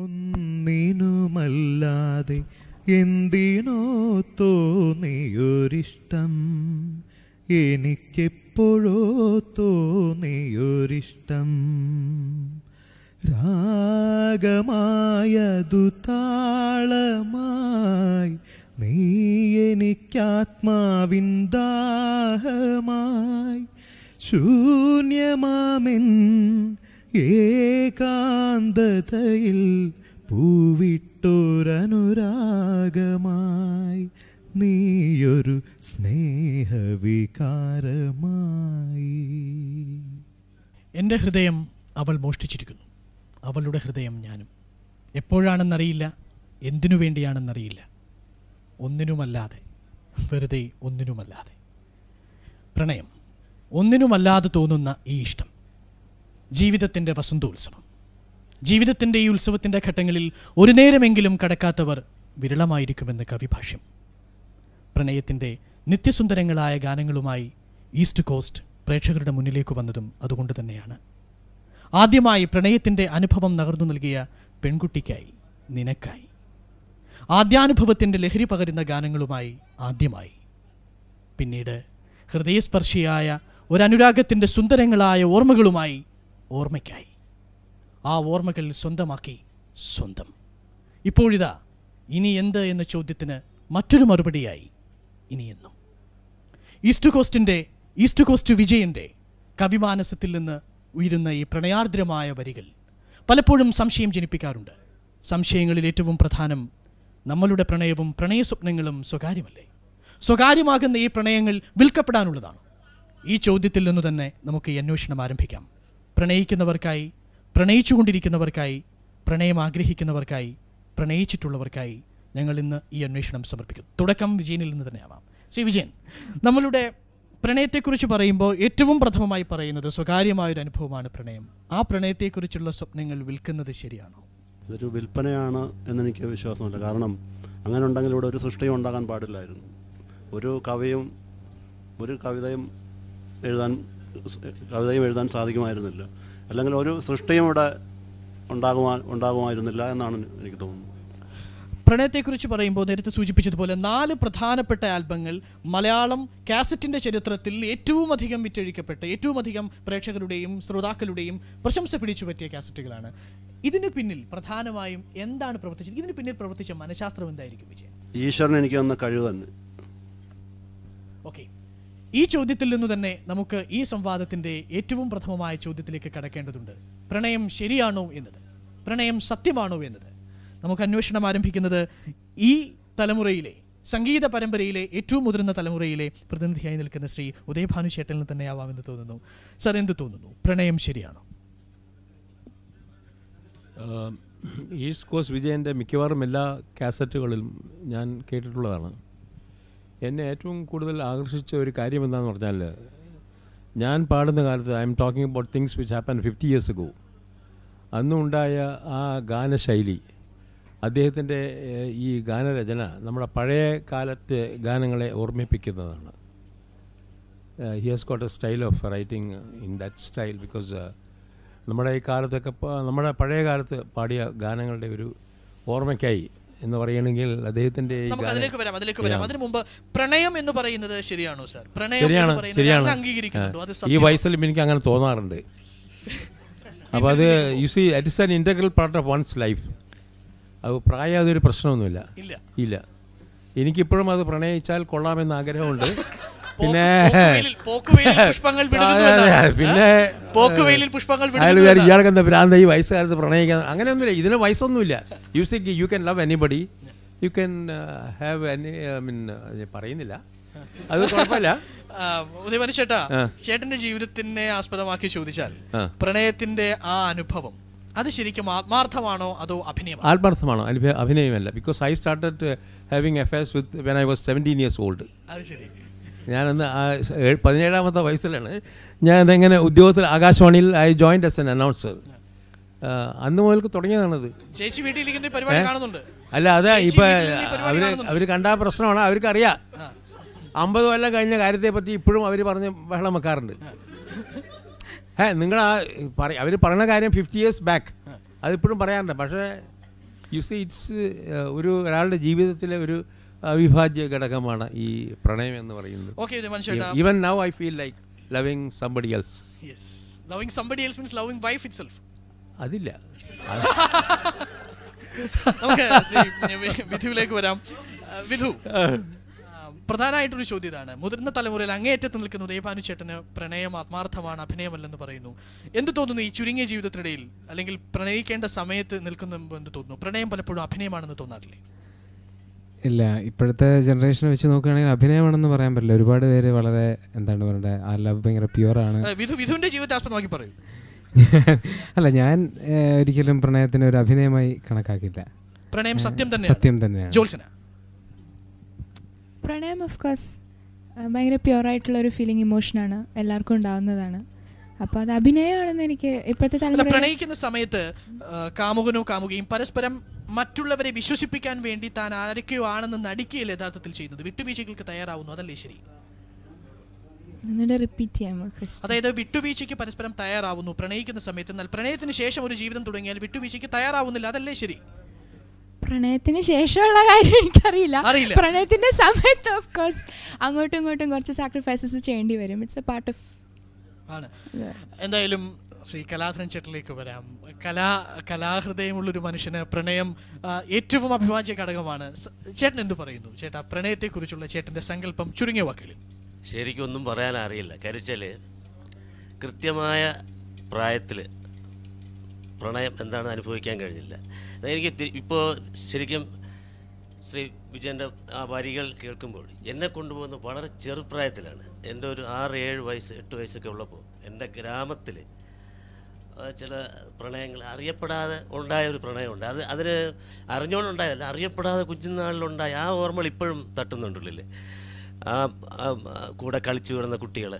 ഒന്നിനുമല്ലാതെ എന്തിനോ തോന്നിയൊരിഷ്ടം എനിക്കെപ്പോഴോ തോന്നിയൊരിഷ്ടം രാഗമായതു താളമായി നീ എനിക്കാത്മാവിൻ ദാഹമായി ശൂന്യമാമെൻ ഏകാന്തതയിൽ പൂവിട്ടൊരനുരാഗമായി നീയൊരു സ്നേഹവികാരമായി എൻ്റെ ഹൃദയം അവൾ മോഷ്ടിച്ചിരിക്കുന്നു അവളുടെ ഹൃദയം ഞാനും എപ്പോഴാണെന്നറിയില്ല എന്തിനു വേണ്ടിയാണെന്നറിയില്ല ഒന്നിനുമല്ലാതെ വെറുതെ ഒന്നിനുമല്ലാതെ പ്രണയം ഒന്നിനുമല്ലാതെ തോന്നുന്ന ഈ ഇഷ്ടം ജീവിതത്തിൻ്റെ വസന്തോത്സവം ജീവിതത്തിൻ്റെ ഈ ഉത്സവത്തിൻ്റെ ഘട്ടങ്ങളിൽ ഒരു നേരമെങ്കിലും കടക്കാത്തവർ വിരളമായിരിക്കുമെന്ന് കവിഭാഷ്യം പ്രണയത്തിൻ്റെ നിത്യസുന്ദരങ്ങളായ ഗാനങ്ങളുമായി ഈസ്റ്റ് കോസ്റ്റ് പ്രേക്ഷകരുടെ മുന്നിലേക്ക് വന്നതും അതുകൊണ്ട് തന്നെയാണ് ആദ്യമായി പ്രണയത്തിൻ്റെ അനുഭവം നകർന്നു നൽകിയ പെൺകുട്ടിക്കായി നിനക്കായി ആദ്യാനുഭവത്തിൻ്റെ ലഹരി പകരുന്ന ഗാനങ്ങളുമായി ആദ്യമായി പിന്നീട് ഹൃദയസ്പർശിയായ ഒരനുരാഗത്തിൻ്റെ സുന്ദരങ്ങളായ ഓർമ്മകളുമായി ഓർമ്മയ്ക്കായി ആ ഓർമ്മകൾ സ്വന്തമാക്കി സ്വന്തം ഇപ്പോഴിതാ ഇനി എന്ത് എന്ന ചോദ്യത്തിന് മറ്റൊരു മറുപടിയായി ഇനി എന്നും ഈസ്റ്റ് കോസ്റ്റിൻ്റെ ഈസ്റ്റ് കോസ്റ്റ് വിജയൻ്റെ കവിമാനസത്തിൽ നിന്ന് ഉയരുന്ന ഈ പ്രണയാർദ്രമായ വരികൾ പലപ്പോഴും സംശയം ജനിപ്പിക്കാറുണ്ട് സംശയങ്ങളിൽ ഏറ്റവും പ്രധാനം നമ്മളുടെ പ്രണയവും പ്രണയ സ്വപ്നങ്ങളും സ്വകാര്യമല്ലേ സ്വകാര്യമാകുന്ന ഈ പ്രണയങ്ങൾ വിൽക്കപ്പെടാനുള്ളതാണ് ഈ ചോദ്യത്തിൽ നിന്ന് തന്നെ നമുക്ക് ഈ അന്വേഷണം ആരംഭിക്കാം പ്രണയിക്കുന്നവർക്കായി പ്രണയിച്ചുകൊണ്ടിരിക്കുന്നവർക്കായി പ്രണയം ആഗ്രഹിക്കുന്നവർക്കായി പ്രണയിച്ചിട്ടുള്ളവർക്കായി ഞങ്ങൾ ഇന്ന് ഈ അന്വേഷണം സമർപ്പിക്കും തുടക്കം വിജയനിൽ നിന്ന് തന്നെയാവാം ശ്രീ വിജയൻ നമ്മളുടെ പ്രണയത്തെക്കുറിച്ച് പറയുമ്പോൾ ഏറ്റവും പ്രഥമമായി പറയുന്നത് സ്വകാര്യമായൊരു അനുഭവമാണ് പ്രണയം ആ പ്രണയത്തെക്കുറിച്ചുള്ള സ്വപ്നങ്ങൾ വിൽക്കുന്നത് ശരിയാണോ ഇതൊരു വിൽപ്പനയാണ് എന്നെനിക്ക് വിശ്വാസമില്ല കാരണം അങ്ങനെ ഉണ്ടെങ്കിൽ ഇവിടെ ഒരു സൃഷ്ടിയും ഉണ്ടാകാൻ പാടില്ലായിരുന്നു ഒരു കവിയും ഒരു കവിതയും എഴുതാൻ കവിതയും എഴുതാൻ സാധിക്കുമായിരുന്നില്ല അല്ലെങ്കിൽ ഒരു സൃഷ്ടിയും ഇവിടെ ഉണ്ടാകുവാൻ ഉണ്ടാകുമായിരുന്നില്ല എന്നാണ് എനിക്ക് തോന്നുന്നത് പ്രണയത്തെക്കുറിച്ച് പറയുമ്പോൾ നേരത്തെ സൂചിപ്പിച്ചതുപോലെ നാല് പ്രധാനപ്പെട്ട ആൽബങ്ങൾ മലയാളം കാസറ്റിൻ്റെ ചരിത്രത്തിൽ ഏറ്റവും അധികം വിറ്റഴിക്കപ്പെട്ട ഏറ്റവും അധികം പ്രേക്ഷകരുടെയും ശ്രോതാക്കളുടെയും പ്രശംസ പിടിച്ചു പറ്റിയ കാസറ്റുകളാണ് ഇതിന് പിന്നിൽ പ്രധാനമായും എന്താണ് പ്രവർത്തിച്ചത് ഇതിന് പിന്നിൽ പ്രവർത്തിച്ച മനഃശാസ്ത്രം എന്തായിരിക്കും വിജയൻ ഈശ്വരൻ എനിക്ക് തന്ന കഴിവ് തന്നെ ഓക്കെ ഈ ചോദ്യത്തിൽ നിന്ന് തന്നെ നമുക്ക് ഈ സംവാദത്തിൻ്റെ ഏറ്റവും പ്രഥമമായ ചോദ്യത്തിലേക്ക് കടക്കേണ്ടതുണ്ട് പ്രണയം ശരിയാണോ എന്നത് പ്രണയം സത്യമാണോ എന്നത് നമുക്ക് അന്വേഷണം ആരംഭിക്കുന്നത് ഈ തലമുറയിലെ സംഗീത പരമ്പരയിലെ ഏറ്റവും മുതിർന്ന തലമുറയിലെ പ്രതിനിധിയായി നിൽക്കുന്ന ശ്രീ ഉദയഭാനു ചേട്ടനിൽ തന്നെയാവാമെന്ന് തോന്നുന്നു സർ എന്ത് തോന്നുന്നു പ്രണയം ശരിയാണോ ഈസ്റ്റ് കോസ് വിജയൻ്റെ മിക്കവാറും എല്ലാ കാസറ്റുകളിലും ഞാൻ കേട്ടിട്ടുള്ളതാണ് എന്നെ ഏറ്റവും കൂടുതൽ ആകർഷിച്ച ഒരു കാര്യം എന്താണെന്ന് പറഞ്ഞാൽ ഞാൻ പാടുന്ന കാലത്ത് I am talking about things which happen fifty years go അന്നുണ്ടായ ആ ഗാനശൈലി അദ്ദേഹത്തിൻ്റെ ഈ ഗാനരചന നമ്മുടെ പഴയ കാലത്തെ ഗാനങ്ങളെ ഓർമ്മിപ്പിക്കുന്നതാണ് he has got a style of writing in that style because നമ്മുടെ ഈ കാലത്തൊക്കെ നമ്മുടെ പഴയ കാലത്ത് പാടിയ ഗാനങ്ങളുടെ ഒരു ഓർമ്മയ്ക്കായി എന്ന് പറയണെങ്കിൽ അദ്ദേഹത്തിന്റെ അതിലേക്ക് വരാം അതിലേക്ക് വരാം അതിനു മുമ്പ് പ്രണയം എന്ന് പറയുന്നത് ശരിയാണോ സാർ പ്രണയം ശരിയാണ് ശരിയാണ് ഈ വയസ്സിൽ എനിക്ക് അങ്ങനെ തോന്നാറുണ്ട് അപ്പോൾ അത് you see it is an integral part of one's life അത് പ്രായം അതൊരു പ്രശ്നമൊന്നുമില്ല ഇല്ല എനിക്കിപ്പോഴും അത് പ്രണയിച്ചാൽ കൊള്ളാമെന്ന് ആഗ്രഹമുണ്ട് പിന്നെ പിന്നെ ഇയാൾക്ക് എന്താ ഭ്രാന്ത ഈ വയസ്സുകാരത്ത് പ്രണയിക്കാൻ അങ്ങനെയൊന്നുമില്ല ഇതിന് വയസ്സൊന്നുമില്ല you see you can love anybody you can have any I mean പറയുന്നില്ല അത് കുഴപ്പമില്ല ചേട്ടാ ചേട്ടന്റെ ജീവിതത്തിനെ ആസ്പദമാക്കി ചോദിച്ചാൽ പ്രണയത്തിന്റെ ആ അനുഭവം അത് ശരിക്കും ആത്മാർത്ഥമാണോ അതോ അഭിനയം ആത്മാർത്ഥമാണോ അഭിനയമല്ല because I started having affairs with when I was seventeen years old അത് ശരി ഞാനന്ന് പതിനേഴാമത്തെ വയസ്സിലാണ് ഞാൻ എങ്ങനെ ഉദ്യോഗത്തിൽ ആകാശവാണിയിൽ I joined as an announcer അന്ന് മുതൽക്ക് തുടങ്ങിയതാണത് ചേച്ചി വീട്ടിലിരിക്കുന്ന പരിപാടി കാണുന്നുണ്ട് അല്ല അതെ ഇപ്പം അവർ അവർ കണ്ടാ പ്രശ്നമാണ് അവർക്കറിയാം അമ്പത് കൊല്ലം കഴിഞ്ഞ കാര്യത്തെ പറ്റി ഇപ്പോഴും അവർ പറഞ്ഞ് ബഹളം വെക്കാറുണ്ട് ഏ നിങ്ങൾ ആ പറ അവർ പറയുന്ന കാര്യം ഫിഫ്റ്റി ഇയേഴ്സ് ബാക്ക് അതിപ്പോഴും പറയാറുണ്ട് പക്ഷേ യു സി ഇറ്റ്സ് ഒരു ഒരാളുടെ ജീവിതത്തിലെ ഒരു അവിഭാജ്യ ഘടകമാണ് ഈ പ്രണയം എന്ന് പറയുന്നത് even now I feel like loving somebody else loving somebody else means loving wife itself അതില്ല വിധുവിലേക്ക് വരാം വിധു പ്രധാനമായിട്ടൊരു ചോദ്യം ഇതാണ് മുതിർന്ന തലമുറയിൽ അങ്ങേയറ്റത്ത് നിൽക്കുന്ന ദേവാനു ചേട്ടന് പ്രണയം ആത്മാർത്ഥമാണ് അഭിനയമല്ലെന്ന് പറയുന്നു എന്ത് തോന്നുന്നു ഈ ചുരുങ്ങിയ ജീവിതത്തിനിടയിൽ അല്ലെങ്കിൽ പ്രണയിക്കേണ്ട സമയത്ത് നിൽക്കുന്ന എന്ത് തോന്നുന്നു പ്രണയം പലപ്പോഴും അഭിനയമാണെന്ന് തോന്നാറില്ലേ ഇല്ല ഇപ്പോഴത്തെ ജനറേഷനെ വെച്ച് നോക്കുകയാണെങ്കിൽ അഭിനയമാണെന്ന് പറയാൻ പറ്റില്ല ഒരുപാട് പേര് വളരെ എന്താണ് പറയണ്ടത് ആ ലവ് ഭയങ്കര പ്യുവറാണ് ആണ് പറയും അല്ല ഞാൻ ഒരിക്കലും പ്രണയത്തിന് ഒരു അഭിനയമായി കണക്കാക്കില്ല പ്രണയം സത്യം തന്നെ സത്യം തന്നെയാണ് പ്രണയം ഓഫ് കോഴ്സ് ഭയങ്കര പ്യുവർ ആയിട്ടുള്ള ഒരു ഫീലിംഗ് ഇമോഷനാണ് എല്ലാവർക്കും ഉണ്ടാവുന്നതാണ് അപ്പൊ അത് അഭിനയമാണെന്ന് എനിക്ക് ഇപ്പോഴത്തെ പ്രണയിക്കുന്ന സമയത്ത് കാമുകനും കാമുകയും പരസ്പരം മറ്റുള്ളവരെ വിശ്വസിപ്പിക്കാൻ വേണ്ടി താൻ ആരൊക്കെയോ ആണെന്ന് നടിക്കുകയല്ല യഥാർത്ഥത്തിൽ ചെയ്യുന്നത് വിട്ടുവീഴ്ചകൾക്ക് തയ്യാറാവുന്നു അതല്ലേ ശരി അതായത് വിട്ടുവീഴ്ചയ്ക്ക് പരസ്പരം തയ്യാറാവുന്നു പ്രണയിക്കുന്ന സമയത്ത് എന്നാൽ പ്രണയത്തിന് ശേഷം ഒരു ജീവിതം തുടങ്ങിയാൽ വിട്ടുവീഴ്ചയ്ക്ക് തയ്യാറാവുന്നില്ല അതല്ലേ ശരി പ്രണയത്തിന് ശേഷമുള്ള കാര്യം എനിക്കറിയില്ല പ്രണയത്തിന്റെ സമയത്ത് ഓഫ് കോഴ്സ് അങ്ങോട്ടും ഇങ്ങോട്ടും കുറച്ച് സാക്രിഫൈസസ് ചെയ്യേണ്ടി വരും ഇറ്റ്സ് എ പാർട്ട് ഓഫ് ആണ് എന്തായാലും ശ്രീ കലാധരൻ ചേട്ടനിലേക്ക് വരാം കലാ കലാഹൃദയമുള്ളൊരു മനുഷ്യന് പ്രണയം ഏറ്റവും അഭിവാജ്യ ഘടകമാണ് ചേട്ടൻ എന്ത് പറയുന്നു ചേട്ടാ പ്രണയത്തെക്കുറിച്ചുള്ള ചേട്ടന്റെ സങ്കല്പം ചുരുങ്ങിയ വാക്കുകളിൽ ശരിക്കും ഒന്നും പറയാൻ അറിയില്ല കരിച്ചൽ കൃത്യമായ പ്രായത്തിൽ പ്രണയം എന്താണ് അനുഭവിക്കാൻ കഴിഞ്ഞില്ല എനിക്ക് ഇപ്പോൾ ശരിക്കും ശ്രീ വിജയൻ്റെ ആ വരികൾ കേൾക്കുമ്പോൾ എന്നെ കൊണ്ടുപോകുന്നത് വളരെ ചെറുപ്രായത്തിലാണ് എൻ്റെ ഒരു ആറ് ഏഴ് വയസ്സ് എട്ട് വയസ്സൊക്കെ ഉള്ളപ്പോൾ എൻ്റെ ഗ്രാമത്തിൽ ചില പ്രണയങ്ങൾ അറിയപ്പെടാതെ ഉണ്ടായ ഒരു പ്രണയമുണ്ട് അത് അതിന് അറിഞ്ഞുകൊണ്ടുണ്ടായതല്ല അറിയപ്പെടാതെ കുഞ്ഞുനാളിലുണ്ടായ ആ ഓർമ്മകൾ ഇപ്പോഴും തട്ടുന്നുണ്ടല്ലേ ആ കൂടെ കളിച്ചു വരുന്ന കുട്ടികൾ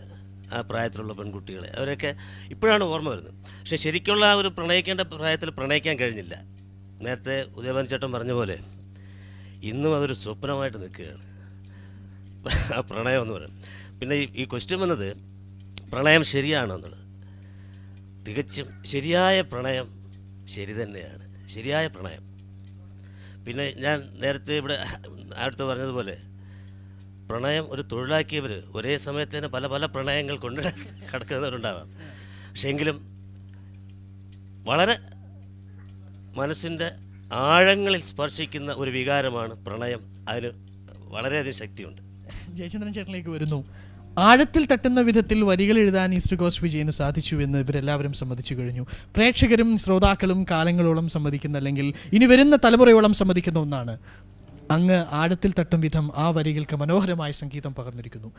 ആ പ്രായത്തിലുള്ള പെൺകുട്ടികളെ അവരൊക്കെ ഇപ്പോഴാണ് ഓർമ്മ വരുന്നത് പക്ഷേ ശരിക്കുള്ള ആ ഒരു പ്രണയിക്കേണ്ട പ്രായത്തിൽ പ്രണയിക്കാൻ കഴിഞ്ഞില്ല നേരത്തെ ഉദയഭാൻ ചേട്ടൻ പറഞ്ഞ പോലെ ഇന്നും അതൊരു സ്വപ്നമായിട്ട് നിൽക്കുകയാണ് ആ പ്രണയം എന്ന് പറയുന്നത് പിന്നെ ഈ ക്വസ്റ്റ്യൻ വന്നത് പ്രണയം ശരിയാണോ എന്നുള്ളത് തികച്ചും ശരിയായ പ്രണയം ശരി തന്നെയാണ് ശരിയായ പ്രണയം പിന്നെ ഞാൻ നേരത്തെ ഇവിടെ അടുത്ത് പറഞ്ഞതുപോലെ പ്രണയം ഒരു തൊഴിലാക്കിയവർ ഒരേ സമയത്ത് തന്നെ പല പല പ്രണയങ്ങൾ കൊണ്ട് കിടക്കുന്നവരുണ്ടാവാം പക്ഷെ എങ്കിലും വളരെ മനസ്സിൻ്റെ ആഴങ്ങളിൽ സ്പർശിക്കുന്ന ഒരു വികാരമാണ് പ്രണയം അതിന് വളരെയധികം ശക്തിയുണ്ട് ജയചന്ദ്രൻ ചേട്ടനിലേക്ക് വരുന്നു ആഴത്തിൽ തട്ടുന്ന വിധത്തിൽ വരികൾ എഴുതാൻ ഈസ്റ്റ് കോസ്റ്റ് വിജയന് സാധിച്ചു എന്ന് ഇവരെല്ലാവരും സമ്മതിച്ചു കഴിഞ്ഞു പ്രേക്ഷകരും ശ്രോതാക്കളും കാലങ്ങളോളം സമ്മതിക്കുന്ന അല്ലെങ്കിൽ ഇനി വരുന്ന തലമുറയോളം സമ്മതിക്കുന്ന ഒന്നാണ് അങ്ങ് ആഴത്തിൽ തട്ടും വിധം ആ വരികൾക്ക് മനോഹരമായ സംഗീതം പകർന്നിരിക്കുന്നു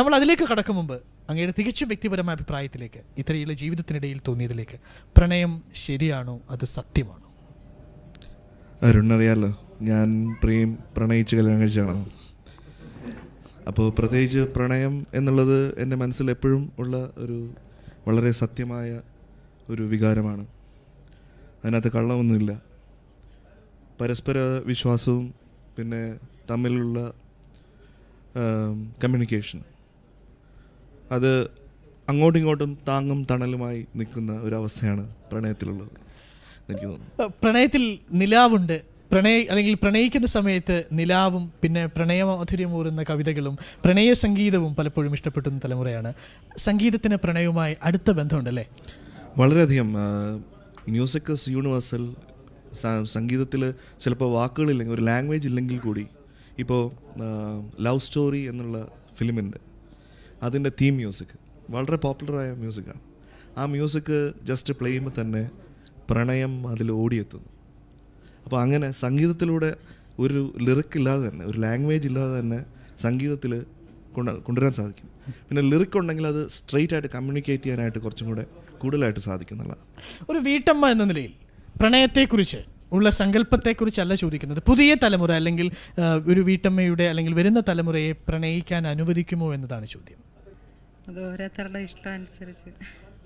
നമ്മൾ അതിലേക്ക് കടക്കും മുമ്പ് അങ്ങയുടെ തികച്ചും വ്യക്തിപരമായ അഭിപ്രായത്തിലേക്ക് ഇത്രയുള്ള ജീവിതത്തിനിടയിൽ തോന്നിയതിലേക്ക് പ്രണയം ശരിയാണോ അത് സത്യമാണോ അരുൺ അറിയാലോ ഞാൻ പ്രേം പ്രണയിച്ച് കല്യാണം കഴിച്ചാണോ അപ്പോൾ പ്രത്യേകിച്ച് പ്രണയം എന്നുള്ളത് എൻ്റെ മനസ്സിൽ എപ്പോഴും ഉള്ള ഒരു വളരെ സത്യമായ ഒരു വികാരമാണ് അതിനകത്ത് കള്ളമൊന്നുമില്ല പരസ്പര വിശ്വാസവും പിന്നെ തമ്മിലുള്ള കമ്മ്യൂണിക്കേഷൻ അത് അങ്ങോട്ടും ഇങ്ങോട്ടും താങ്ങും തണലുമായി നിൽക്കുന്ന ഒരവസ്ഥയാണ് പ്രണയത്തിലുള്ളത് എനിക്ക് തോന്നുന്നു പ്രണയത്തിൽ നിലാവുണ്ട് പ്രണയ അല്ലെങ്കിൽ പ്രണയിക്കുന്ന സമയത്ത് നിലാവും പിന്നെ പ്രണയമാധുര്യമൂറുന്ന കവിതകളും പ്രണയ സംഗീതവും പലപ്പോഴും ഇഷ്ടപ്പെട്ടുന്ന തലമുറയാണ് സംഗീതത്തിന് പ്രണയവുമായി അടുത്ത ബന്ധമുണ്ടല്ലേ വളരെയധികം മ്യൂസിക് യൂണിവേഴ്സൽ സംഗീതത്തിൽ ചിലപ്പോൾ വാക്കുകളില്ലെങ്കിൽ ഒരു ലാംഗ്വേജ് ഇല്ലെങ്കിൽ കൂടി ഇപ്പോൾ ലവ് സ്റ്റോറി എന്നുള്ള ഫിലിമിൻ്റെ അതിൻ്റെ തീം മ്യൂസിക് വളരെ പോപ്പുലറായ മ്യൂസിക്കാണ് ആ മ്യൂസിക് ജസ്റ്റ് പ്ലേ ചെയ്യുമ്പോൾ തന്നെ പ്രണയം അതിൽ ഓടിയെത്തുന്നു അപ്പോൾ അങ്ങനെ സംഗീതത്തിലൂടെ ഒരു ലിറിക്ക് ഇല്ലാതെ തന്നെ ഒരു ലാംഗ്വേജ് ഇല്ലാതെ തന്നെ സംഗീതത്തിൽ കൊണ്ട് കൊണ്ടുവരാൻ സാധിക്കും പിന്നെ ലിറിക് ഉണ്ടെങ്കിൽ അത് സ്ട്രെയിറ്റ് ആയിട്ട് കമ്മ്യൂണിക്കേറ്റ് ചെയ്യാനായിട്ട് കുറച്ചും കൂടെ കൂടുതലായിട്ട് സാധിക്കുന്നുള്ള ഒരു വീട്ടമ്മ എന്ന നിലയിൽ പ്രണയത്തെക്കുറിച്ച് ഉള്ള സങ്കല്പത്തെക്കുറിച്ചല്ല ചോദിക്കുന്നത് പുതിയ തലമുറ അല്ലെങ്കിൽ ഒരു വീട്ടമ്മയുടെ അല്ലെങ്കിൽ വരുന്ന തലമുറയെ പ്രണയിക്കാൻ അനുവദിക്കുമോ എന്നതാണ് ചോദ്യം ഇഷ്ടമനുസരിച്ച്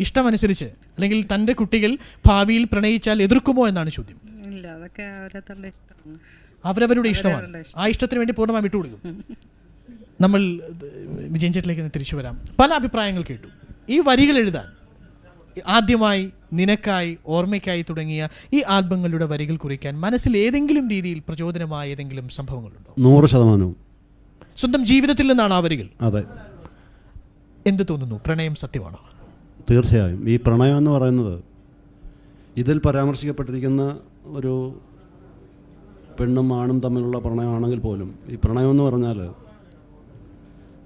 ഇഷ്ടമനുസരിച്ച് അല്ലെങ്കിൽ തൻ്റെ കുട്ടികൾ ഭാവിയിൽ പ്രണയിച്ചാൽ എതിർക്കുമോ എന്നാണ് ചോദ്യം ഇല്ല അതൊക്കെ ഓരോരുത്തരുടെ ഇഷ്ടമാണ് അവരവരുടെ ഇഷ്ടമാണ് ആ ഇഷ്ടത്തിന് വേണ്ടി പൂർണ്ണമായി വിട്ടുകൊടുക്കും നമ്മൾ വിജയൻ ചേട്ടിലേക്ക് തിരിച്ചു വരാം പല അഭിപ്രായങ്ങൾ കേട്ടു ഈ വരികൾ എഴുതാൻ ആദ്യമായി നിനക്കായി ഓർമ്മയ്ക്കായി തുടങ്ങിയ ഈ ആൽബങ്ങളുടെ വരികൾ കുറിക്കാൻ മനസ്സിൽ ഏതെങ്കിലും രീതിയിൽ പ്രചോദനമായ ഏതെങ്കിലും സംഭവങ്ങളുണ്ടോ നൂറ് ശതമാനവും സ്വന്തം ജീവിതത്തിൽ നിന്നാണ് ആ വരികൾ അതെ എന്ത് തോന്നുന്നു പ്രണയം സത്യമാണോ തീർച്ചയായും ഈ പ്രണയം എന്ന് പറയുന്നത് ഇതിൽ പരാമർശിക്കപ്പെട്ടിരിക്കുന്ന ഒരു പെണ്ണും ആണും തമ്മിലുള്ള പ്രണയമാണെങ്കിൽ പോലും ഈ പ്രണയം എന്ന് പറഞ്ഞാൽ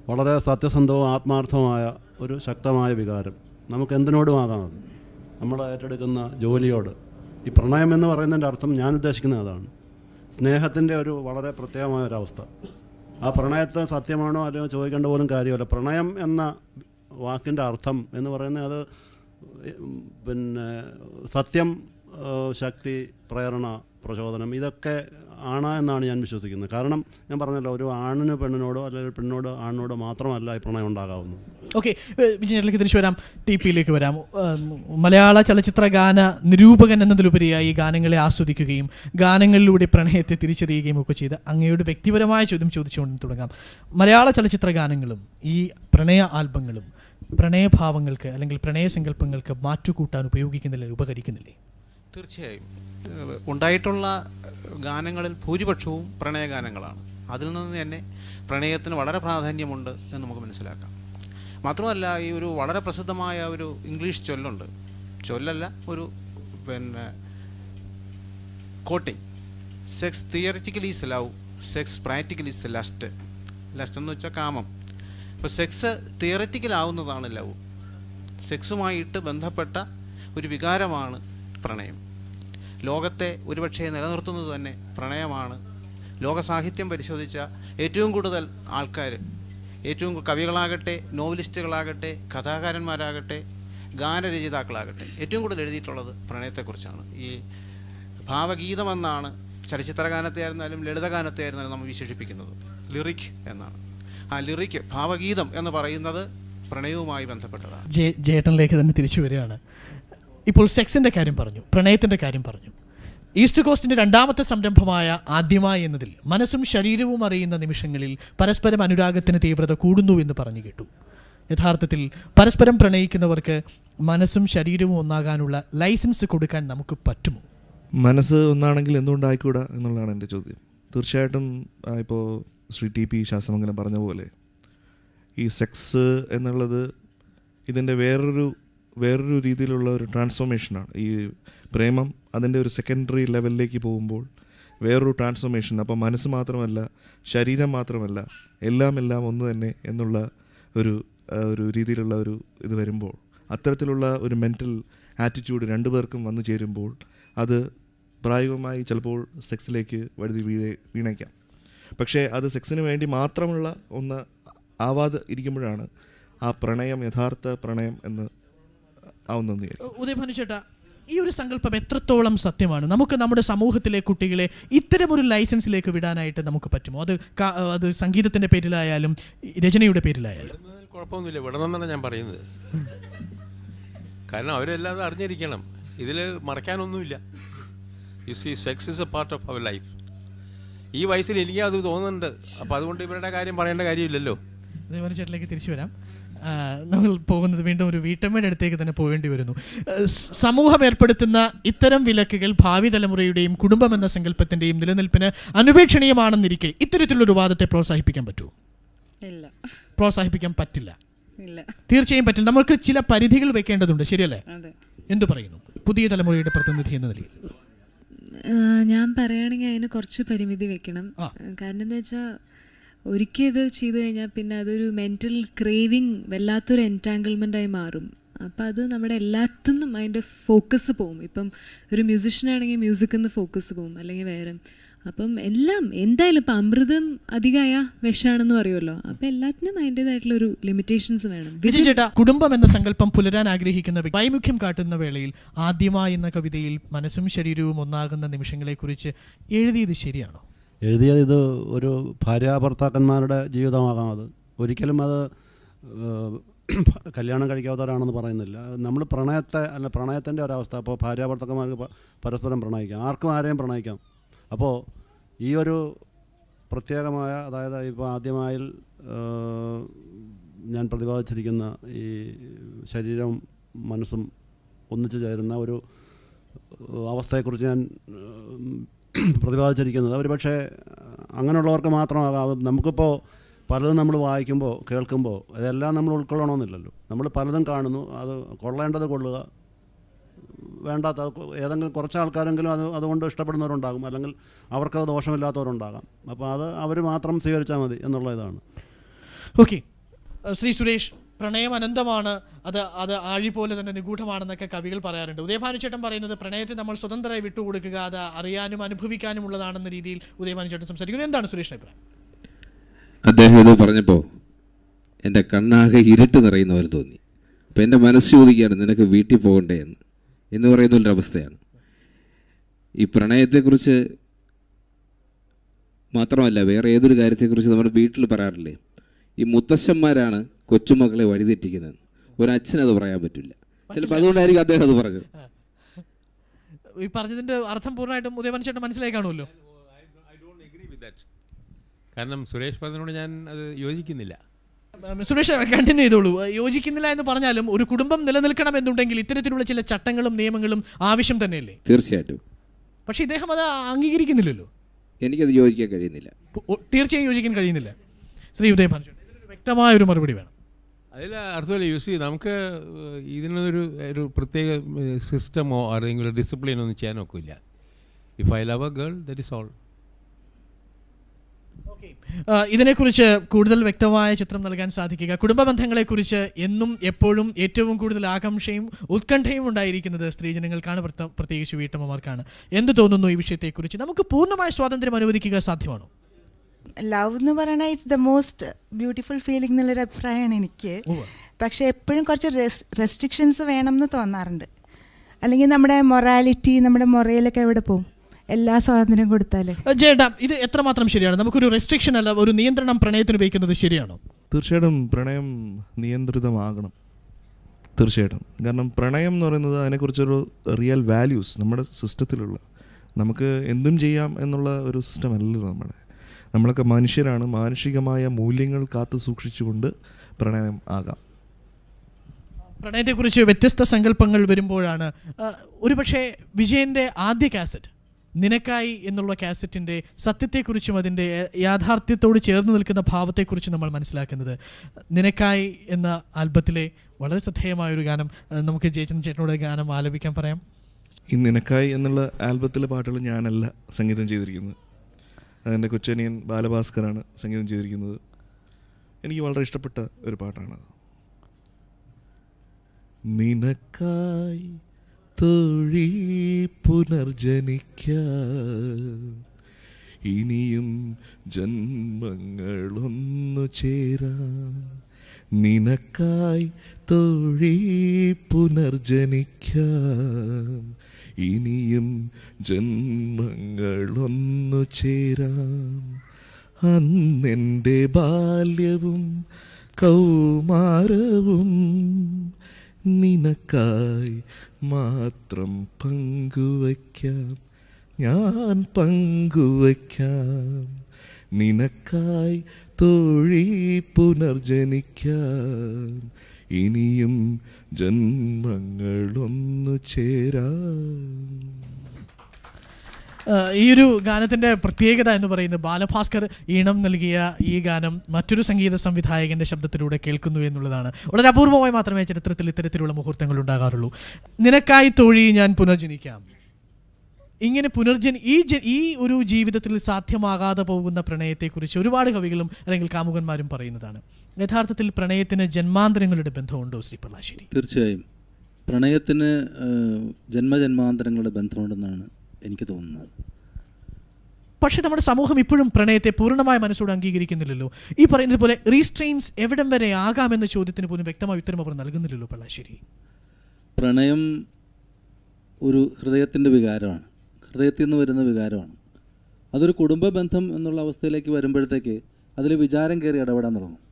വളരെ സത്യസന്ധവും ആത്മാർത്ഥമായ ഒരു ശക്തമായ വികാരം നമുക്ക് എന്തിനോടും ആകാം അത് നമ്മൾ ഏറ്റെടുക്കുന്ന ജോലിയോട് ഈ പ്രണയം എന്ന് പറയുന്നതിൻ്റെ അർത്ഥം ഞാൻ ഉദ്ദേശിക്കുന്നത് അതാണ് സ്നേഹത്തിൻ്റെ ഒരു വളരെ പ്രത്യേകമായ ഒരവസ്ഥ ആ പ്രണയത്തെ സത്യമാണോ അല്ലയോ ചോദിക്കേണ്ട പോലും കാര്യമല്ല പ്രണയം എന്ന വാക്കിൻ്റെ അർത്ഥം എന്ന് പറയുന്നത് അത് പിന്നെ സത്യം ശക്തി പ്രേരണ പ്രചോദനം ഇതൊക്കെ ആണ് എന്നാണ് ഞാൻ വിശ്വസിക്കുന്നത് കാരണം ഞാൻ പറഞ്ഞല്ലോ ഒരു ആണിന് പെണ്ണിനോടോ അല്ലെങ്കിൽ പെണ്ണിനോട് ആണിനോടോ മാത്രമല്ല ഈ പ്രണയം ഉണ്ടാകാവുന്നത് ഓക്കെ വിജയനിലേക്ക് തിരിച്ചു വരാം ടി പിയിലേക്ക് വരാം മലയാള ചലച്ചിത്ര ഗാന നിരൂപകൻ എന്നതിലുപരിയായി ഗാനങ്ങളെ ആസ്വദിക്കുകയും ഗാനങ്ങളിലൂടെ പ്രണയത്തെ തിരിച്ചറിയുകയും ഒക്കെ ചെയ്ത് അങ്ങയുടെ വ്യക്തിപരമായ ചോദ്യം ചോദിച്ചുകൊണ്ട് തുടങ്ങാം മലയാള ചലച്ചിത്ര ഗാനങ്ങളും ഈ പ്രണയ ആൽബങ്ങളും പ്രണയഭാവങ്ങൾക്ക് അല്ലെങ്കിൽ പ്രണയസങ്കല്പങ്ങൾക്ക് മാറ്റുകൂട്ടാൻ ഉപയോഗിക്കുന്നില്ലേ ഉപകരിക്കുന്നില്ലേ തീർച്ചയായും ഉണ്ടായിട്ടുള്ള ഗാനങ്ങളിൽ ഭൂരിപക്ഷവും പ്രണയഗാനങ്ങളാണ് അതിൽ നിന്ന് തന്നെ പ്രണയത്തിന് വളരെ പ്രാധാന്യമുണ്ട് എന്ന് നമുക്ക് മനസ്സിലാക്കാം മാത്രമല്ല ഈ ഒരു വളരെ പ്രസിദ്ധമായ ഒരു ഇംഗ്ലീഷ് ചൊല്ലുണ്ട് ചൊല്ലല്ല ഒരു പിന്നെ quoting sex theoretically is love sex practically is lust lust എന്ന് വെച്ചാൽ കാമം അപ്പോൾ സെക്സ് തിയറിറ്റിക്കലാവുന്നതാണ് ലവ് സെക്സുമായിട്ട് ബന്ധപ്പെട്ട ഒരു വികാരമാണ് പ്രണയം ലോകത്തെ ഒരുപക്ഷെ നിലനിർത്തുന്നത് തന്നെ പ്രണയമാണ് ലോക സാഹിത്യം പരിശോധിച്ച ഏറ്റവും കൂടുതൽ ആൾക്കാർ ഏറ്റവും കവികളാകട്ടെ നോവലിസ്റ്റുകളാകട്ടെ കഥാകാരന്മാരാകട്ടെ ഗാനരചയിതാക്കളാകട്ടെ ഏറ്റവും കൂടുതൽ എഴുതിയിട്ടുള്ളത് പ്രണയത്തെക്കുറിച്ചാണ് ഈ ഭാവഗീതമെന്നാണ് ചലച്ചിത്ര ഗാനത്തെ ആയിരുന്നാലും ആയിരുന്നാലും നമ്മൾ വിശേഷിപ്പിക്കുന്നത് ലിറിക് എന്നാണ് ആ ലിറിക് ഭാവഗീതം എന്ന് പറയുന്നത് പ്രണയവുമായി ബന്ധപ്പെട്ടതാണ് ജേട്ടനിലേക്ക് തന്നെ തിരിച്ചു വരികയാണ് ഇപ്പോൾ സെക്സിൻ്റെ കാര്യം പറഞ്ഞു പ്രണയത്തിൻ്റെ കാര്യം പറഞ്ഞു ഈസ്റ്റ് കോസ്റ്റിൻ്റെ രണ്ടാമത്തെ സംരംഭമായ ആദ്യമായി എന്നതിൽ മനസ്സും ശരീരവും അറിയുന്ന നിമിഷങ്ങളിൽ പരസ്പരം അനുരാഗത്തിന് തീവ്രത കൂടുന്നു എന്ന് പറഞ്ഞു കേട്ടു യഥാർത്ഥത്തിൽ പരസ്പരം പ്രണയിക്കുന്നവർക്ക് മനസ്സും ശരീരവും ഒന്നാകാനുള്ള ലൈസൻസ് കൊടുക്കാൻ നമുക്ക് പറ്റുമോ മനസ്സ് ഒന്നാണെങ്കിൽ എന്തുകൊണ്ടായിക്കൂടാ എന്നുള്ളതാണ് എൻ്റെ ചോദ്യം തീർച്ചയായിട്ടും ഇപ്പോൾ ശ്രീ ടി പി ശാസ്ത്രമംഗലം പറഞ്ഞ പോലെ ഈ സെക്സ് എന്നുള്ളത് ഇതിൻ്റെ വേറൊരു വേറൊരു രീതിയിലുള്ള ഒരു ട്രാൻസ്ഫോർമേഷനാണ് ഈ പ്രേമം അതിൻ്റെ ഒരു സെക്കൻഡറി ലെവലിലേക്ക് പോകുമ്പോൾ വേറൊരു ട്രാൻസ്ഫോർമേഷൻ അപ്പോൾ മനസ്സ് മാത്രമല്ല ശരീരം മാത്രമല്ല എല്ലാം എല്ലാം ഒന്ന് തന്നെ എന്നുള്ള ഒരു ഒരു രീതിയിലുള്ള ഒരു ഇത് വരുമ്പോൾ അത്തരത്തിലുള്ള ഒരു മെൻറ്റൽ ആറ്റിറ്റ്യൂഡ് രണ്ടു പേർക്കും വന്നു ചേരുമ്പോൾ അത് പ്രായോഗികമായി ചിലപ്പോൾ സെക്സിലേക്ക് വഴുതി വീഴേ വീണയ്ക്കാം പക്ഷേ അത് സെക്സിന് വേണ്ടി മാത്രമുള്ള ഒന്ന് ആവാതെ ഇരിക്കുമ്പോഴാണ് ആ പ്രണയം യഥാർത്ഥ പ്രണയം എന്ന് ആവുന്നു ചേട്ടാ ഈ ഒരു സങ്കല്പം എത്രത്തോളം സത്യമാണ് നമുക്ക് നമ്മുടെ സമൂഹത്തിലെ കുട്ടികളെ ഇത്തരമൊരു ലൈസൻസിലേക്ക് വിടാനായിട്ട് നമുക്ക് പറ്റുമോ അത് അത് സംഗീതത്തിന്റെ പേരിലായാലും രചനയുടെ പേരിലായാലും കുഴപ്പമൊന്നുമില്ല വിടണമെന്നാണ് ഞാൻ പറയുന്നത് കാരണം അവരെല്ലാം അറിഞ്ഞിരിക്കണം ഇതിൽ മറക്കാനൊന്നുമില്ല you see sex is a part of our life ഈ വയസ്സിൽ എനിക്ക് അത് തോന്നുന്നുണ്ട് അപ്പോൾ അതുകൊണ്ട് ഇവരുടെ കാര്യം പറയേണ്ട കാര്യമില്ലല്ലോ ദേവാലയ തിരിച്ചു വരാം നമ്മൾ പോകുന്നത് വീണ്ടും ഒരു വീട്ടമ്മയുടെ അടുത്തേക്ക് തന്നെ പോകേണ്ടി വരുന്നു സമൂഹം ഏർപ്പെടുത്തുന്ന ഇത്തരം വിലക്കുകൾ ഭാവി തലമുറയുടെയും കുടുംബം എന്ന സങ്കല്പത്തിന്റെയും നിലനിൽപ്പിന് അനുപേക്ഷണീയമാണെന്നിരിക്കെ ഇത്തരത്തിലുള്ള വാദത്തെ പ്രോത്സാഹിപ്പിക്കാൻ പറ്റൂ ഇല്ല പ്രോത്സാഹിപ്പിക്കാൻ പറ്റില്ല ഇല്ല തീർച്ചയായും പറ്റില്ല നമുക്ക് ചില പരിധികൾ വെക്കേണ്ടതുണ്ട് ശരിയല്ലേ എന്തു പറയുന്നു പുതിയ തലമുറയുടെ പ്രതിനിധി എന്ന നിലയിൽ ഞാൻ പറയുകയാണെങ്കിൽ അതിന് കുറച്ച് പരിമിതി വെക്കണം കാരണം എന്താ വെച്ചാൽ ഒരിക്കൽ ഇത് ചെയ്തു കഴിഞ്ഞാൽ പിന്നെ അതൊരു മെൻറ്റൽ ക്രേവിങ് വല്ലാത്തൊരു എൻറ്റാങ്കിൾമെൻ്റായി മാറും അപ്പോൾ അത് നമ്മുടെ എല്ലാത്തിനും അതിൻ്റെ ഫോക്കസ് പോവും ഇപ്പം ഒരു മ്യൂസിഷ്യനാണെങ്കിൽ മ്യൂസിക്കിൽ നിന്ന് ഫോക്കസ് പോവും അല്ലെങ്കിൽ വേറെ അപ്പം എല്ലാം എന്തായാലും ഇപ്പം അമൃതം അധികമായ വിഷമാണെന്ന് പറയുമല്ലോ അപ്പം എല്ലാത്തിനും ഒരു ലിമിറ്റേഷൻസ് വേണം വിജയ് ചേട്ടാ കുടുംബം എന്ന സങ്കല്പം പുലരാൻ ആഗ്രഹിക്കുന്ന വൈമുഖ്യം കാട്ടുന്ന വേളയിൽ ആദ്യമായി എന്ന കവിതയിൽ മനസ്സും ശരീരവും ഒന്നാകുന്ന നിമിഷങ്ങളെക്കുറിച്ച് എഴുതിയത് ശരിയാണോ എഴുതിയത് ഇത് ഒരു ഭാര്യാഭർത്താക്കന്മാരുടെ ജീവിതമാകാം അത് ഒരിക്കലും അത് കല്യാണം കഴിക്കാത്തവരാണെന്ന് പറയുന്നില്ല നമ്മൾ പ്രണയത്തെ അല്ല പ്രണയത്തിൻ്റെ ഒരവസ്ഥ അപ്പോൾ ഭാര്യാഭർത്താക്കന്മാർക്ക് പരസ്പരം പ്രണയിക്കാം ആർക്കും ആരെയും പ്രണയിക്കാം അപ്പോൾ ഈ ഒരു പ്രത്യേകമായ അതായത് ഇപ്പോൾ ആദ്യമായി ഞാൻ പ്രതിപാദിച്ചിരിക്കുന്ന ഈ ശരീരം മനസ്സും ഒന്നിച്ചു ചേരുന്ന ഒരു അവസ്ഥയെക്കുറിച്ച് ഞാൻ പ്രതിപാദിച്ചിരിക്കുന്നത് അവർ പക്ഷേ അങ്ങനെയുള്ളവർക്ക് മാത്രമാകാം നമുക്കിപ്പോൾ പലതും നമ്മൾ വായിക്കുമ്പോൾ കേൾക്കുമ്പോൾ ഇതെല്ലാം നമ്മൾ ഉൾക്കൊള്ളണമെന്നില്ലല്ലോ നമ്മൾ പലതും കാണുന്നു അത് കൊള്ളേണ്ടത് കൊള്ളുക വേണ്ടാത്ത ഏതെങ്കിലും കുറച്ച് ആൾക്കാരെങ്കിലും അത് അതുകൊണ്ട് ഇഷ്ടപ്പെടുന്നവരുണ്ടാകും അല്ലെങ്കിൽ അവർക്കത് ദോഷമില്ലാത്തവരുണ്ടാകാം അപ്പോൾ അത് അവർ മാത്രം സ്വീകരിച്ചാൽ മതി എന്നുള്ള ഇതാണ് ഓക്കെ ശ്രീ സുരേഷ് പ്രണയം അനന്തമാണ് അത് അത് ആഴി പോലെ തന്നെ നിഗൂഢമാണെന്നൊക്കെ കവികൾ പറയാറുണ്ട് ഉദയഭാനുചേട്ടൻ പറയുന്നത് പ്രണയത്തെ നമ്മൾ സ്വതന്ത്രമായി വിട്ടുകൊടുക്കുക അത് അറിയാനും അനുഭവിക്കാനും ഉള്ളതാണെന്ന രീതിയിൽ ഉദയഭാനുചേട്ടൻ സംസാരിക്കുന്നു എന്താണ് സുരേഷ് അഭിപ്രായം അദ്ദേഹം ഇത് പറഞ്ഞപ്പോൾ എൻ്റെ കണ്ണാകെ ഇരുട്ട് നിറയുന്നവർ തോന്നി അപ്പോൾ എൻ്റെ മനസ്സ് ചോദിക്കുകയാണ് നിനക്ക് വീട്ടിൽ പോകണ്ടേ എന്ന് എന്ന് പറയുന്ന ഒരു അവസ്ഥയാണ് ഈ പ്രണയത്തെക്കുറിച്ച് മാത്രമല്ല വേറെ ഏതൊരു കാര്യത്തെക്കുറിച്ച് നമ്മുടെ വീട്ടിൽ പറയാറില്ലേ ഈ മുത്തശ്ശന്മാരാണ് കൊച്ചുമക്കളെ വഴിതെറ്റിക്കുന്നത് ഒരച്ഛൻ അത് പറയാൻ പറ്റില്ല ചിലപ്പോൾ അതുകൊണ്ടായിരിക്കും അദ്ദേഹം അത് പറഞ്ഞത് ഈ പറഞ്ഞതിന്റെ അർത്ഥം പൂർണ്ണമായിട്ടും ഉദയ മനുഷ്യട്ട് മനസ്സിലായി കാണുമല്ലോ കാരണം സുരേഷ് പറഞ്ഞോട് ഞാൻ അത് യോജിക്കുന്നില്ല സുരേഷ് കണ്ടിന്യൂ ചെയ്തോളൂ യോജിക്കുന്നില്ല എന്ന് പറഞ്ഞാലും ഒരു കുടുംബം നിലനിൽക്കണം എന്നുണ്ടെങ്കിൽ ഇത്തരത്തിലുള്ള ചില ചട്ടങ്ങളും നിയമങ്ങളും ആവശ്യം തന്നെയല്ലേ തീർച്ചയായിട്ടും പക്ഷെ ഇദ്ദേഹം അത് അംഗീകരിക്കുന്നില്ലല്ലോ എനിക്കത് യോജിക്കാൻ കഴിയുന്നില്ല തീർച്ചയായും യോജിക്കാൻ കഴിയുന്നില്ല ശ്രീ ഉദയം ഭാനുജൻ വ്യക്തമായ ഒരു മറുപടി വേണം അതിൽ അർത്ഥമല്ല യൂസ് ചെയ്ത് നമുക്ക് ഇതിനൊരു ഒരു പ്രത്യേക സിസ്റ്റമോ അല്ലെങ്കിൽ ഡിസിപ്ലിനോ ഒന്നും ചെയ്യാൻ ഒക്കില്ല if I love a girl that is all ഇതിനെക്കുറിച്ച് കൂടുതൽ വ്യക്തമായ ചിത്രം നൽകാൻ സാധിക്കുക കുടുംബ ബന്ധങ്ങളെക്കുറിച്ച് എന്നും എപ്പോഴും ഏറ്റവും കൂടുതൽ ആകാംക്ഷയും ഉത്കണ്ഠയും ഉണ്ടായിരിക്കുന്നത് സ്ത്രീജനങ്ങൾക്കാണ് പ്രത്യേകിച്ച് വീട്ടമ്മമാർക്കാണ് എന്ത് തോന്നുന്നു ഈ വിഷയത്തെക്കുറിച്ച് നമുക്ക് പൂർണ്ണമായ സ്വാതന്ത്ര്യം അനുവദിക്കുക സാധ്യമാണോ ലവ് എന്ന് പറയണ it's the most beautiful feeling എന്നുള്ളൊരു അഭിപ്രായമാണ് എനിക്ക് പക്ഷെ എപ്പോഴും കുറച്ച് റെസ്ട്രിക്ഷൻസ് വേണം എന്ന് തോന്നാറുണ്ട് അല്ലെങ്കിൽ നമ്മുടെ മൊറാലിറ്റി നമ്മുടെ മൊറയിലൊക്കെ എവിടെ പോകും എല്ലാ സ്വാതന്ത്ര്യം കൊടുത്താലേ ചേട്ടാ ഇത് എത്രമാത്രം ശരിയാണ് നമുക്കൊരു റെസ്ട്രിക്ഷൻ അല്ല ഒരു നിയന്ത്രണം പ്രണയത്തിന് ഉപയോഗിക്കുന്നത് ശരിയാണോ തീർച്ചയായിട്ടും പ്രണയം നിയന്ത്രിതമാകണം തീർച്ചയായിട്ടും കാരണം പ്രണയം എന്ന് പറയുന്നത് അതിനെക്കുറിച്ചൊരു റിയൽ വാല്യൂസ് നമ്മുടെ സിസ്റ്റത്തിലുള്ള നമുക്ക് എന്തും ചെയ്യാം എന്നുള്ള ഒരു സിസ്റ്റം അല്ലല്ലോ നമ്മുടെ നമ്മളൊക്കെ മനുഷ്യരാണ് മാനുഷികമായ മൂല്യങ്ങൾ കാത്തു സൂക്ഷിച്ചുകൊണ്ട് പ്രണയം ആകാം പ്രണയത്തെക്കുറിച്ച് വ്യത്യസ്ത സങ്കല്പങ്ങൾ വരുമ്പോഴാണ് ഒരുപക്ഷെ വിജയൻ്റെ ആദ്യ കാസറ്റ് നിനക്കായി എന്നുള്ള കാസറ്റിൻ്റെ സത്യത്തെക്കുറിച്ചും അതിൻ്റെ യാഥാർത്ഥ്യത്തോട് ചേർന്ന് നിൽക്കുന്ന ഭാവത്തെക്കുറിച്ചും നമ്മൾ മനസ്സിലാക്കുന്നത് നിനക്കായി എന്ന ആൽബത്തിലെ വളരെ ശ്രദ്ധേയമായൊരു ഗാനം നമുക്ക് ജയചന്ദ്രൻ ചേട്ടനോട് ഗാനം ആലപിക്കാൻ പറയാം ഈ നിനക്കായി എന്നുള്ള ആൽബത്തിലെ പാട്ടുകൾ ഞാനല്ല സംഗീതം ചെയ്തിരിക്കുന്നത് അതിൻ്റെ കൊച്ചനിയൻ ബാലഭാസ്കറാണ് സംഗീതം ചെയ്തിരിക്കുന്നത് എനിക്ക് വളരെ ഇഷ്ടപ്പെട്ട ഒരു പാട്ടാണ് നിനക്കായി തൊഴി പുനർജനിക്ക ഇനിയും ജന്മങ്ങളൊന്നു ചേരാ നിനക്കായി തൊഴി പുനർജനിക്കാം ഇനിയും ജന്മങ്ങളൊന്നു ചേരാം അന്നെൻ്റെ ബാല്യവും കൗമാരവും നിനക്കായി മാത്രം പങ്കുവയ്ക്കാം ഞാൻ പങ്കുവയ്ക്കാം നിനക്കായി തോഴി പുനർജനിക്കാം ഇനിയും ജന്മങ്ങളൊന്നു ചേരാ ഈ ഒരു ഗാനത്തിൻ്റെ പ്രത്യേകത എന്ന് പറയുന്നത് ബാലഭാസ്കർ ഈണം നൽകിയ ഈ ഗാനം മറ്റൊരു സംഗീത സംവിധായകൻ്റെ ശബ്ദത്തിലൂടെ കേൾക്കുന്നു എന്നുള്ളതാണ് വളരെ അപൂർവമായി മാത്രമേ ചരിത്രത്തിൽ ഇത്തരത്തിലുള്ള മുഹൂർത്തങ്ങൾ ഉണ്ടാകാറുള്ളൂ നിനക്കായി തൊഴി ഞാൻ പുനർജനിക്കാം ഇങ്ങനെ പുനർജൻ ഈ ഈ ഒരു ജീവിതത്തിൽ സാധ്യമാകാതെ പോകുന്ന പ്രണയത്തെക്കുറിച്ച് ഒരുപാട് കവികളും അല്ലെങ്കിൽ കാമുകന്മാരും പറയുന്നതാണ് യഥാർത്ഥത്തിൽ പ്രണയത്തിന് ജന്മാന്തരങ്ങളുടെ ബന്ധമുണ്ടോ ശ്രീ പള്ളാശ്ശേരി തീർച്ചയായും പ്രണയത്തിന് ജന്മജന്മാന്തരങ്ങളുടെ ബന്ധമുണ്ടെന്നാണ് എനിക്ക് തോന്നുന്നത് പക്ഷേ നമ്മുടെ സമൂഹം ഇപ്പോഴും പ്രണയത്തെ പൂർണ്ണമായ മനസ്സോട് അംഗീകരിക്കുന്നില്ലല്ലോ ഈ പറയുന്നത് പോലെ റീസ്ട്രെയിൻസ് എവിടം വരെ ആകാമെന്ന ചോദ്യത്തിന് പോലും വ്യക്തമായ ഉത്തരം അവർ നൽകുന്നില്ലല്ലോ പള്ളാശ്ശേരി പ്രണയം ഒരു ഹൃദയത്തിൻ്റെ വികാരമാണ് ഹൃദയത്തിൽ നിന്ന് വരുന്ന വികാരമാണ് അതൊരു കുടുംബ ബന്ധം എന്നുള്ള അവസ്ഥയിലേക്ക് വരുമ്പോഴത്തേക്ക് അതിൽ വിചാരം കയറി ഇടപെടാൻ തുടങ്ങും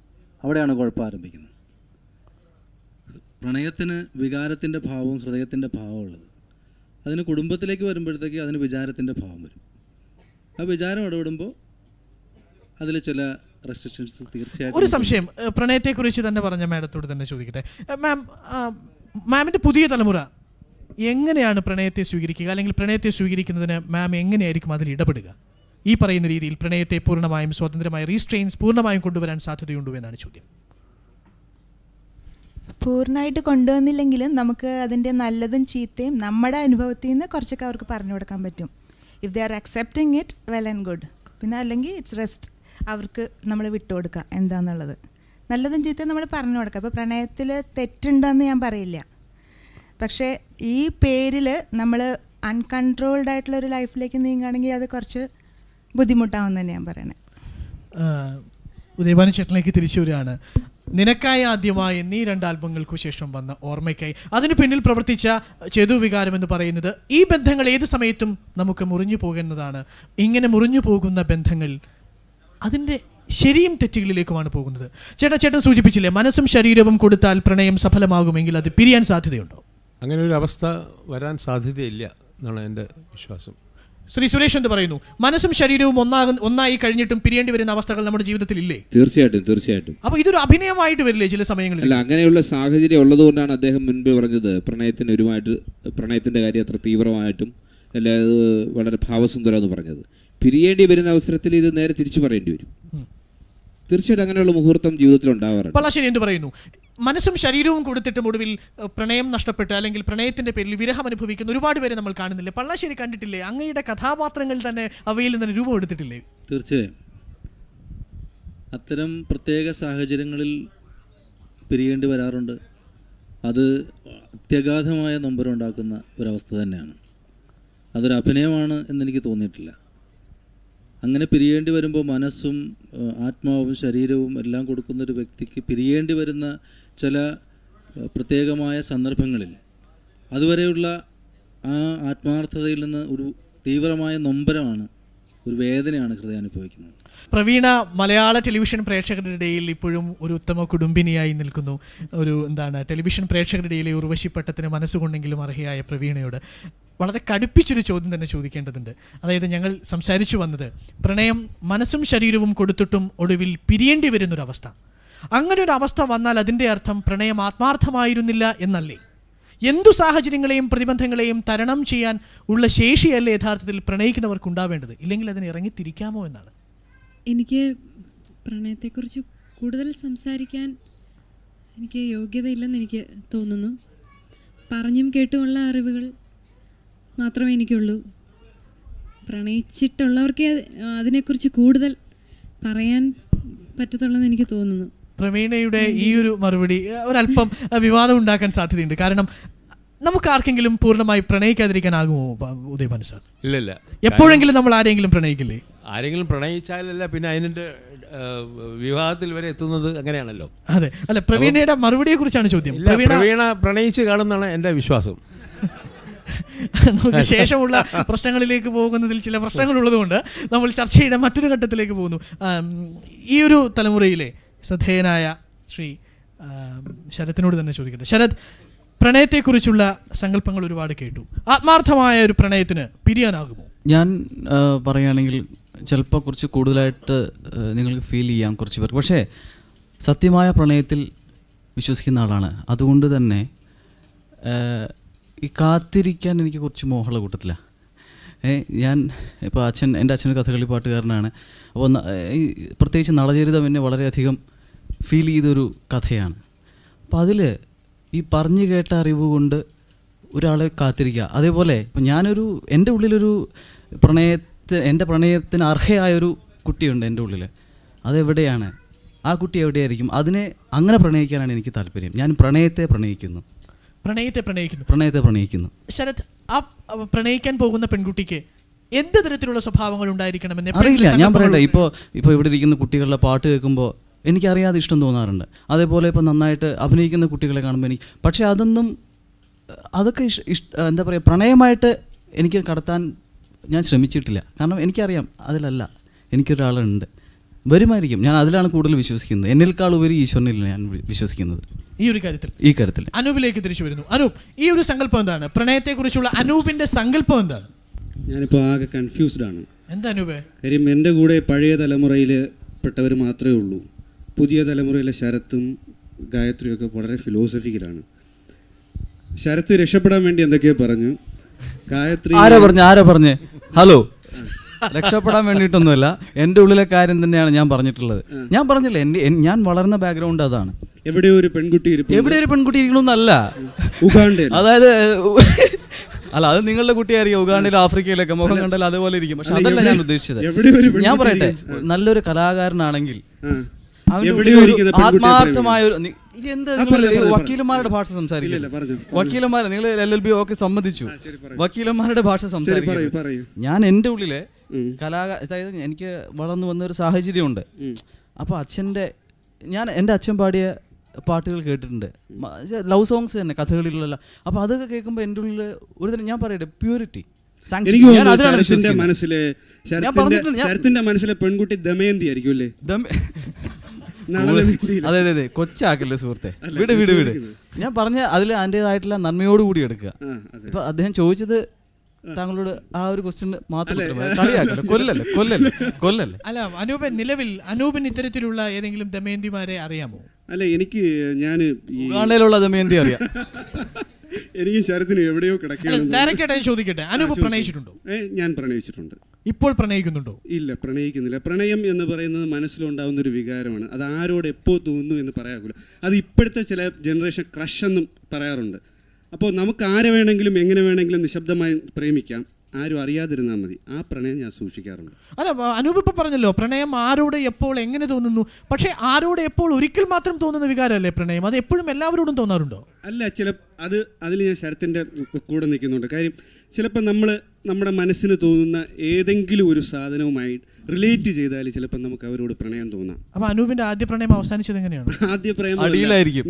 അവിടെയാണ് കുഴപ്പം ആരംഭിക്കുന്നത് പ്രണയത്തിന് വികാരത്തിൻ്റെ ഭാവവും ഹൃദയത്തിൻ്റെ ഭാവവും ഉള്ളത് അതിന് കുടുംബത്തിലേക്ക് വരുമ്പോഴത്തേക്ക് അതിന് വിചാരത്തിൻ്റെ ഭാവം വരും ആ വിചാരം ഇടപെടുമ്പോൾ അതിൽ ചില റെസ്ട്രിക്ഷൻസ് തീർച്ചയായിട്ടും ഒരു സംശയം പ്രണയത്തെക്കുറിച്ച് തന്നെ പറഞ്ഞ മാഡത്തോട് തന്നെ ചോദിക്കട്ടെ മാം മാമിൻ്റെ പുതിയ തലമുറ എങ്ങനെയാണ് പ്രണയത്തെ സ്വീകരിക്കുക അല്ലെങ്കിൽ പ്രണയത്തെ സ്വീകരിക്കുന്നതിന് മാം എങ്ങനെയായിരിക്കും അതിൽ ഇടപെടുക ഈ പറയുന്ന രീതിയിൽ പ്രണയത്തെ പൂർണ്ണമായും സ്വതന്ത്രമായ റീസ്ട്രെയിൻസ് പൂർണ്ണമായും കൊണ്ടുവരാൻ സാധ്യതയുണ്ടോ എന്നാണ് ചോദ്യം പൂർണ്ണമായിട്ട് കൊണ്ടുവന്നില്ലെങ്കിലും നമുക്ക് അതിൻ്റെ നല്ലതും ചീത്തയും നമ്മുടെ അനുഭവത്തിൽ നിന്ന് കുറച്ചൊക്കെ അവർക്ക് പറഞ്ഞു കൊടുക്കാൻ പറ്റും if they are accepting it well and good പിന്നെ അല്ലെങ്കിൽ ഇറ്റ്സ് റെസ്റ്റ് അവർക്ക് നമ്മൾ വിട്ടുകൊടുക്കുക എന്താണെന്നുള്ളത് നല്ലതും ചീത്തയും നമ്മൾ പറഞ്ഞു കൊടുക്കുക അപ്പോൾ പ്രണയത്തിൽ തെറ്റുണ്ടെന്ന് ഞാൻ പറയില്ല പക്ഷേ ഈ പേരിൽ നമ്മൾ അൺകൺട്രോൾഡ് ആയിട്ടുള്ള ഒരു ലൈഫിലേക്ക് നീങ്ങുകയാണെങ്കിൽ അത് കുറച്ച് ബുദ്ധിമുട്ടാവും തന്നെ ഞാൻ പറയണേ ഉദയഭാനു ചേട്ടനിലേക്ക് തിരിച്ചു വരികയാണ് നിനക്കായി ആദ്യമായി നീ രണ്ട് ആൽബങ്ങൾക്കു ശേഷം വന്ന ഓർമ്മയ്ക്കായി അതിനു പിന്നിൽ പ്രവർത്തിച്ച ചേതു വികാരം എന്ന് പറയുന്നത് ഈ ബന്ധങ്ങൾ ഏത് സമയത്തും നമുക്ക് മുറിഞ്ഞു പോകുന്നതാണ് ഇങ്ങനെ മുറിഞ്ഞു പോകുന്ന ബന്ധങ്ങൾ അതിൻ്റെ ശരിയും തെറ്റുകളിലേക്കുമാണ് പോകുന്നത് ചേട്ടാ ചേട്ടൻ സൂചിപ്പിച്ചില്ലേ മനസ്സും ശരീരവും കൊടുത്താൽ പ്രണയം സഫലമാകുമെങ്കിൽ അത് പിരിയാൻ സാധ്യതയുണ്ടോ അങ്ങനെ ഒരു അവസ്ഥ വരാൻ സാധ്യതയില്ല എന്നാണ് എൻ്റെ വിശ്വാസം ശ്രീ സുരേഷ് എന്ത് പറയുന്നു മനസ്സും ശരീരവും ഒന്നാകും ഒന്നായി കഴിഞ്ഞിട്ടും പിരിയേണ്ടി വരുന്ന അവസ്ഥകൾ നമ്മുടെ ജീവിതത്തിൽ ഇല്ലേ തീർച്ചയായിട്ടും തീർച്ചയായിട്ടും അപ്പോൾ ഇതൊരു അഭിനയമായിട്ട് വരില്ലേ ചില സമയങ്ങളിൽ അല്ല അങ്ങനെയുള്ള സാഹചര്യം ഉള്ളതുകൊണ്ടാണ് അദ്ദേഹം മുൻപ് പറഞ്ഞത് പ്രണയത്തിന് ഒരുമായിട്ട് പ്രണയത്തിന്റെ കാര്യം അത്ര തീവ്രമായിട്ടും അല്ല വളരെ ഭാവസുന്ദരം എന്ന് പറഞ്ഞത് പിരിയേണ്ടി വരുന്ന അവസരത്തിൽ ഇത് നേരെ തിരിച്ചു പറയേണ്ടി വരും തീർച്ചയായിട്ടും അങ്ങനെയുള്ള മുഹൂർത്തം ജീവിതത്തിൽ ഉണ്ടാവാറുണ്ട് പലാശ്ശേരി എന്ത് പറയുന്നു മനസ്സും ശരീരവും കൊടുത്തിട്ടും ഒടുവിൽ പ്രണയം നഷ്ടപ്പെട്ട് അല്ലെങ്കിൽ പ്രണയത്തിൻ്റെ പേരിൽ വിരഹം അനുഭവിക്കുന്ന ഒരുപാട് പേരെ നമ്മൾ കാണുന്നില്ലേ പള്ളാശ്ശേരി കണ്ടിട്ടില്ലേ അങ്ങയുടെ കഥാപാത്രങ്ങൾ തന്നെ അവയിൽ നിന്ന് രൂപം എടുത്തിട്ടില്ലേ തീർച്ചയായും അത്തരം പ്രത്യേക സാഹചര്യങ്ങളിൽ പിരിയേണ്ടി വരാറുണ്ട് അത് അത്യഗാധമായ നൊമ്പരമുണ്ടാക്കുന്ന ഒരവസ്ഥ തന്നെയാണ് അതൊരു അഭിനയമാണ് എന്നെനിക്ക് തോന്നിയിട്ടില്ല അങ്ങനെ പിരിയേണ്ടി വരുമ്പോൾ മനസ്സും ആത്മാവും ശരീരവും എല്ലാം കൊടുക്കുന്ന ഒരു വ്യക്തിക്ക് പിരിയേണ്ടി വരുന്ന ചില പ്രത്യേകമായ സന്ദർഭങ്ങളിൽ അതുവരെയുള്ള ആ ആത്മാർത്ഥതയിൽ നിന്ന് ഒരു തീവ്രമായ നൊമ്പരമാണ് ഒരു വേദനയാണ് ഹൃദയം അനുഭവിക്കുന്നത് പ്രവീണ മലയാള ടെലിവിഷൻ പ്രേക്ഷകരുടെ ഇടയിൽ ഇപ്പോഴും ഒരു ഉത്തമ കുടുംബിനിയായി നിൽക്കുന്നു ഒരു എന്താണ് ടെലിവിഷൻ പ്രേക്ഷകരുടെ ഇടയിലെ ഉർവശിപ്പട്ടത്തിന് മനസ്സുകൊണ്ടെങ്കിലും അർഹയായ പ്രവീണയോട് വളരെ കടുപ്പിച്ചൊരു ചോദ്യം തന്നെ ചോദിക്കേണ്ടതുണ്ട് അതായത് ഞങ്ങൾ സംസാരിച്ചു വന്നത് പ്രണയം മനസ്സും ശരീരവും കൊടുത്തിട്ടും ഒടുവിൽ പിരിയേണ്ടി വരുന്നൊരവസ്ഥ അങ്ങനെ ഒരു അവസ്ഥ വന്നാൽ അതിൻ്റെ അർത്ഥം പ്രണയം ആത്മാർത്ഥമായിരുന്നില്ല എന്നല്ലേ എന്തു സാഹചര്യങ്ങളെയും പ്രതിബന്ധങ്ങളെയും തരണം ചെയ്യാൻ ഉള്ള ശേഷിയല്ല യഥാർത്ഥത്തിൽ പ്രണയിക്കുന്നവർക്ക് ഉണ്ടാവേണ്ടത് ഇല്ലെങ്കിൽ അതിന് ഇറങ്ങിത്തിരിക്കാമോ എന്നാണ് എനിക്ക് പ്രണയത്തെക്കുറിച്ച് കൂടുതൽ സംസാരിക്കാൻ എനിക്ക് യോഗ്യതയില്ലെന്ന് എനിക്ക് തോന്നുന്നു പറഞ്ഞും കേട്ടുമുള്ള അറിവുകൾ മാത്രമേ എനിക്കുള്ളൂ പ്രണയിച്ചിട്ടുള്ളവർക്കേ അതിനെക്കുറിച്ച് കൂടുതൽ പറയാൻ പറ്റത്തുള്ളെന്ന് എനിക്ക് തോന്നുന്നു പ്രവീണയുടെ ഈ ഒരു മറുപടി ഒരല്പം വിവാദം ഉണ്ടാക്കാൻ സാധ്യതയുണ്ട് കാരണം നമുക്ക് ആർക്കെങ്കിലും പൂർണ്ണമായി പ്രണയിക്കാതിരിക്കാനാകുമോ ഉദയ മനസ്സാർ ഇല്ല ഇല്ല എപ്പോഴെങ്കിലും നമ്മൾ ആരെങ്കിലും പ്രണയിക്കില്ലേ ആരെങ്കിലും പ്രണയിച്ചാലല്ല പിന്നെ അതിന്റെ വിവാഹത്തിൽ വരെ എത്തുന്നത് അങ്ങനെയാണല്ലോ അതെ അല്ല പ്രവീണയുടെ മറുപടിയെ കുറിച്ചാണ് ചോദ്യം പ്രവീണ പ്രണയിച്ച് കാണുന്നതാണ് എന്റെ വിശ്വാസം നമുക്ക് ശേഷമുള്ള പ്രശ്നങ്ങളിലേക്ക് പോകുന്നതിൽ ചില പ്രശ്നങ്ങളുള്ളതുകൊണ്ട് നമ്മൾ ചർച്ചയുടെ മറ്റൊരു ഘട്ടത്തിലേക്ക് പോകുന്നു ഈ ഒരു തലമുറയിലെ ശ്രദ്ധേയനായ ശ്രീ ശരത്തിനോട് തന്നെ ചോദിക്കട്ടെ ശരത് പ്രണയത്തെക്കുറിച്ചുള്ള സങ്കല്പങ്ങൾ ഒരുപാട് കേട്ടു ആത്മാർത്ഥമായ ഒരു പ്രണയത്തിന് പിരിയാനാകുമോ ഞാൻ പറയുകയാണെങ്കിൽ ചിലപ്പോൾ കുറച്ച് കൂടുതലായിട്ട് നിങ്ങൾക്ക് ഫീൽ ചെയ്യാം കുറച്ച് പേർക്ക് പക്ഷേ സത്യമായ പ്രണയത്തിൽ വിശ്വസിക്കുന്ന ആളാണ് അതുകൊണ്ട് തന്നെ ഈ കാത്തിരിക്കാൻ എനിക്ക് കുറച്ച് മോഹമുള്ള കൂട്ടത്തില്ല ഞാൻ ഇപ്പോൾ അച്ഛൻ എൻ്റെ അച്ഛൻ കഥകളി പാട്ടുകാരനാണ് അപ്പോൾ പ്രത്യേകിച്ച് നളചരിതം എന്നെ വളരെയധികം ഫീൽ ചെയ്തൊരു കഥയാണ് അപ്പം അതിൽ ഈ പറഞ്ഞു കേട്ട അറിവ് കൊണ്ട് ഒരാളെ കാത്തിരിക്കുക അതേപോലെ ഞാനൊരു എൻ്റെ ഉള്ളിലൊരു പ്രണയത്തെ എൻ്റെ പ്രണയത്തിന് അർഹയായൊരു കുട്ടിയുണ്ട് എൻ്റെ ഉള്ളിൽ അതെവിടെയാണ് ആ കുട്ടി എവിടെയായിരിക്കും അതിനെ അങ്ങനെ പ്രണയിക്കാനാണ് എനിക്ക് താല്പര്യം ഞാൻ പ്രണയത്തെ പ്രണയിക്കുന്നു പ്രണയത്തെ പ്രണയിക്കുന്നു പ്രണയത്തെ പ്രണയിക്കുന്നു ശരത് ആ പ്രണയിക്കാൻ പോകുന്ന പെൺകുട്ടിക്ക് എന്ത് തരത്തിലുള്ള സ്വഭാവങ്ങൾ ഉണ്ടായിരിക്കണമെന്ന് അറിയില്ല ഞാൻ പറയണ്ടേ ഇപ്പോൾ ഇപ്പോൾ ഇവിടെ ഇരിക്കുന്ന കുട്ടികളുടെ പാട്ട് കേൾക്കുമ്പോൾ എനിക്കറിയാതെ ഇഷ്ടം തോന്നാറുണ്ട് അതേപോലെ ഇപ്പോൾ നന്നായിട്ട് അഭിനയിക്കുന്ന കുട്ടികളെ കാണുമ്പോൾ എനിക്ക് പക്ഷേ അതൊന്നും അതൊക്കെ ഇഷ് എന്താ പറയുക പ്രണയമായിട്ട് എനിക്ക് കടത്താൻ ഞാൻ ശ്രമിച്ചിട്ടില്ല കാരണം എനിക്കറിയാം അതിലല്ല എനിക്കൊരാളുണ്ട് വരുമായിരിക്കും ഞാൻ അതിലാണ് കൂടുതൽ വിശ്വസിക്കുന്നത് എന്നേക്കാൾ ഉപരി ഈശ്വരനിൽ ഞാൻ വിശ്വസിക്കുന്നത് ഈ ഒരു കാര്യത്തിൽ ഈ കാര്യത്തിൽ അനൂപിലേക്ക് തിരിച്ചു വരുന്നു അനൂപ് ഈ ഒരു സങ്കല്പം എന്താണ് പ്രണയത്തെക്കുറിച്ചുള്ള അനൂപിന്റെ സങ്കല്പം എന്താണ് ഞാനിപ്പോൾ ആകെ കൺഫ്യൂസ്ഡ് ആണ് എന്താ അനൂപ് കാര്യം എൻ്റെ കൂടെ പഴയ തലമുറയിൽ പെട്ടവർ മാത്രമേ ഉള്ളൂ പുതിയ തലമുറയിലെ ശരത്തും ഗായത്രിയൊക്കെ വളരെ ഫിലോസഫിക്കലാണ് ശരത്ത് രക്ഷപ്പെടാൻ വേണ്ടി എന്തൊക്കെയോ പറഞ്ഞു ഗായത്രി ആരാ പറഞ്ഞു ആരാ പറഞ്ഞേ ഹലോ രക്ഷപ്പെടാൻ വേണ്ടിയിട്ടൊന്നുമല്ല എൻ്റെ ഉള്ളിലെ കാര്യം തന്നെയാണ് ഞാൻ പറഞ്ഞിട്ടുള്ളത് ഞാൻ പറഞ്ഞില്ല എൻ്റെ ഞാൻ വളർന്ന ബാക്ക്ഗ്രൗണ്ട് അതാണ് എവിടെ ഒരു പെൺകുട്ടി എവിടെ ഒരു പെൺകുട്ടി ഇരിക്കണമെന്നല്ല ഉഗാണ്ട അതായത് അല്ല അത് നിങ്ങളുടെ കുട്ടിയായിരിക്കും ഉഗാണ്ടയിലും ആഫ്രിക്കയിലൊക്കെ മുഖം കണ്ടാൽ അതുപോലെ ഇരിക്കും പക്ഷെ അതല്ല ഞാൻ ഉദ്ദേശിച്ചത് ഞാൻ പറയട്ടെ നല്ലൊരു കലാകാരനാണെങ്കിൽ ആത്മാർത്ഥമായ ഒരു വക്കീലന്മാരുടെ ഭാഷ സംസാരിക്കില്ല വക്കീലന്മാരെ നിങ്ങൾ എൽ എൽ ബി ഒക്കെ സമ്മതിച്ചു വക്കീലന്മാരുടെ ഭാഷ സംസാരിക്കും ഞാൻ എന്റെ ഉള്ളിലെ കലാ അതായത് എനിക്ക് വളർന്നു വന്ന ഒരു സാഹചര്യമുണ്ട് അപ്പോൾ അച്ഛന്റെ ഞാൻ എന്റെ അച്ഛൻ പാടിയ പാട്ടുകൾ കേട്ടിട്ടുണ്ട് ലവ് സോങ്സ് തന്നെ കഥകളിലുള്ള അപ്പോൾ അതൊക്കെ കേൾക്കുമ്പോൾ എന്റെ ഉള്ളില് ഒരു തരം ഞാൻ പറയട്ടെ പ്യൂരിറ്റി മനസ്സിലെ മനസ്സിലെ പെൺകുട്ടി ദമയന്തി ആയിരിക്കും അതെ അതെ അതെ കൊച്ചാക്കല്ലേ സുഹൃത്തെ വിട് വിട് വിട് ഞാൻ പറഞ്ഞ അതിൽ അതിൻ്റെതായിട്ടുള്ള നന്മയോട് കൂടി എടുക്കുക ഇപ്പൊ അദ്ദേഹം ചോദിച്ചത് താങ്കളോട് ആ ഒരു ക്വസ്റ്റ്യൻ മാത്രം കൊല്ലല്ലേ കൊല്ലല്ലേ കൊല്ലല്ലേ അല്ല അനൂപൻ നിലവിൽ അനൂപൻ ഇത്തരത്തിലുള്ള ഏതെങ്കിലും ദമയന്തിമാരെ അറിയാമോ അല്ല എനിക്ക് ഞാൻ ഉഗാണ്ടയിലുള്ള ദമയന്തി അറിയാം എനിക്ക് ശരത്തിന് എവിടെയോ ഡയറക്റ്റ് ചോദിക്കട്ടെ അനൂപ് പ്രണയിച്ചിട്ടുണ്ടോ ഞാൻ പ്രണയിച്ചിട്ടുണ്ട് ഇപ്പോൾ പ്രണയിക്കുന്നുണ്ടോ ഇല്ല പ്രണയിക്കുന്നില്ല പ്രണയം എന്ന് പറയുന്നത് മനസ്സിലുണ്ടാവുന്ന ഒരു വികാരമാണ് അത് ആരോട് എപ്പോൾ തോന്നുന്നു എന്ന് പറയാറില്ല അത് ഇപ്പോഴത്തെ ചില ജനറേഷൻ ക്രഷ് എന്നും പറയാറുണ്ട് അപ്പോൾ നമുക്ക് ആരെ വേണമെങ്കിലും എങ്ങനെ വേണമെങ്കിലും നിശബ്ദമായി പ്രേമിക്കാം ആരും അറിയാതിരുന്നാൽ മതി ആ പ്രണയം ഞാൻ സൂക്ഷിക്കാറുണ്ട് അല്ല അനൂപ് ഇപ്പം പറഞ്ഞല്ലോ പ്രണയം ആരോട് എപ്പോൾ എങ്ങനെ തോന്നുന്നു പക്ഷേ ആരോട് എപ്പോൾ ഒരിക്കൽ മാത്രം തോന്നുന്ന വികാരമല്ലേ പ്രണയം അത് എപ്പോഴും എല്ലാവരോടും തോന്നാറുണ്ടോ അല്ല ചില അത് അതിൽ ഞാൻ ശരത്തിൻ്റെ കൂടെ നിൽക്കുന്നുണ്ട് കാര്യം ചിലപ്പോൾ നമ്മൾ നമ്മുടെ മനസ്സിന് തോന്നുന്ന ഏതെങ്കിലും ഒരു സാധനവുമായി റിലേറ്റ് ചെയ്താൽ ചിലപ്പോൾ നമുക്ക് അവരോട് പ്രണയം തോന്നാം അപ്പൊ അനൂപിന്റെ ആദ്യ പ്രണയം അവസാനിച്ചത് എങ്ങനെയാണ് ആദ്യ പ്രണയം അടിയിലായിരിക്കും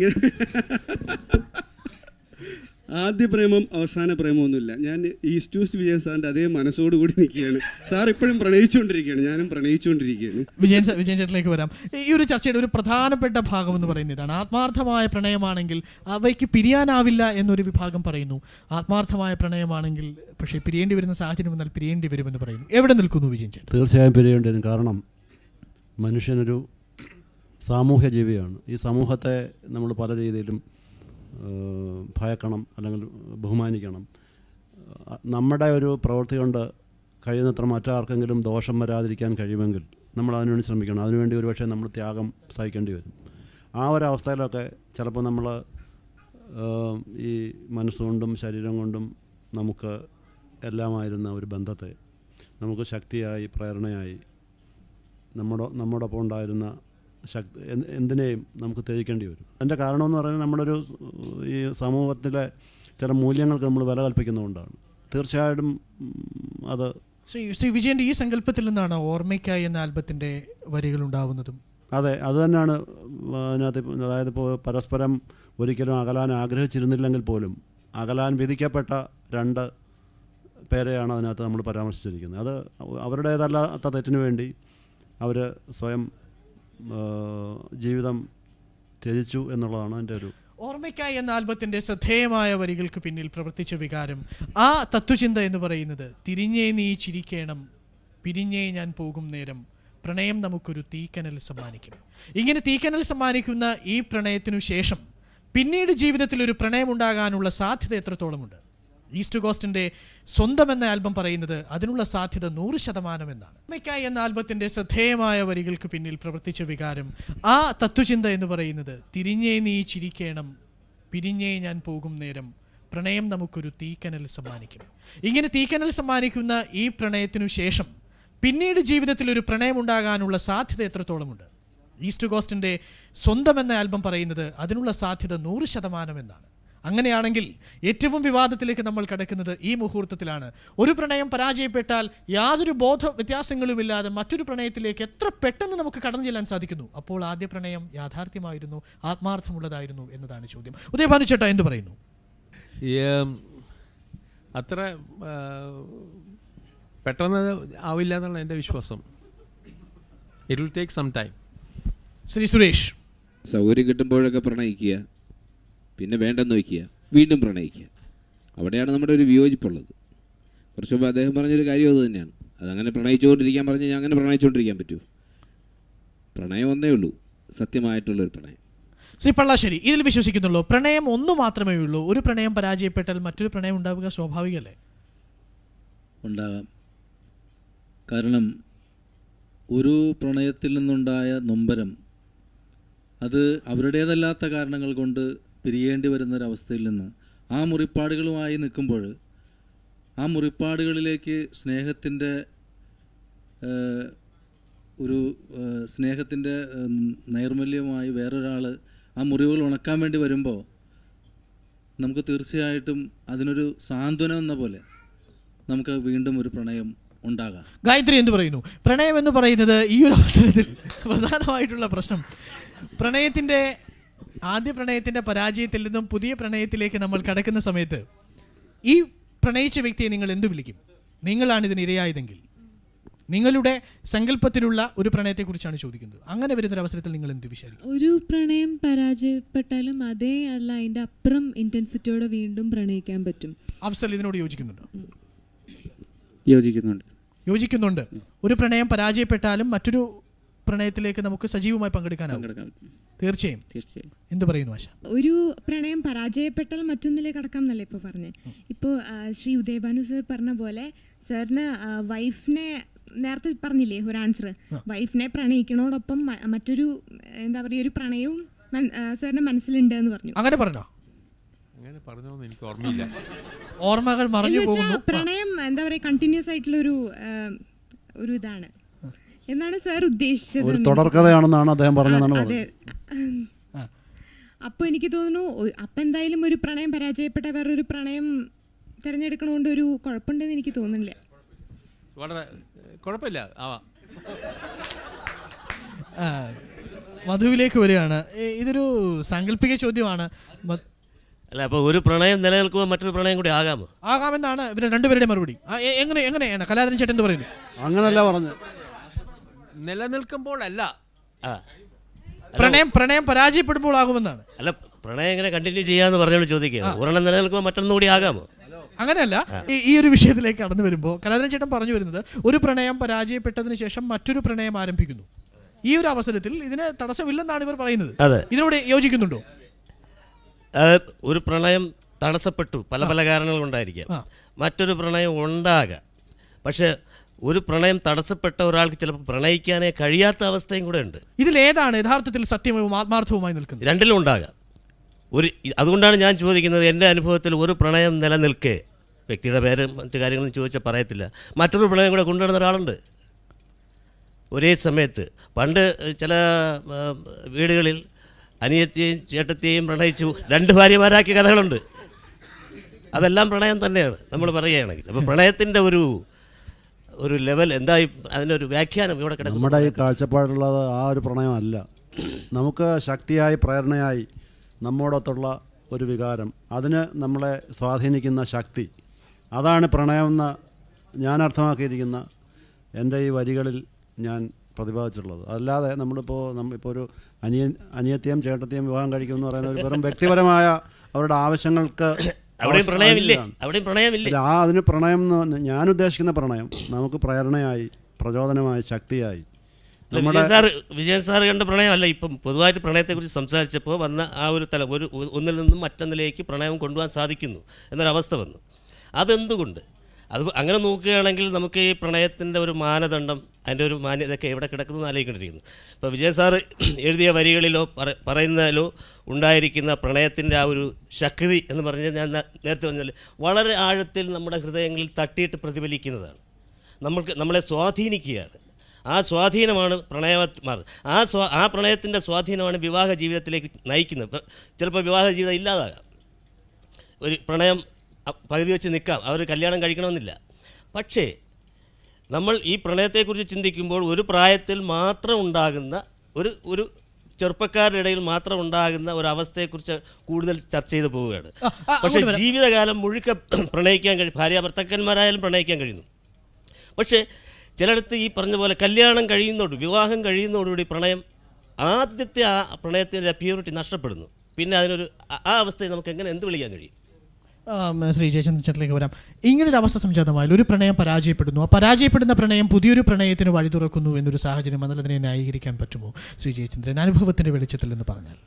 ആദ്യ പ്രേമം അവസാന പ്രേമമൊന്നുമില്ല ഞാൻ ഈസ്റ്റ് ടൂസ്റ്റ് വിജയൻ സാറിന്റെ അതേ മനസ്സോട് കൂടി നിൽക്കുകയാണ് സാർ ഇപ്പോഴും പ്രണയിച്ചുകൊണ്ടിരിക്കുകയാണ് ഞാനും പ്രണയിച്ചുകൊണ്ടിരിക്കുകയാണ് വിജയൻ വിജയൻ ചേട്ടിലേക്ക് വരാം ഈ ഒരു ചർച്ചയുടെ ഒരു പ്രധാനപ്പെട്ട ഭാഗം എന്ന് ഇതാണ് ആത്മാർത്ഥമായ പ്രണയമാണെങ്കിൽ അവയ്ക്ക് പിരിയാനാവില്ല എന്നൊരു വിഭാഗം പറയുന്നു ആത്മാർത്ഥമായ പ്രണയമാണെങ്കിൽ പക്ഷേ പിരിയേണ്ടി വരുന്ന സാഹചര്യം എന്നാൽ പിരിയേണ്ടി വരുമെന്ന് പറയുന്നു എവിടെ നിൽക്കുന്നു വിജയൻ ചേട്ടൻ തീർച്ചയായും പിരിയേണ്ടി വരും കാരണം മനുഷ്യനൊരു സാമൂഹ്യ ജീവിയാണ് ഈ സമൂഹത്തെ നമ്മൾ പല രീതിയിലും ഭയക്കണം അല്ലെങ്കിൽ ബഹുമാനിക്കണം നമ്മുടെ ഒരു പ്രവൃത്തി കൊണ്ട് കഴിയുന്നത്ര മറ്റാർക്കെങ്കിലും ദോഷം വരാതിരിക്കാൻ കഴിയുമെങ്കിൽ നമ്മൾ അതിനുവേണ്ടി ശ്രമിക്കണം അതിനുവേണ്ടി ഒരുപക്ഷെ നമ്മൾ ത്യാഗം സഹിക്കേണ്ടി വരും ആ ഒരു അവസ്ഥയിലൊക്കെ ചിലപ്പോൾ നമ്മൾ ഈ മനസ്സുകൊണ്ടും ശരീരം കൊണ്ടും നമുക്ക് എല്ലാമായിരുന്ന ഒരു ബന്ധത്തെ നമുക്ക് ശക്തിയായി പ്രേരണയായി നമ്മുടെ ഒപ്പം ഉണ്ടായിരുന്ന ശക്തി എന്തിനേയും നമുക്ക് തെളിയിക്കേണ്ടി വരും അതിൻ്റെ കാരണമെന്ന് പറയുന്നത് നമ്മളൊരു ഒരു ഈ സമൂഹത്തിലെ ചില മൂല്യങ്ങൾക്ക് നമ്മൾ വില കൽപ്പിക്കുന്നതുകൊണ്ടാണ് തീർച്ചയായിട്ടും അത് ശ്രീ ശ്രീ വിജയൻ്റെ ഈ സങ്കല്പത്തിൽ നിന്നാണ് ഓർമ്മയ്ക്കായി എന്ന ആൽബത്തിൻ്റെ വരികൾ ഉണ്ടാവുന്നതും അതെ അത് തന്നെയാണ് അതിനകത്ത് അതായത് ഇപ്പോൾ പരസ്പരം ഒരിക്കലും അകലാൻ ആഗ്രഹിച്ചിരുന്നില്ലെങ്കിൽ പോലും അകലാൻ വിധിക്കപ്പെട്ട രണ്ട് പേരെയാണ് അതിനകത്ത് നമ്മൾ പരാമർശിച്ചിരിക്കുന്നത് അത് അവരുടേതല്ലാത്ത തെറ്റിനു വേണ്ടി അവർ സ്വയം ജീവിതം ത്യജിച്ചു എന്നുള്ളതാണ് എൻ്റെ ഒരു ഓർമ്മയ്ക്കായി എന്ന ആൽബത്തിന്റെ ശ്രദ്ധേയമായ വരികൾക്ക് പിന്നിൽ പ്രവർത്തിച്ച വികാരം ആ തത്വചിന്ത എന്ന് പറയുന്നത് തിരിഞ്ഞേ നീ ചിരിക്കണം പിരിഞ്ഞേ ഞാൻ പോകും നേരം പ്രണയം നമുക്കൊരു തീക്കനൽ സമ്മാനിക്കും ഇങ്ങനെ തീക്കനൽ സമ്മാനിക്കുന്ന ഈ പ്രണയത്തിനു ശേഷം പിന്നീട് ജീവിതത്തിൽ ഒരു പ്രണയം ഉണ്ടാകാനുള്ള സാധ്യത എത്രത്തോളമുണ്ട് ഈസ്റ്റ് ഗോസ്റ്റിൻ്റെ സ്വന്തം എന്ന ആൽബം പറയുന്നത് അതിനുള്ള സാധ്യത നൂറ് ശതമാനം എന്നാണ് അമ്മയ്ക്കായി എന്ന ആൽബത്തിൻ്റെ ശ്രദ്ധേയമായ വരികൾക്ക് പിന്നിൽ പ്രവർത്തിച്ച വികാരം ആ തത്വചിന്ത എന്ന് പറയുന്നത് തിരിഞ്ഞേ നീ ചിരിക്കേണം പിരിഞ്ഞേ ഞാൻ പോകും നേരം പ്രണയം നമുക്കൊരു തീക്കനൽ സമ്മാനിക്കും ഇങ്ങനെ തീക്കനൽ സമ്മാനിക്കുന്ന ഈ പ്രണയത്തിനു ശേഷം പിന്നീട് ജീവിതത്തിൽ ഒരു പ്രണയം ഉണ്ടാകാനുള്ള സാധ്യത എത്രത്തോളമുണ്ട് ഈസ്റ്റ് ഗോസ്റ്റിൻ്റെ സ്വന്തം എന്ന ആൽബം പറയുന്നത് അതിനുള്ള സാധ്യത നൂറ് ശതമാനം എന്നാണ് അങ്ങനെയാണെങ്കിൽ ഏറ്റവും വിവാദത്തിലേക്ക് നമ്മൾ കിടക്കുന്നത് ഈ മുഹൂർത്തത്തിലാണ് ഒരു പ്രണയം പരാജയപ്പെട്ടാൽ യാതൊരു ബോധ വ്യത്യാസങ്ങളുമില്ലാതെ മറ്റൊരു പ്രണയത്തിലേക്ക് എത്ര പെട്ടെന്ന് നമുക്ക് കടന്നു ചെല്ലാൻ സാധിക്കുന്നു അപ്പോൾ ആദ്യ പ്രണയം യാഥാർത്ഥ്യമായിരുന്നു ആത്മാർത്ഥമുള്ളതായിരുന്നു എന്നതാണ് ചോദ്യം ഉദയഭാനു ചേട്ടാ എന്ത് പറയുന്നു അത്ര പെട്ടെന്ന് ആവില്ല എന്നാണ് എൻ്റെ വിശ്വാസം it will take some time Shri Suresh സൗകര്യം കിട്ടുമ്പോഴൊക്കെ പ്രണയിക്കുക പിന്നെ വേണ്ടെന്ന് വയ്ക്കുക വീണ്ടും പ്രണയിക്കുക അവിടെയാണ് നമ്മുടെ ഒരു വിയോജിപ്പുള്ളത് കുറച്ച് മുമ്പ് അദ്ദേഹം പറഞ്ഞൊരു കാര്യം അത് തന്നെയാണ് അതങ്ങനെ പ്രണയിച്ചുകൊണ്ടിരിക്കാൻ പറഞ്ഞ് ഞാൻ അങ്ങനെ പ്രണയിച്ചുകൊണ്ടിരിക്കാൻ പറ്റൂ പ്രണയം ഒന്നേ ഉള്ളൂ സത്യമായിട്ടുള്ളൊരു പ്രണയം ശ്രീ പള്ളാശ്ശേരി ഇതിൽ വിശ്വസിക്കുന്നുള്ളൂ പ്രണയം ഒന്നു മാത്രമേ ഉള്ളൂ ഒരു പ്രണയം പരാജയപ്പെട്ടാൽ മറ്റൊരു പ്രണയം ഉണ്ടാവുക സ്വാഭാവികമല്ലേ ഉണ്ടാകാം കാരണം ഒരു പ്രണയത്തിൽ നിന്നുണ്ടായ നൊമ്പരം അത് അവരുടേതല്ലാത്ത കാരണങ്ങൾ കൊണ്ട് പിരിയേണ്ടി വരുന്ന ഒരവസ്ഥയിൽ നിന്ന് ആ മുറിപ്പാടുകളുമായി നിൽക്കുമ്പോൾ ആ മുറിപ്പാടുകളിലേക്ക് സ്നേഹത്തിൻ്റെ ഒരു സ്നേഹത്തിൻ്റെ നൈർമല്യമായി വേറൊരാൾ ആ മുറിവുകൾ ഉണക്കാൻ വേണ്ടി വരുമ്പോൾ നമുക്ക് തീർച്ചയായിട്ടും അതിനൊരു സാന്ത്വനം എന്ന പോലെ നമുക്ക് വീണ്ടും ഒരു പ്രണയം ഉണ്ടാകാം ഗായത്രി എന്ത് പറയുന്നു പ്രണയം എന്ന് പറയുന്നത് ഈ ഒരു അവസരത്തിൽ പ്രധാനമായിട്ടുള്ള പ്രശ്നം പ്രണയത്തിൻ്റെ ആദ്യ പ്രണയത്തിന്റെ പരാജയത്തിൽ നിന്നും പുതിയ പ്രണയത്തിലേക്ക് നമ്മൾ കടക്കുന്ന സമയത്ത് ഈ പ്രണയിച്ച വ്യക്തിയെ നിങ്ങൾ എന്തു വിളിക്കും നിങ്ങളാണ് ഇതിന് ഇരയായതെങ്കിൽ നിങ്ങളുടെ സങ്കല്പത്തിലുള്ള ഒരു പ്രണയത്തെക്കുറിച്ചാണ് ചോദിക്കുന്നത് അങ്ങനെ വരുന്ന അവസരത്തിൽ നിങ്ങൾ എന്ത് വിചാരിക്കും ഒരു പ്രണയം പരാജയപ്പെട്ടാലും അതേ അല്ല അതിന്റെ അപ്പുറം ഇന്റൻസിറ്റിയോടെ വീണ്ടും പ്രണയിക്കാൻ പറ്റും അഫ്സൽ ഇതിനോട് യോജിക്കുന്നുണ്ടോ യോജിക്കുന്നുണ്ട് യോജിക്കുന്നുണ്ട് ഒരു പ്രണയം പരാജയപ്പെട്ടാലും മറ്റൊരു പ്രണയത്തിലേക്ക് നമുക്ക് സജീവമായി പങ്കെടുക്കാനാകും തീർച്ചയായും തീർച്ചയായും എന്ത് പറയുന്നു ആശ ഒരു പ്രണയം പരാജയപ്പെട്ടാൽ മറ്റൊന്നിലേക്ക് അടക്കാം എന്നല്ലേ ഇപ്പൊ പറഞ്ഞു ഇപ്പോൾ ശ്രീ ഉദയഭാനു സർ പറഞ്ഞ പോലെ സാറിന് വൈഫിനെ നേരത്തെ പറഞ്ഞില്ലേ ഒരു ആൻസർ വൈഫിനെ പ്രണയിക്കണോടൊപ്പം മറ്റൊരു എന്താ പറയുക ഒരു പ്രണയവും സാറിന്റെ മനസ്സിലുണ്ട് എന്ന് പറഞ്ഞു അങ്ങനെ പറഞ്ഞോ അങ്ങനെ പറഞ്ഞോന്ന് എനിക്ക് ഓർമ്മയില്ല ഓർമ്മകൾ മറഞ്ഞു പ്രണയം എന്താ പറയാ കണ്ടിന്യൂസ് ആയിട്ടുള്ള ഒരു ഒരു ഇതാണ് എന്നാണ് സാർ ഉദ്ദേശിച്ചത് ഒരു തുടർക്കഥയാണെന്നാണ് അദ്ദേഹം പറഞ്ഞതെന്നാണ് പറഞ്ഞത് അപ്പോൾ എനിക്ക് തോന്നുന്നു അപ്പൊ എന്തായാലും ഒരു പ്രണയം പരാജയപ്പെട്ട വേറൊരു പ്രണയം തിരഞ്ഞെടുക്കണോണ്ട് ഒരു കുഴപ്പമുണ്ടെന്ന് എനിക്ക് തോന്നുന്നില്ല വളരെ കുഴപ്പമില്ല മധുവിലേക്ക് വരികയാണ് ഇതൊരു സാങ്കല്പിക ചോദ്യമാണ് അല്ല അപ്പോൾ ഒരു പ്രണയം നിലനിൽക്കുമ്പോൾ മറ്റൊരു പ്രണയം കൂടി ആകാമോ ആകാമെന്നാണ് പിന്നെ രണ്ടുപേരുടെ മറുപടി എങ്ങനെ എങ്ങനെയാണ് കലാതരൻ ചേട്ടൻ പറയുന്നു അങ്ങനല്ല പറഞ്ഞത് അല്ല പ്രണയം പ്രണയം പരാജയപ്പെടുമ്പോൾ ആകുമെന്നാണ് അല്ല പ്രണയം എങ്ങനെ കണ്ടിന്യൂ ചെയ്യാന്ന് പറഞ്ഞോണ്ട് ചോദിക്കുക ഒരെണ്ണം നിലനിൽക്കുമ്പോൾ മറ്റൊന്നും കൂടി ആകാമോ അങ്ങനെയല്ല ഈ ഒരു വിഷയത്തിലേക്ക് കടന്നു വരുമ്പോൾ കലാധരൻ ചേട്ടൻ പറഞ്ഞു വരുന്നത് ഒരു പ്രണയം പരാജയപ്പെട്ടതിന് ശേഷം മറ്റൊരു പ്രണയം ആരംഭിക്കുന്നു ഈ ഒരു അവസരത്തിൽ ഇതിന് തടസ്സമില്ലെന്നാണ് ഇവർ പറയുന്നത് ഇതിനോട് യോജിക്കുന്നുണ്ടോ ഒരു പ്രണയം തടസ്സപ്പെട്ടു പല പല കാരണങ്ങൾ കൊണ്ടായിരിക്കാം മറ്റൊരു പ്രണയം ഉണ്ടാകാം പക്ഷേ ഒരു പ്രണയം തടസ്സപ്പെട്ട ഒരാൾക്ക് ചിലപ്പോൾ പ്രണയിക്കാനേ കഴിയാത്ത അവസ്ഥയും കൂടെ ഉണ്ട് ഇതിൽ ഏതാണ് യഥാർത്ഥത്തിൽ സത്യവും ആത്മാർത്ഥവുമായി നിൽക്കുന്നത് രണ്ടിലും ഉണ്ടാകാം ഒരു അതുകൊണ്ടാണ് ഞാൻ ചോദിക്കുന്നത് എൻ്റെ അനുഭവത്തിൽ ഒരു പ്രണയം നിലനിൽക്കേ വ്യക്തിയുടെ പേരും മറ്റു കാര്യങ്ങളും ചോദിച്ചാൽ പറയത്തില്ല മറ്റൊരു പ്രണയം കൂടെ കൊണ്ടുവരുന്ന ഒരാളുണ്ട് ഒരേ സമയത്ത് പണ്ട് ചില വീടുകളിൽ അനിയത്തെയും ചേട്ടത്തെയും പ്രണയിച്ചു രണ്ട് ഭാര്യമാരാക്കിയ കഥകളുണ്ട് അതെല്ലാം പ്രണയം തന്നെയാണ് നമ്മൾ പറയുകയാണെങ്കിൽ അപ്പോൾ പ്രണയത്തിൻ്റെ ഒരു ഒരു ലെവൽ എന്തായി അതിനൊരു വ്യാഖ്യാനം ഇവിടെ കിടക്കും നമ്മുടെ ഈ കാഴ്ചപ്പാടുള്ളത് ആ ഒരു പ്രണയമല്ല നമുക്ക് ശക്തിയായി പ്രേരണയായി നമ്മോടൊത്തുള്ള ഒരു വികാരം അതിന് നമ്മളെ സ്വാധീനിക്കുന്ന ശക്തി അതാണ് പ്രണയം എന്ന് ഞാൻ അർത്ഥമാക്കിയിരിക്കുന്ന എൻ്റെ ഈ വരികളിൽ ഞാൻ പ്രതിപാദിച്ചിട്ടുള്ളത് അല്ലാതെ നമ്മളിപ്പോൾ നമ്മളിപ്പോൾ ഒരു അനിയൻ അനിയത്തെയും ചേട്ടത്തെയും വിവാഹം കഴിക്കുമെന്ന് പറയുന്ന ഒരു വെറും വ്യക്തിപരമായ അവരുടെ ആവശ്യങ്ങൾക്ക് ആ അതിന് പ്രണയം എന്ന് ഞാൻ ഉദ്ദേശിക്കുന്ന പ്രണയം നമുക്ക് പ്രേരണയായി പ്രചോദനമായി ശക്തിയായി വിജയൻ സാർ വിജയൻ സാർ കണ്ട പ്രണയമല്ല ഇപ്പം പൊതുവായിട്ട് പ്രണയത്തെക്കുറിച്ച് സംസാരിച്ചപ്പോൾ വന്ന ആ ഒരു തല ഒരു ഒന്നിൽ നിന്നും മറ്റൊന്നിലേക്ക് പ്രണയം കൊണ്ടുപോകാൻ സാധിക്കുന്നു എന്നൊരവസ്ഥ വന്നു അതെന്തുകൊണ്ട് അത് അങ്ങനെ നോക്കുകയാണെങ്കിൽ നമുക്ക് ഈ പ്രണയത്തിൻ്റെ ഒരു മാനദണ്ഡം അതിൻ്റെ ഒരു മാന്യതയൊക്കെ എവിടെ കിടക്കുന്നു ആലോചിക്കേണ്ടിയിരിക്കുന്നു അപ്പോൾ വിജയൻ സാറ് എഴുതിയ വരികളിലോ പറയുന്നതിലോ ഉണ്ടായിരിക്കുന്ന പ്രണയത്തിൻ്റെ ആ ഒരു ശക്തി എന്ന് പറഞ്ഞാൽ ഞാൻ നേരത്തെ പറഞ്ഞാൽ വളരെ ആഴത്തിൽ നമ്മുടെ ഹൃദയങ്ങളിൽ തട്ടിയിട്ട് പ്രതിഫലിക്കുന്നതാണ് നമ്മൾക്ക് നമ്മളെ സ്വാധീനിക്കുകയാണ് ആ സ്വാധീനമാണ് പ്രണയ മാറുന്നത് ആ സ്വാ ആ പ്രണയത്തിൻ്റെ സ്വാധീനമാണ് വിവാഹ ജീവിതത്തിലേക്ക് നയിക്കുന്നത് ചിലപ്പോൾ വിവാഹ ജീവിതം ഇല്ലാതാകാം ഒരു പ്രണയം പകുതി വെച്ച് നിൽക്കാം അവർ കല്യാണം കഴിക്കണമെന്നില്ല പക്ഷേ നമ്മൾ ഈ പ്രണയത്തെക്കുറിച്ച് ചിന്തിക്കുമ്പോൾ ഒരു പ്രായത്തിൽ മാത്രം ഉണ്ടാകുന്ന ഒരു ഒരു ചെറുപ്പക്കാരുടെ ഇടയിൽ മാത്രം ഉണ്ടാകുന്ന ഒരു അവസ്ഥയെക്കുറിച്ച് കൂടുതൽ ചർച്ച ചെയ്ത് പോവുകയാണ് പക്ഷെ ജീവിതകാലം മുഴുക്ക പ്രണയിക്കാൻ കഴിയും ഭാര്യ ഭർത്താക്കന്മാരായാലും പ്രണയിക്കാൻ കഴിയുന്നു പക്ഷേ ചിലയിടത്ത് ഈ പറഞ്ഞ പോലെ കല്യാണം കഴിയുന്നതോട് വിവാഹം കഴിയുന്നതോടുകൂടി പ്രണയം ആദ്യത്തെ ആ പ്രണയത്തിൻ്റെ പ്യൂരിറ്റി നഷ്ടപ്പെടുന്നു പിന്നെ അതിനൊരു ആ അവസ്ഥയെ നമുക്ക് എങ്ങനെ എന്ത് വിളിക്കാൻ കഴിയും ശ്രീ ജയചന്ദ്രനിലേക്ക് വരാം ഇങ്ങനൊരു അവസ്ഥ സംജാതമായാൽ ഒരു പ്രണയം പരാജയപ്പെടുന്നു ആ പരാജയപ്പെടുന്ന പ്രണയം പുതിയൊരു പ്രണയത്തിന് വഴി തുറക്കുന്നു എന്നൊരു സാഹചര്യം എന്നാൽ അതിനെ ന്യായീകരിക്കാൻ പറ്റുമോ ശ്രീ ജയചന്ദ്രൻ അനുഭവത്തിൻ്റെ വെളിച്ചത്തിൽ എന്ന് പറഞ്ഞാൽ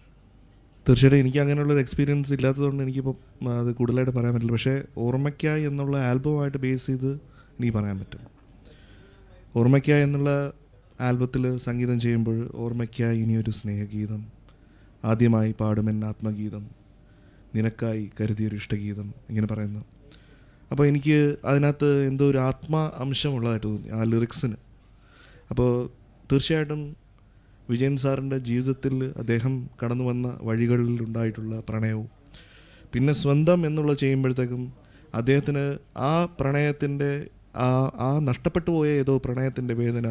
തീർച്ചയായിട്ടും എനിക്ക് അങ്ങനെയുള്ളൊരു എക്സ്പീരിയൻസ് ഇല്ലാത്തതുകൊണ്ട് എനിക്കിപ്പോൾ അത് കൂടുതലായിട്ട് പറയാൻ പറ്റില്ല പക്ഷേ ഓർമ്മയ്ക്കായി എന്നുള്ള ആൽബമായിട്ട് ബേസ് ചെയ്ത് എനിക്ക് പറയാൻ പറ്റും ഓർമ്മയ്ക്കായി എന്നുള്ള ആൽബത്തിൽ സംഗീതം ചെയ്യുമ്പോൾ ഓർമ്മയ്ക്കായി ഇനിയൊരു സ്നേഹഗീതം ആദ്യമായി പാടുമെന്ന ആത്മഗീതം നിനക്കായി കരുതിയൊരു ഇഷ്ടഗീതം ഇങ്ങനെ പറയുന്നു അപ്പോൾ എനിക്ക് അതിനകത്ത് എന്തോ ഒരു ആത്മ അംശമുള്ളതായിട്ട് തോന്നി ആ ലിറിക്സിന് അപ്പോൾ തീർച്ചയായിട്ടും വിജയൻ സാറിൻ്റെ ജീവിതത്തിൽ അദ്ദേഹം കടന്നു വന്ന വഴികളിൽ ഉണ്ടായിട്ടുള്ള പ്രണയവും പിന്നെ സ്വന്തം എന്നുള്ള ചെയ്യുമ്പോഴത്തേക്കും അദ്ദേഹത്തിന് ആ പ്രണയത്തിൻ്റെ ആ ആ നഷ്ടപ്പെട്ടു പോയ ഏതോ പ്രണയത്തിൻ്റെ വേദന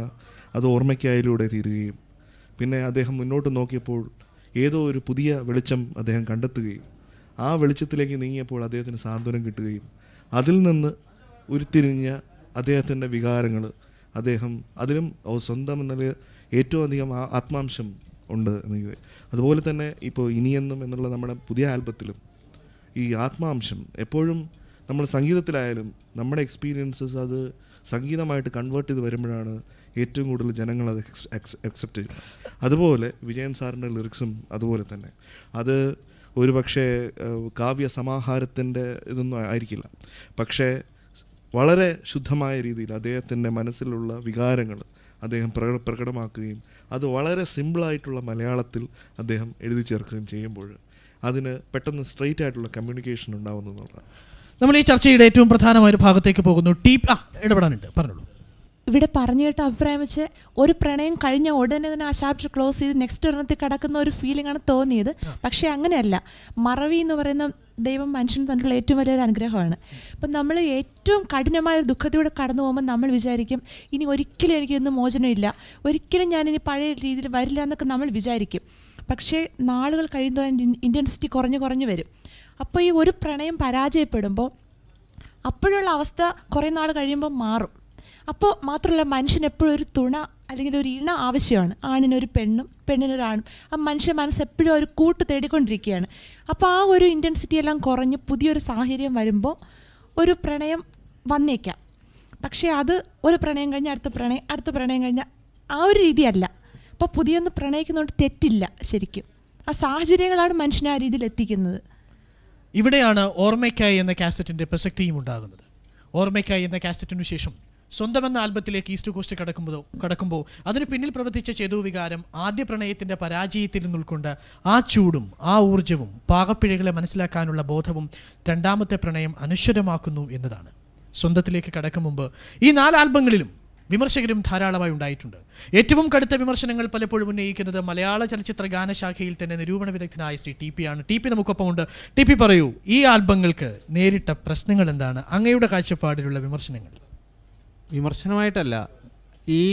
അത് ഓർമ്മയ്ക്കായിലൂടെ തീരുകയും പിന്നെ അദ്ദേഹം മുന്നോട്ട് നോക്കിയപ്പോൾ ഏതോ ഒരു പുതിയ വെളിച്ചം അദ്ദേഹം കണ്ടെത്തുകയും ആ വെളിച്ചത്തിലേക്ക് നീങ്ങിയപ്പോൾ അദ്ദേഹത്തിന് സാന്ത്വനം കിട്ടുകയും അതിൽ നിന്ന് ഉരുത്തിരിഞ്ഞ അദ്ദേഹത്തിൻ്റെ വികാരങ്ങൾ അദ്ദേഹം അതിലും സ്വന്തം എന്നത് ഏറ്റവും അധികം ആ ആത്മാംശം ഉണ്ട് എനിക്ക് അതുപോലെ തന്നെ ഇപ്പോൾ ഇനിയെന്നും എന്നുള്ള നമ്മുടെ പുതിയ ആൽബത്തിലും ഈ ആത്മാംശം എപ്പോഴും നമ്മൾ സംഗീതത്തിലായാലും നമ്മുടെ എക്സ്പീരിയൻസസ് അത് സംഗീതമായിട്ട് കൺവേർട്ട് ചെയ്ത് വരുമ്പോഴാണ് ഏറ്റവും കൂടുതൽ ജനങ്ങൾ അത് അക്സെപ്റ്റ് ചെയ്യുന്നത് അതുപോലെ വിജയൻ സാറിൻ്റെ ലിറിക്സും അതുപോലെ തന്നെ അത് ഒരു പക്ഷേ കാവ്യ സമാഹാരത്തിൻ്റെ ഇതൊന്നും ആയിരിക്കില്ല പക്ഷേ വളരെ ശുദ്ധമായ രീതിയിൽ അദ്ദേഹത്തിൻ്റെ മനസ്സിലുള്ള വികാരങ്ങൾ അദ്ദേഹം പ്രക പ്രകടമാക്കുകയും അത് വളരെ സിമ്പിളായിട്ടുള്ള മലയാളത്തിൽ അദ്ദേഹം എഴുതി ചേർക്കുകയും ചെയ്യുമ്പോൾ അതിന് പെട്ടെന്ന് സ്ട്രെയിറ്റ് ആയിട്ടുള്ള കമ്മ്യൂണിക്കേഷൻ ഉണ്ടാവുന്നു നമ്മൾ ഈ ചർച്ചയുടെ ഏറ്റവും പ്രധാനമായ ഒരു ഭാഗത്തേക്ക് പോകുന്നു ടീ ആ ഇടപെടാനുണ്ട് പറഞ്ഞോളൂ ഇവിടെ പറഞ്ഞു കേട്ട അഭിപ്രായം വെച്ച് ഒരു പ്രണയം കഴിഞ്ഞ ഉടനെ തന്നെ ആ ചാപ്റ്റർ ക്ലോസ് ചെയ്ത് നെക്സ്റ്റ് ഒരെണ്ണത്തിൽ കിടക്കുന്ന ഒരു ഫീലിംഗ് ആണ് തോന്നിയത് പക്ഷേ അങ്ങനെയല്ല മറവി എന്ന് പറയുന്ന ദൈവം മനുഷ്യന് തന്നിട്ടുള്ള ഏറ്റവും വലിയൊരു അനുഗ്രഹമാണ് അപ്പം നമ്മൾ ഏറ്റവും കഠിനമായ ഒരു ദുഃഖത്തിലൂടെ കടന്നു പോകുമ്പോൾ നമ്മൾ വിചാരിക്കും ഇനി ഒരിക്കലും എനിക്കൊന്നും മോചനമില്ല ഒരിക്കലും ഞാനിനി പഴയ രീതിയിൽ വരില്ല എന്നൊക്കെ നമ്മൾ വിചാരിക്കും പക്ഷേ നാളുകൾ കഴിയുമ്പോൾ ഇൻറ്റൻസിറ്റി കുറഞ്ഞു കുറഞ്ഞു വരും അപ്പോൾ ഈ ഒരു പ്രണയം പരാജയപ്പെടുമ്പോൾ അപ്പോഴുള്ള അവസ്ഥ കുറേ നാൾ കഴിയുമ്പോൾ മാറും അപ്പോൾ മാത്രമല്ല മനുഷ്യൻ എപ്പോഴും ഒരു തുണ അല്ലെങ്കിൽ ഒരു ഇണ ആവശ്യമാണ് ആണിനൊരു പെണ്ണും പെണ്ണിനൊരാണും ആ മനുഷ്യ മനസ്സ് എപ്പോഴും ഒരു കൂട്ട് തേടിക്കൊണ്ടിരിക്കുകയാണ് അപ്പോൾ ആ ഒരു ഇൻറ്റൻസിറ്റി എല്ലാം കുറഞ്ഞ് പുതിയൊരു സാഹചര്യം വരുമ്പോൾ ഒരു പ്രണയം വന്നേക്കാം പക്ഷേ അത് ഒരു പ്രണയം കഴിഞ്ഞ് അടുത്ത പ്രണയം അടുത്ത പ്രണയം കഴിഞ്ഞ ആ ഒരു രീതിയല്ല അപ്പോൾ പുതിയൊന്ന് പ്രണയിക്കുന്നതുകൊണ്ട് തെറ്റില്ല ശരിക്കും ആ സാഹചര്യങ്ങളാണ് മനുഷ്യനെ ആ രീതിയിൽ എത്തിക്കുന്നത് ഇവിടെയാണ് ഓർമ്മയ്ക്കായി എന്ന കാസറ്റിൻ്റെ പ്രസക്തിയും ഉണ്ടാകുന്നത് ഓർമ്മയ്ക്കായി എന്ന കാസറ്റിനു ശേഷം സ്വന്തമെന്ന ആൽബത്തിലേക്ക് ഈസ്റ്റ് കോസ്റ്റ് കടക്കുമ്പോൾ കടക്കുമ്പോൾ അതിന് പിന്നിൽ പ്രവർത്തിച്ച ചേതു വികാരം ആദ്യ പ്രണയത്തിൻ്റെ പരാജയത്തിൽ നിന്നുൾക്കൊണ്ട് ആ ചൂടും ആ ഊർജവും പാകപ്പിഴകളെ മനസ്സിലാക്കാനുള്ള ബോധവും രണ്ടാമത്തെ പ്രണയം അനുശ്വരമാക്കുന്നു എന്നതാണ് സ്വന്തത്തിലേക്ക് കടക്കും മുമ്പ് ഈ നാല് ആൽബങ്ങളിലും വിമർശകരും ധാരാളമായി ഉണ്ടായിട്ടുണ്ട് ഏറ്റവും കടുത്ത വിമർശനങ്ങൾ പലപ്പോഴും ഉന്നയിക്കുന്നത് മലയാള ചലച്ചിത്ര ഗാനശാഖയിൽ തന്നെ നിരൂപണ വിദഗ്ധനായ ശ്രീ ടി പി ആണ് ടി പി ഉണ്ട് ടി പി പറയൂ ഈ ആൽബങ്ങൾക്ക് നേരിട്ട പ്രശ്നങ്ങൾ എന്താണ് അങ്ങയുടെ കാഴ്ചപ്പാടിലുള്ള വിമർശനങ്ങൾ വിമർശനമായിട്ടല്ല ഈ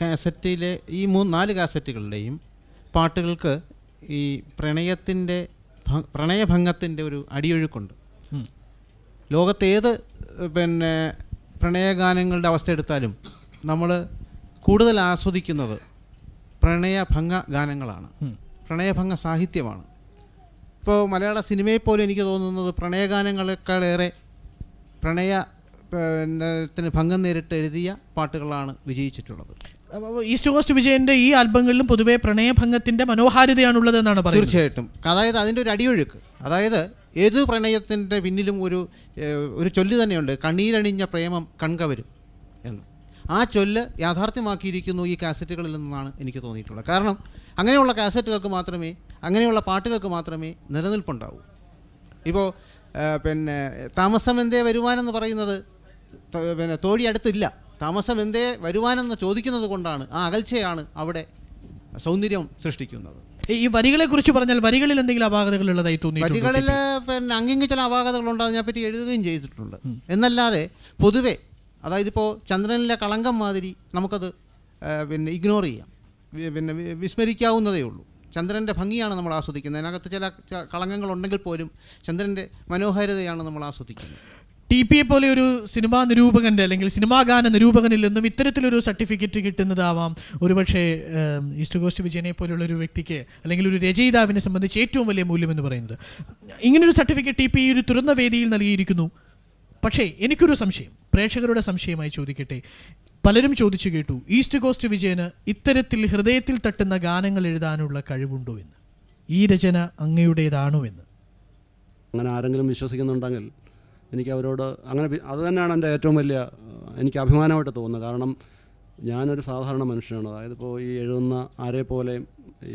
കാസറ്റിലെ ഈ മൂന്ന് നാല് കാസറ്റുകളുടെയും പാട്ടുകൾക്ക് ഈ പ്രണയത്തിൻ്റെ പ്രണയഭംഗത്തിൻ്റെ ഒരു അടിയൊഴുക്കുണ്ട് ലോകത്തേത് പിന്നെ പ്രണയഗാനങ്ങളുടെ അവസ്ഥ എടുത്താലും നമ്മൾ കൂടുതൽ ആസ്വദിക്കുന്നത് പ്രണയഭംഗ ഗാനങ്ങളാണ് പ്രണയഭംഗ സാഹിത്യമാണ് ഇപ്പോൾ മലയാള സിനിമയിൽ പോലും എനിക്ക് തോന്നുന്നത് പ്രണയഗാനങ്ങളെക്കാളേറെ പ്രണയ പിന്നെ ഭംഗം നേരിട്ട് എഴുതിയ പാട്ടുകളാണ് വിജയിച്ചിട്ടുള്ളത് ഈസ്റ്റ് കോസ്റ്റ് വിജയന്റെ ഈ ആൽബങ്ങളിലും പൊതുവേ പ്രണയഭംഗത്തിന്റെ മനോഹാരിതയാണുള്ളത് എന്നാണ് പറയുന്നത് തീർച്ചയായിട്ടും അതായത് അതിൻ്റെ ഒരു അടിയൊഴുക്ക് അതായത് ഏത് പ്രണയത്തിൻ്റെ പിന്നിലും ഒരു ഒരു ചൊല്ല് തന്നെയുണ്ട് കണ്ണീരണിഞ്ഞ പ്രേമം കൺകവരും എന്ന് ആ ചൊല്ല് യാഥാർത്ഥ്യമാക്കിയിരിക്കുന്നു ഈ കാസറ്റുകളിൽ നിന്നാണ് എനിക്ക് തോന്നിയിട്ടുള്ളത് കാരണം അങ്ങനെയുള്ള കാസറ്റുകൾക്ക് മാത്രമേ അങ്ങനെയുള്ള പാട്ടുകൾക്ക് മാത്രമേ നിലനിൽപ്പുണ്ടാവൂ ഇപ്പോൾ പിന്നെ താമസം എന്തേ വരുവാനെന്ന് പറയുന്നത് പിന്നെ തോഴി അടുത്തില്ല താമസം എന്തേ വരുവാനെന്ന് ചോദിക്കുന്നത് കൊണ്ടാണ് ആ അകൽച്ചയാണ് അവിടെ സൗന്ദര്യം സൃഷ്ടിക്കുന്നത് ഈ വരികളെ കുറിച്ച് പറഞ്ഞാൽ വരികളിൽ എന്തെങ്കിലും അപാകതകൾ ഉള്ളതായി തോന്നി വരികളിൽ പിന്നെ അങ്ങിങ്ങി ചില അപാകതകൾ ഉണ്ടെന്ന് ഞാൻ പറ്റി എഴുതുകയും ചെയ്തിട്ടുണ്ട് എന്നല്ലാതെ പൊതുവെ അതായത് ഇപ്പോൾ ചന്ദ്രനിലെ കളങ്കം മാതിരി നമുക്കത് പിന്നെ ഇഗ്നോർ ചെയ്യാം പിന്നെ വിസ്മരിക്കാവുന്നതേ ഉള്ളൂ ചന്ദ്രൻ്റെ ഭംഗിയാണ് നമ്മൾ ആസ്വദിക്കുന്നത് അതിനകത്ത് ചില കളങ്കങ്ങളുണ്ടെങ്കിൽ പോലും ചന്ദ്രൻ്റെ മനോഹാരിതയാണ് നമ്മൾ ആസ്വദിക്കുന്നത് ടി പി എ പോലെ ഒരു സിനിമാ നിരൂപകൻ്റെ അല്ലെങ്കിൽ സിനിമാ ഗാന നിരൂപകനിൽ നിന്നും ഇത്തരത്തിലൊരു സർട്ടിഫിക്കറ്റ് കിട്ടുന്നതാവാം ഒരുപക്ഷെ ഈസ്റ്റ് കോസ്റ്റ് വിജയനെ പോലെയുള്ള ഒരു വ്യക്തിക്ക് അല്ലെങ്കിൽ ഒരു രചയിതാവിനെ സംബന്ധിച്ച് ഏറ്റവും വലിയ മൂല്യമെന്ന് പറയുന്നത് ഇങ്ങനൊരു സർട്ടിഫിക്കറ്റ് ടി പി ഒരു തുറന്ന വേദിയിൽ നൽകിയിരിക്കുന്നു പക്ഷേ എനിക്കൊരു സംശയം പ്രേക്ഷകരുടെ സംശയമായി ചോദിക്കട്ടെ പലരും ചോദിച്ചു കേട്ടു ഈസ്റ്റ് കോസ്റ്റ് വിജയന് ഇത്തരത്തിൽ ഹൃദയത്തിൽ തട്ടുന്ന ഗാനങ്ങൾ എഴുതാനുള്ള കഴിവുണ്ടോ എന്ന് ഈ രചന അങ്ങയുടേതാണോ എന്ന് അങ്ങനെ ആരെങ്കിലും വിശ്വസിക്കുന്നുണ്ടെങ്കിൽ എനിക്ക് അവരോട് അങ്ങനെ അത് തന്നെയാണ് എൻ്റെ ഏറ്റവും വലിയ എനിക്ക് അഭിമാനമായിട്ട് തോന്നുന്നത് കാരണം ഞാനൊരു സാധാരണ മനുഷ്യനാണ് അതായത് ഇപ്പോൾ ഈ എഴുതുന്ന ആരെ പോലെയും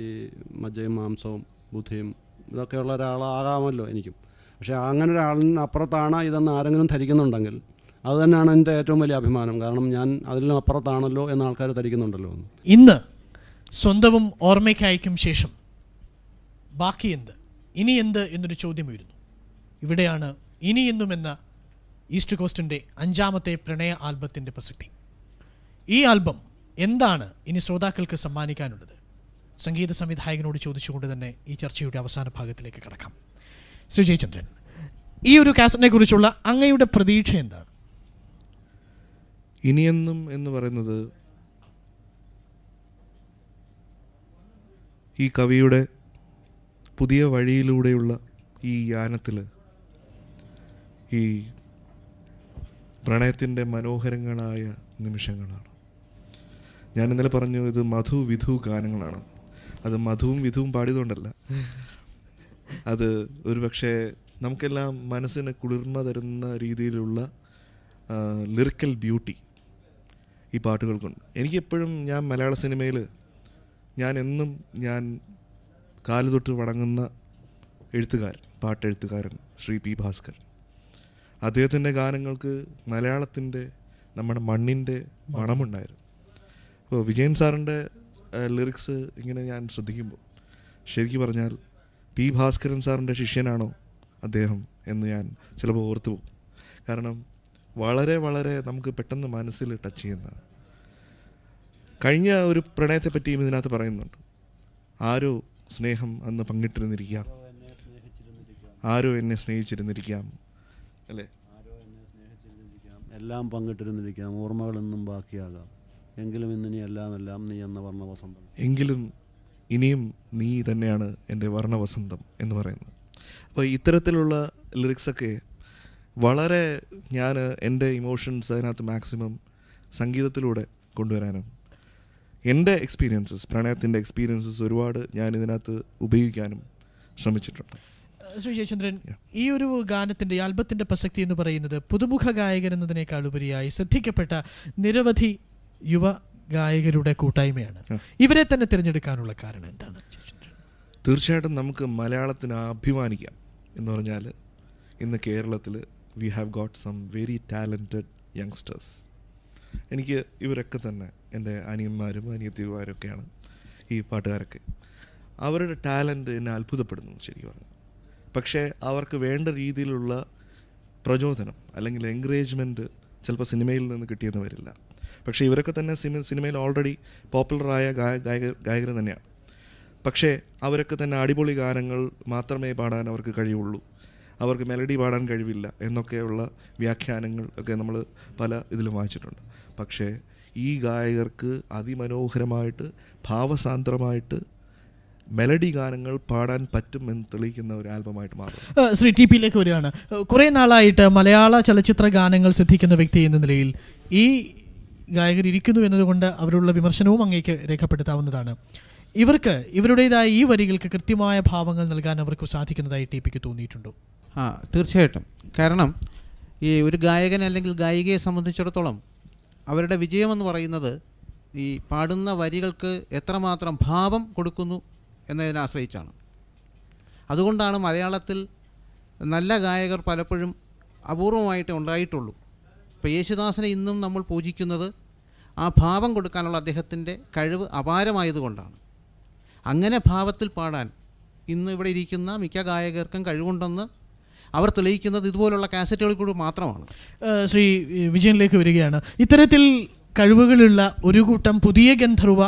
ഈ മജ്ജയും മാംസവും ബുദ്ധിയും ഇതൊക്കെയുള്ള ഒരാളാകാമല്ലോ എനിക്കും പക്ഷേ അങ്ങനെ ഒരാളിന് അപ്പുറത്താണ് ഇതെന്ന് ആരെങ്കിലും ധരിക്കുന്നുണ്ടെങ്കിൽ അത് തന്നെയാണ് എൻ്റെ ഏറ്റവും വലിയ അഭിമാനം കാരണം ഞാൻ അതിലും അപ്പുറത്താണല്ലോ എന്ന് ആൾക്കാർ ധരിക്കുന്നുണ്ടല്ലോ ഇന്ന് സ്വന്തവും ഓർമ്മയ്ക്കയക്കും ശേഷം ബാക്കി എന്ത് ഇനി എന്ത് എന്നൊരു ചോദ്യമായിരുന്നു ഇവിടെയാണ് ഇനി എന്ന ഈസ്റ്റ് കോസ്റ്റിൻ്റെ അഞ്ചാമത്തെ പ്രണയ ആൽബത്തിൻ്റെ പ്രസക്തി ഈ ആൽബം എന്താണ് ഇനി ശ്രോതാക്കൾക്ക് സമ്മാനിക്കാനുള്ളത് സംഗീത സംവിധായകനോട് ചോദിച്ചുകൊണ്ട് തന്നെ ഈ ചർച്ചയുടെ അവസാന ഭാഗത്തിലേക്ക് കടക്കാം ശ്രീ ജയചന്ദ്രൻ ഈ ഒരു കാസറ്റിനെ കുറിച്ചുള്ള അങ്ങയുടെ പ്രതീക്ഷ എന്താണ് ഇനിയെന്നും എന്ന് പറയുന്നത് ഈ കവിയുടെ പുതിയ വഴിയിലൂടെയുള്ള ഈ യാനത്തിൽ ഈ പ്രണയത്തിൻ്റെ മനോഹരങ്ങളായ നിമിഷങ്ങളാണ് ഞാൻ ഇന്നലെ പറഞ്ഞു ഇത് മധു വിധു ഗാനങ്ങളാണ് അത് മധുവും വിധുവും പാടിയതുകൊണ്ടല്ല അത് ഒരു പക്ഷേ നമുക്കെല്ലാം മനസ്സിന് കുളിർമ തരുന്ന രീതിയിലുള്ള ലിറിക്കൽ ബ്യൂട്ടി ഈ പാട്ടുകൾക്കുണ്ട് എനിക്കെപ്പോഴും ഞാൻ മലയാള സിനിമയിൽ ഞാൻ എന്നും ഞാൻ കാലുതൊട്ട് വണങ്ങുന്ന എഴുത്തുകാരൻ പാട്ടെഴുത്തുകാരൻ ശ്രീ പി ഭാസ്കരൻ അദ്ദേഹത്തിൻ്റെ ഗാനങ്ങൾക്ക് മലയാളത്തിൻ്റെ നമ്മുടെ മണ്ണിൻ്റെ മണമുണ്ടായിരുന്നു അപ്പോൾ വിജയൻ സാറിൻ്റെ ലിറിക്സ് ഇങ്ങനെ ഞാൻ ശ്രദ്ധിക്കുമ്പോൾ ശരിക്കും പറഞ്ഞാൽ പി ഭാസ്കരൻ സാറിൻ്റെ ശിഷ്യനാണോ അദ്ദേഹം എന്ന് ഞാൻ ചിലപ്പോൾ ഓർത്തു പോകും കാരണം വളരെ വളരെ നമുക്ക് പെട്ടെന്ന് മനസ്സിൽ ടച്ച് ചെയ്യുന്ന കഴിഞ്ഞ ഒരു പ്രണയത്തെ പറ്റിയും ഇതിനകത്ത് പറയുന്നുണ്ട് ആരോ സ്നേഹം അന്ന് പങ്കിട്ടിരുന്നിരിക്കാം ആരോ എന്നെ സ്നേഹിച്ചിരുന്നിരിക്കാം അല്ലേ ആരോ എന്നെ എല്ലാം പങ്കിട്ടിരുന്നിരിക്കാം ഓർമ്മകളെന്നും ബാക്കിയാകാം എങ്കിലും ഇന്നിനി എല്ലാം എല്ലാം നീ എന്ന വർണ്ണവസന്തം എങ്കിലും ഇനിയും നീ തന്നെയാണ് എൻ്റെ വർണ്ണവസന്തം എന്ന് പറയുന്നത് അപ്പോൾ ഇത്തരത്തിലുള്ള ലിറിക്സൊക്കെ വളരെ ഞാൻ എൻ്റെ ഇമോഷൻസ് അതിനകത്ത് മാക്സിമം സംഗീതത്തിലൂടെ കൊണ്ടുവരാനും എൻ്റെ എക്സ്പീരിയൻസസ് പ്രണയത്തിൻ്റെ എക്സ്പീരിയൻസസ് ഒരുപാട് ഞാൻ ഇതിനകത്ത് ഉപയോഗിക്കാനും ശ്രമിച്ചിട്ടുണ്ട് ശ്രീ ഈ ഒരു ഗാനത്തിന്റെ ആൽബത്തിന്റെ പ്രസക്തി എന്ന് പറയുന്നത് പുതുമുഖ ഗായകൻ എന്നതിനേക്കാൾ ഉപരിയായി ശ്രദ്ധിക്കപ്പെട്ട നിരവധി യുവ ഗായകരുടെ കൂട്ടായ്മയാണ് ഇവരെ തന്നെ തിരഞ്ഞെടുക്കാനുള്ള കാരണം എന്താണ് തീർച്ചയായിട്ടും നമുക്ക് മലയാളത്തിന് അഭിമാനിക്കാം എന്ന് പറഞ്ഞാൽ ഇന്ന് കേരളത്തിൽ we have got some very talented youngsters എനിക്ക് ഇവരൊക്കെ തന്നെ എൻ്റെ അനിയന്മാരും ഒക്കെയാണ് ഈ പാട്ടുകാരൊക്കെ അവരുടെ ടാലൻറ്റ് എന്നെ അത്ഭുതപ്പെടുന്നു ശരിക്കും പറഞ്ഞു പക്ഷേ അവർക്ക് വേണ്ട രീതിയിലുള്ള പ്രചോദനം അല്ലെങ്കിൽ എൻകറേജ്മെൻറ്റ് ചിലപ്പോൾ സിനിമയിൽ നിന്ന് കിട്ടിയെന്ന് വരില്ല പക്ഷേ ഇവരൊക്കെ തന്നെ സിനിമ സിനിമയിൽ ഓൾറെഡി പോപ്പുലറായ ഗായക ഗായകർ തന്നെയാണ് പക്ഷേ അവരൊക്കെ തന്നെ അടിപൊളി ഗാനങ്ങൾ മാത്രമേ പാടാൻ അവർക്ക് കഴിയുള്ളൂ അവർക്ക് മെലഡി പാടാൻ കഴിവില്ല എന്നൊക്കെയുള്ള വ്യാഖ്യാനങ്ങൾ ഒക്കെ നമ്മൾ പല ഇതിലും വായിച്ചിട്ടുണ്ട് പക്ഷേ ഈ ഗായകർക്ക് അതിമനോഹരമായിട്ട് ഭാവസാന്ദ്രമായിട്ട് മെലഡി ഗാനങ്ങൾ പാടാൻ പറ്റും എന്ന് തെളിയിക്കുന്ന ഒരു ആൽബമായിട്ട് മാറും ശ്രീ ടി പിയിലേക്ക് വരികയാണ് കുറേ നാളായിട്ട് മലയാള ചലച്ചിത്ര ഗാനങ്ങൾ ശ്രദ്ധിക്കുന്ന വ്യക്തി എന്ന നിലയിൽ ഈ ഗായകർ ഇരിക്കുന്നു എന്നതുകൊണ്ട് അവരുള്ള വിമർശനവും അങ്ങേക്ക് രേഖപ്പെടുത്താവുന്നതാണ് ഇവർക്ക് ഇവരുടേതായ ഈ വരികൾക്ക് കൃത്യമായ ഭാവങ്ങൾ നൽകാൻ അവർക്ക് സാധിക്കുന്നതായി ടി പിക്ക് തോന്നിയിട്ടുണ്ടോ ആ തീർച്ചയായിട്ടും കാരണം ഈ ഒരു ഗായകൻ അല്ലെങ്കിൽ ഗായികയെ സംബന്ധിച്ചിടത്തോളം അവരുടെ വിജയമെന്ന് പറയുന്നത് ഈ പാടുന്ന വരികൾക്ക് എത്രമാത്രം ഭാവം കൊടുക്കുന്നു എന്നതിനെ ആശ്രയിച്ചാണ് അതുകൊണ്ടാണ് മലയാളത്തിൽ നല്ല ഗായകർ പലപ്പോഴും അപൂർവമായിട്ട് ഉണ്ടായിട്ടുള്ളൂ ഇപ്പോൾ യേശുദാസിനെ ഇന്നും നമ്മൾ പൂജിക്കുന്നത് ആ ഭാവം കൊടുക്കാനുള്ള അദ്ദേഹത്തിൻ്റെ കഴിവ് അപാരമായതുകൊണ്ടാണ് അങ്ങനെ ഭാവത്തിൽ പാടാൻ ഇന്ന് ഇവിടെ ഇരിക്കുന്ന മിക്ക ഗായകർക്കും കഴിവുണ്ടെന്ന് അവർ തെളിയിക്കുന്നത് ഇതുപോലുള്ള കാസറ്റുകളിൽ കൂടി മാത്രമാണ് ശ്രീ വിജയനിലേക്ക് വരികയാണ് ഇത്തരത്തിൽ കഴിവുകളുള്ള ഒരു കൂട്ടം പുതിയ ഗന്ധർവ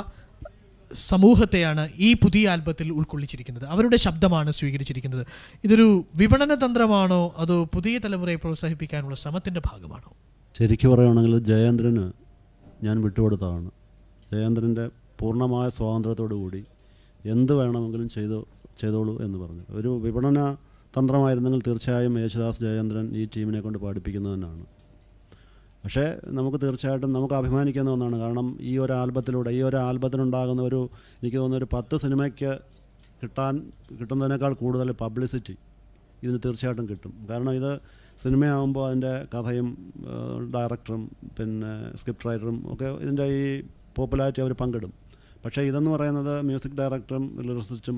സമൂഹത്തെയാണ് ഈ പുതിയ ആൽബത്തിൽ ഉൾക്കൊള്ളിച്ചിരിക്കുന്നത് അവരുടെ ശബ്ദമാണ് സ്വീകരിച്ചിരിക്കുന്നത് ഇതൊരു വിപണന തന്ത്രമാണോ അതോ പുതിയ തലമുറയെ പ്രോത്സാഹിപ്പിക്കാനുള്ള ശ്രമത്തിൻ്റെ ഭാഗമാണോ ശരിക്കും പറയുകയാണെങ്കിൽ ജയേന്ദ്രന് ഞാൻ വിട്ടുകൊടുത്തതാണ് ജയേന്ദ്രൻ്റെ പൂർണ്ണമായ സ്വാതന്ത്ര്യത്തോടു കൂടി എന്ത് വേണമെങ്കിലും ചെയ്തു ചെയ്തോളൂ എന്ന് പറഞ്ഞു ഒരു വിപണന തന്ത്രമായിരുന്നെങ്കിൽ തീർച്ചയായും യേശുദാസ് ജയേന്ദ്രൻ ഈ ടീമിനെ കൊണ്ട് പാടിപ്പിക്കുന്നത് തന്നെയാണ് പക്ഷേ നമുക്ക് തീർച്ചയായിട്ടും നമുക്ക് അഭിമാനിക്കുന്ന ഒന്നാണ് കാരണം ഈ ഒരു ആൽബത്തിലൂടെ ഈ ഒരു ആൽബത്തിനുണ്ടാകുന്ന ഒരു എനിക്ക് തോന്നുന്ന ഒരു പത്ത് സിനിമയ്ക്ക് കിട്ടാൻ കിട്ടുന്നതിനേക്കാൾ കൂടുതൽ പബ്ലിസിറ്റി ഇതിന് തീർച്ചയായിട്ടും കിട്ടും കാരണം ഇത് സിനിമയാകുമ്പോൾ അതിൻ്റെ കഥയും ഡയറക്ടറും പിന്നെ സ്ക്രിപ്റ്റ് റൈറ്ററും ഒക്കെ ഇതിൻ്റെ ഈ പോപ്പുലാരിറ്റി അവർ പങ്കിടും പക്ഷേ ഇതെന്ന് പറയുന്നത് മ്യൂസിക് ഡയറക്ടറും ലിറിസിസ്റ്റും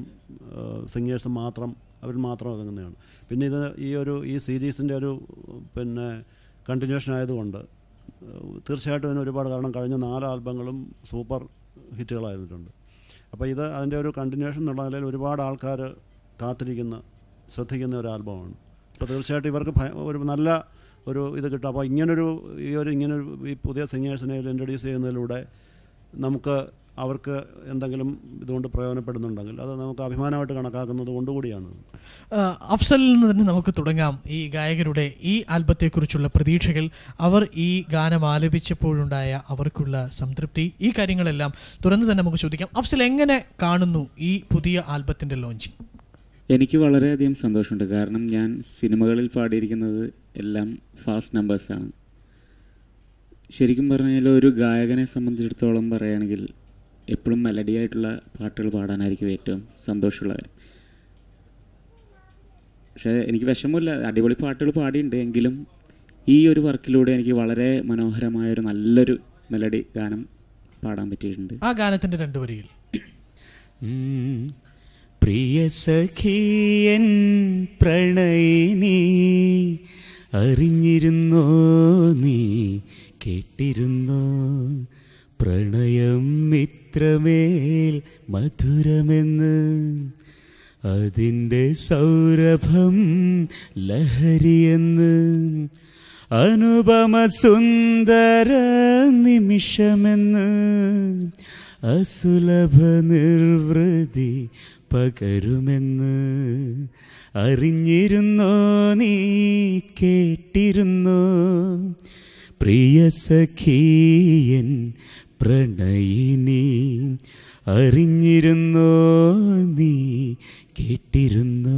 സിംഗേഴ്സും മാത്രം അവർ മാത്രം ഇറങ്ങുന്നതാണ് പിന്നെ ഇത് ഈ ഒരു ഈ സീരീസിൻ്റെ ഒരു പിന്നെ കണ്ടിന്യൂഷൻ ആയതുകൊണ്ട് തീർച്ചയായിട്ടും അതിന് ഒരുപാട് കാരണം കഴിഞ്ഞ നാല് ആൽബങ്ങളും സൂപ്പർ ഹിറ്റുകളായിരുന്നിട്ടുണ്ട് അപ്പോൾ ഇത് അതിൻ്റെ ഒരു കണ്ടിന്യൂഷൻ എന്നുള്ള നിലയിൽ ഒരുപാട് ആൾക്കാർ കാത്തിരിക്കുന്ന ശ്രദ്ധിക്കുന്ന ഒരു ആൽബമാണ് അപ്പോൾ തീർച്ചയായിട്ടും ഇവർക്ക് ഒരു നല്ല ഒരു ഇത് കിട്ടും അപ്പോൾ ഇങ്ങനൊരു ഈ ഒരു ഇങ്ങനൊരു ഈ പുതിയ സിംഗേഴ്സിനെ ഇൻട്രൊഡ്യൂസ് ചെയ്യുന്നതിലൂടെ നമുക്ക് അവർക്ക് എന്തെങ്കിലും ഇതുകൊണ്ട് പ്രയോജനപ്പെടുന്നുണ്ടെങ്കിൽ അത് നമുക്ക് അഭിമാനമായിട്ട് കണക്കാക്കുന്നത് കൊണ്ടുകൂടിയാണ് അഫ്സലിൽ നിന്ന് തന്നെ നമുക്ക് തുടങ്ങാം ഈ ഗായകരുടെ ഈ ആൽബത്തെക്കുറിച്ചുള്ള പ്രതീക്ഷകൾ അവർ ഈ ഗാനം ആലപിച്ചപ്പോഴുണ്ടായ അവർക്കുള്ള സംതൃപ്തി ഈ കാര്യങ്ങളെല്ലാം തുറന്ന് തന്നെ നമുക്ക് ചോദിക്കാം അഫ്സൽ എങ്ങനെ കാണുന്നു ഈ പുതിയ ആൽബത്തിൻ്റെ ലോഞ്ചിങ് എനിക്ക് വളരെയധികം സന്തോഷമുണ്ട് കാരണം ഞാൻ സിനിമകളിൽ പാടിയിരിക്കുന്നത് എല്ലാം ഫാസ്റ്റ് നമ്പേഴ്സാണ് ശരിക്കും പറഞ്ഞാൽ ഒരു ഗായകനെ സംബന്ധിച്ചിടത്തോളം പറയുകയാണെങ്കിൽ എപ്പോഴും മെലഡി ആയിട്ടുള്ള പാട്ടുകൾ പാടാനായിരിക്കും ഏറ്റവും സന്തോഷമുള്ള കാര്യം പക്ഷേ എനിക്ക് വിഷമമില്ല അടിപൊളി പാട്ടുകൾ പാടിയിട്ടുണ്ട് എങ്കിലും ഈ ഒരു വർക്കിലൂടെ എനിക്ക് വളരെ മനോഹരമായ ഒരു നല്ലൊരു മെലഡി ഗാനം പാടാൻ പറ്റിയിട്ടുണ്ട് ആ ഗാനത്തിന്റെ രണ്ട് വരികൾ പ്രിയ സഖിയൻ പ്രണയിനി അറിഞ്ഞിരുന്നോ നീ കേട്ടിരുന്നോ പ്രണയം മിത്ര എത്രമേൽ മധുരമെന്ന് അതിൻ്റെ സൗരഭം ലഹരിയെന്ന് അനുപമ സുന്ദര നിമിഷമെന്ന് അസുലഭ നിർവൃതി പകരുമെന്ന് അറിഞ്ഞിരുന്നോ നീ കേട്ടിരുന്നോ പ്രിയ സഖീയൻ പ്രണയിനി അറിഞ്ഞിരുന്നോ നീ കേട്ടിരുന്നു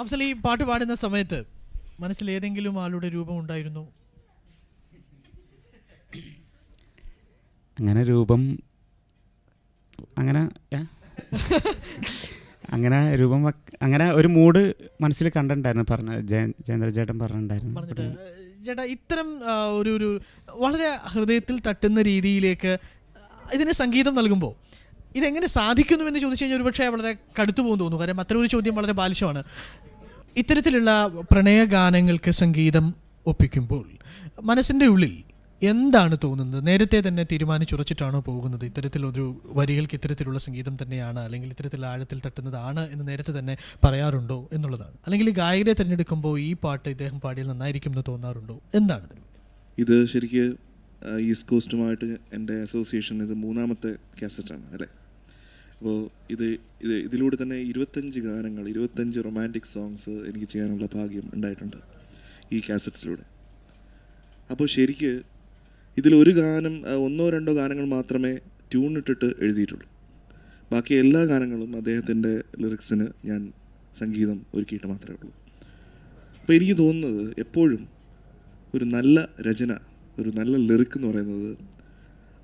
അഫ്സൽ ഈ പാട്ട് പാടുന്ന സമയത്ത് മനസ്സിൽ ഏതെങ്കിലും ആളുടെ രൂപം ഉണ്ടായിരുന്നു അങ്ങനെ രൂപം അങ്ങനെ അങ്ങനെ രൂപം അങ്ങനെ ഒരു മൂഡ് മനസ്സിൽ കണ്ടിട്ടുണ്ടായിരുന്നു പറഞ്ഞ ജയ ജയചന്ദ്രചേട്ടൻ പറഞ്ഞിട്ടുണ്ടായിരുന്നു ചേട്ടാ ഇത്തരം ഒരു ഒരു വളരെ ഹൃദയത്തിൽ തട്ടുന്ന രീതിയിലേക്ക് ഇതിന് സംഗീതം നൽകുമ്പോൾ ഇതെങ്ങനെ സാധിക്കുന്നു എന്ന് ചോദിച്ചു കഴിഞ്ഞാൽ ഒരുപക്ഷെ വളരെ കടുത്തു പോകും തോന്നുന്നു കാരണം അത്ര ഒരു ചോദ്യം വളരെ ബാലിശമാണ് ഇത്തരത്തിലുള്ള പ്രണയ ഗാനങ്ങൾക്ക് സംഗീതം ഒപ്പിക്കുമ്പോൾ മനസ്സിൻ്റെ ഉള്ളിൽ എന്താണ് തോന്നുന്നത് നേരത്തെ തന്നെ തീരുമാനിച്ചുറച്ചിട്ടാണോ പോകുന്നത് ഇത്തരത്തിലൊരു വരികൾക്ക് ഇത്തരത്തിലുള്ള സംഗീതം തന്നെയാണ് അല്ലെങ്കിൽ ഇത്തരത്തിൽ ആഴത്തിൽ തട്ടുന്നതാണ് എന്ന് നേരത്തെ തന്നെ പറയാറുണ്ടോ എന്നുള്ളതാണ് അല്ലെങ്കിൽ ഗായകരെ തിരഞ്ഞെടുക്കുമ്പോൾ ഈ പാട്ട് ഇദ്ദേഹം പാടിയാൽ നന്നായിരിക്കും എന്ന് തോന്നാറുണ്ടോ എന്താണ് ഇത് ശരിക്ക് ഈസ്റ്റ് കോസ്റ്റുമായിട്ട് എൻ്റെ അസോസിയേഷൻ ഇത് മൂന്നാമത്തെ കാസറ്റാണ് അല്ലേ അപ്പോൾ ഇത് ഇത് ഇതിലൂടെ തന്നെ ഇരുപത്തഞ്ച് ഗാനങ്ങൾ ഇരുപത്തഞ്ച് റൊമാൻറ്റിക് സോങ്സ് എനിക്ക് ചെയ്യാനുള്ള ഭാഗ്യം ഉണ്ടായിട്ടുണ്ട് ഈ കാസറ്റ്സിലൂടെ അപ്പോൾ ശരിക്ക് ഇതിലൊരു ഗാനം ഒന്നോ രണ്ടോ ഗാനങ്ങൾ മാത്രമേ ട്യൂൺ ഇട്ടിട്ട് എഴുതിയിട്ടുള്ളൂ ബാക്കി എല്ലാ ഗാനങ്ങളും അദ്ദേഹത്തിൻ്റെ ലിറിക്സിന് ഞാൻ സംഗീതം ഒരുക്കിയിട്ട് മാത്രമേ ഉള്ളൂ അപ്പോൾ എനിക്ക് തോന്നുന്നത് എപ്പോഴും ഒരു നല്ല രചന ഒരു നല്ല ലിറിക്ക് എന്ന് പറയുന്നത്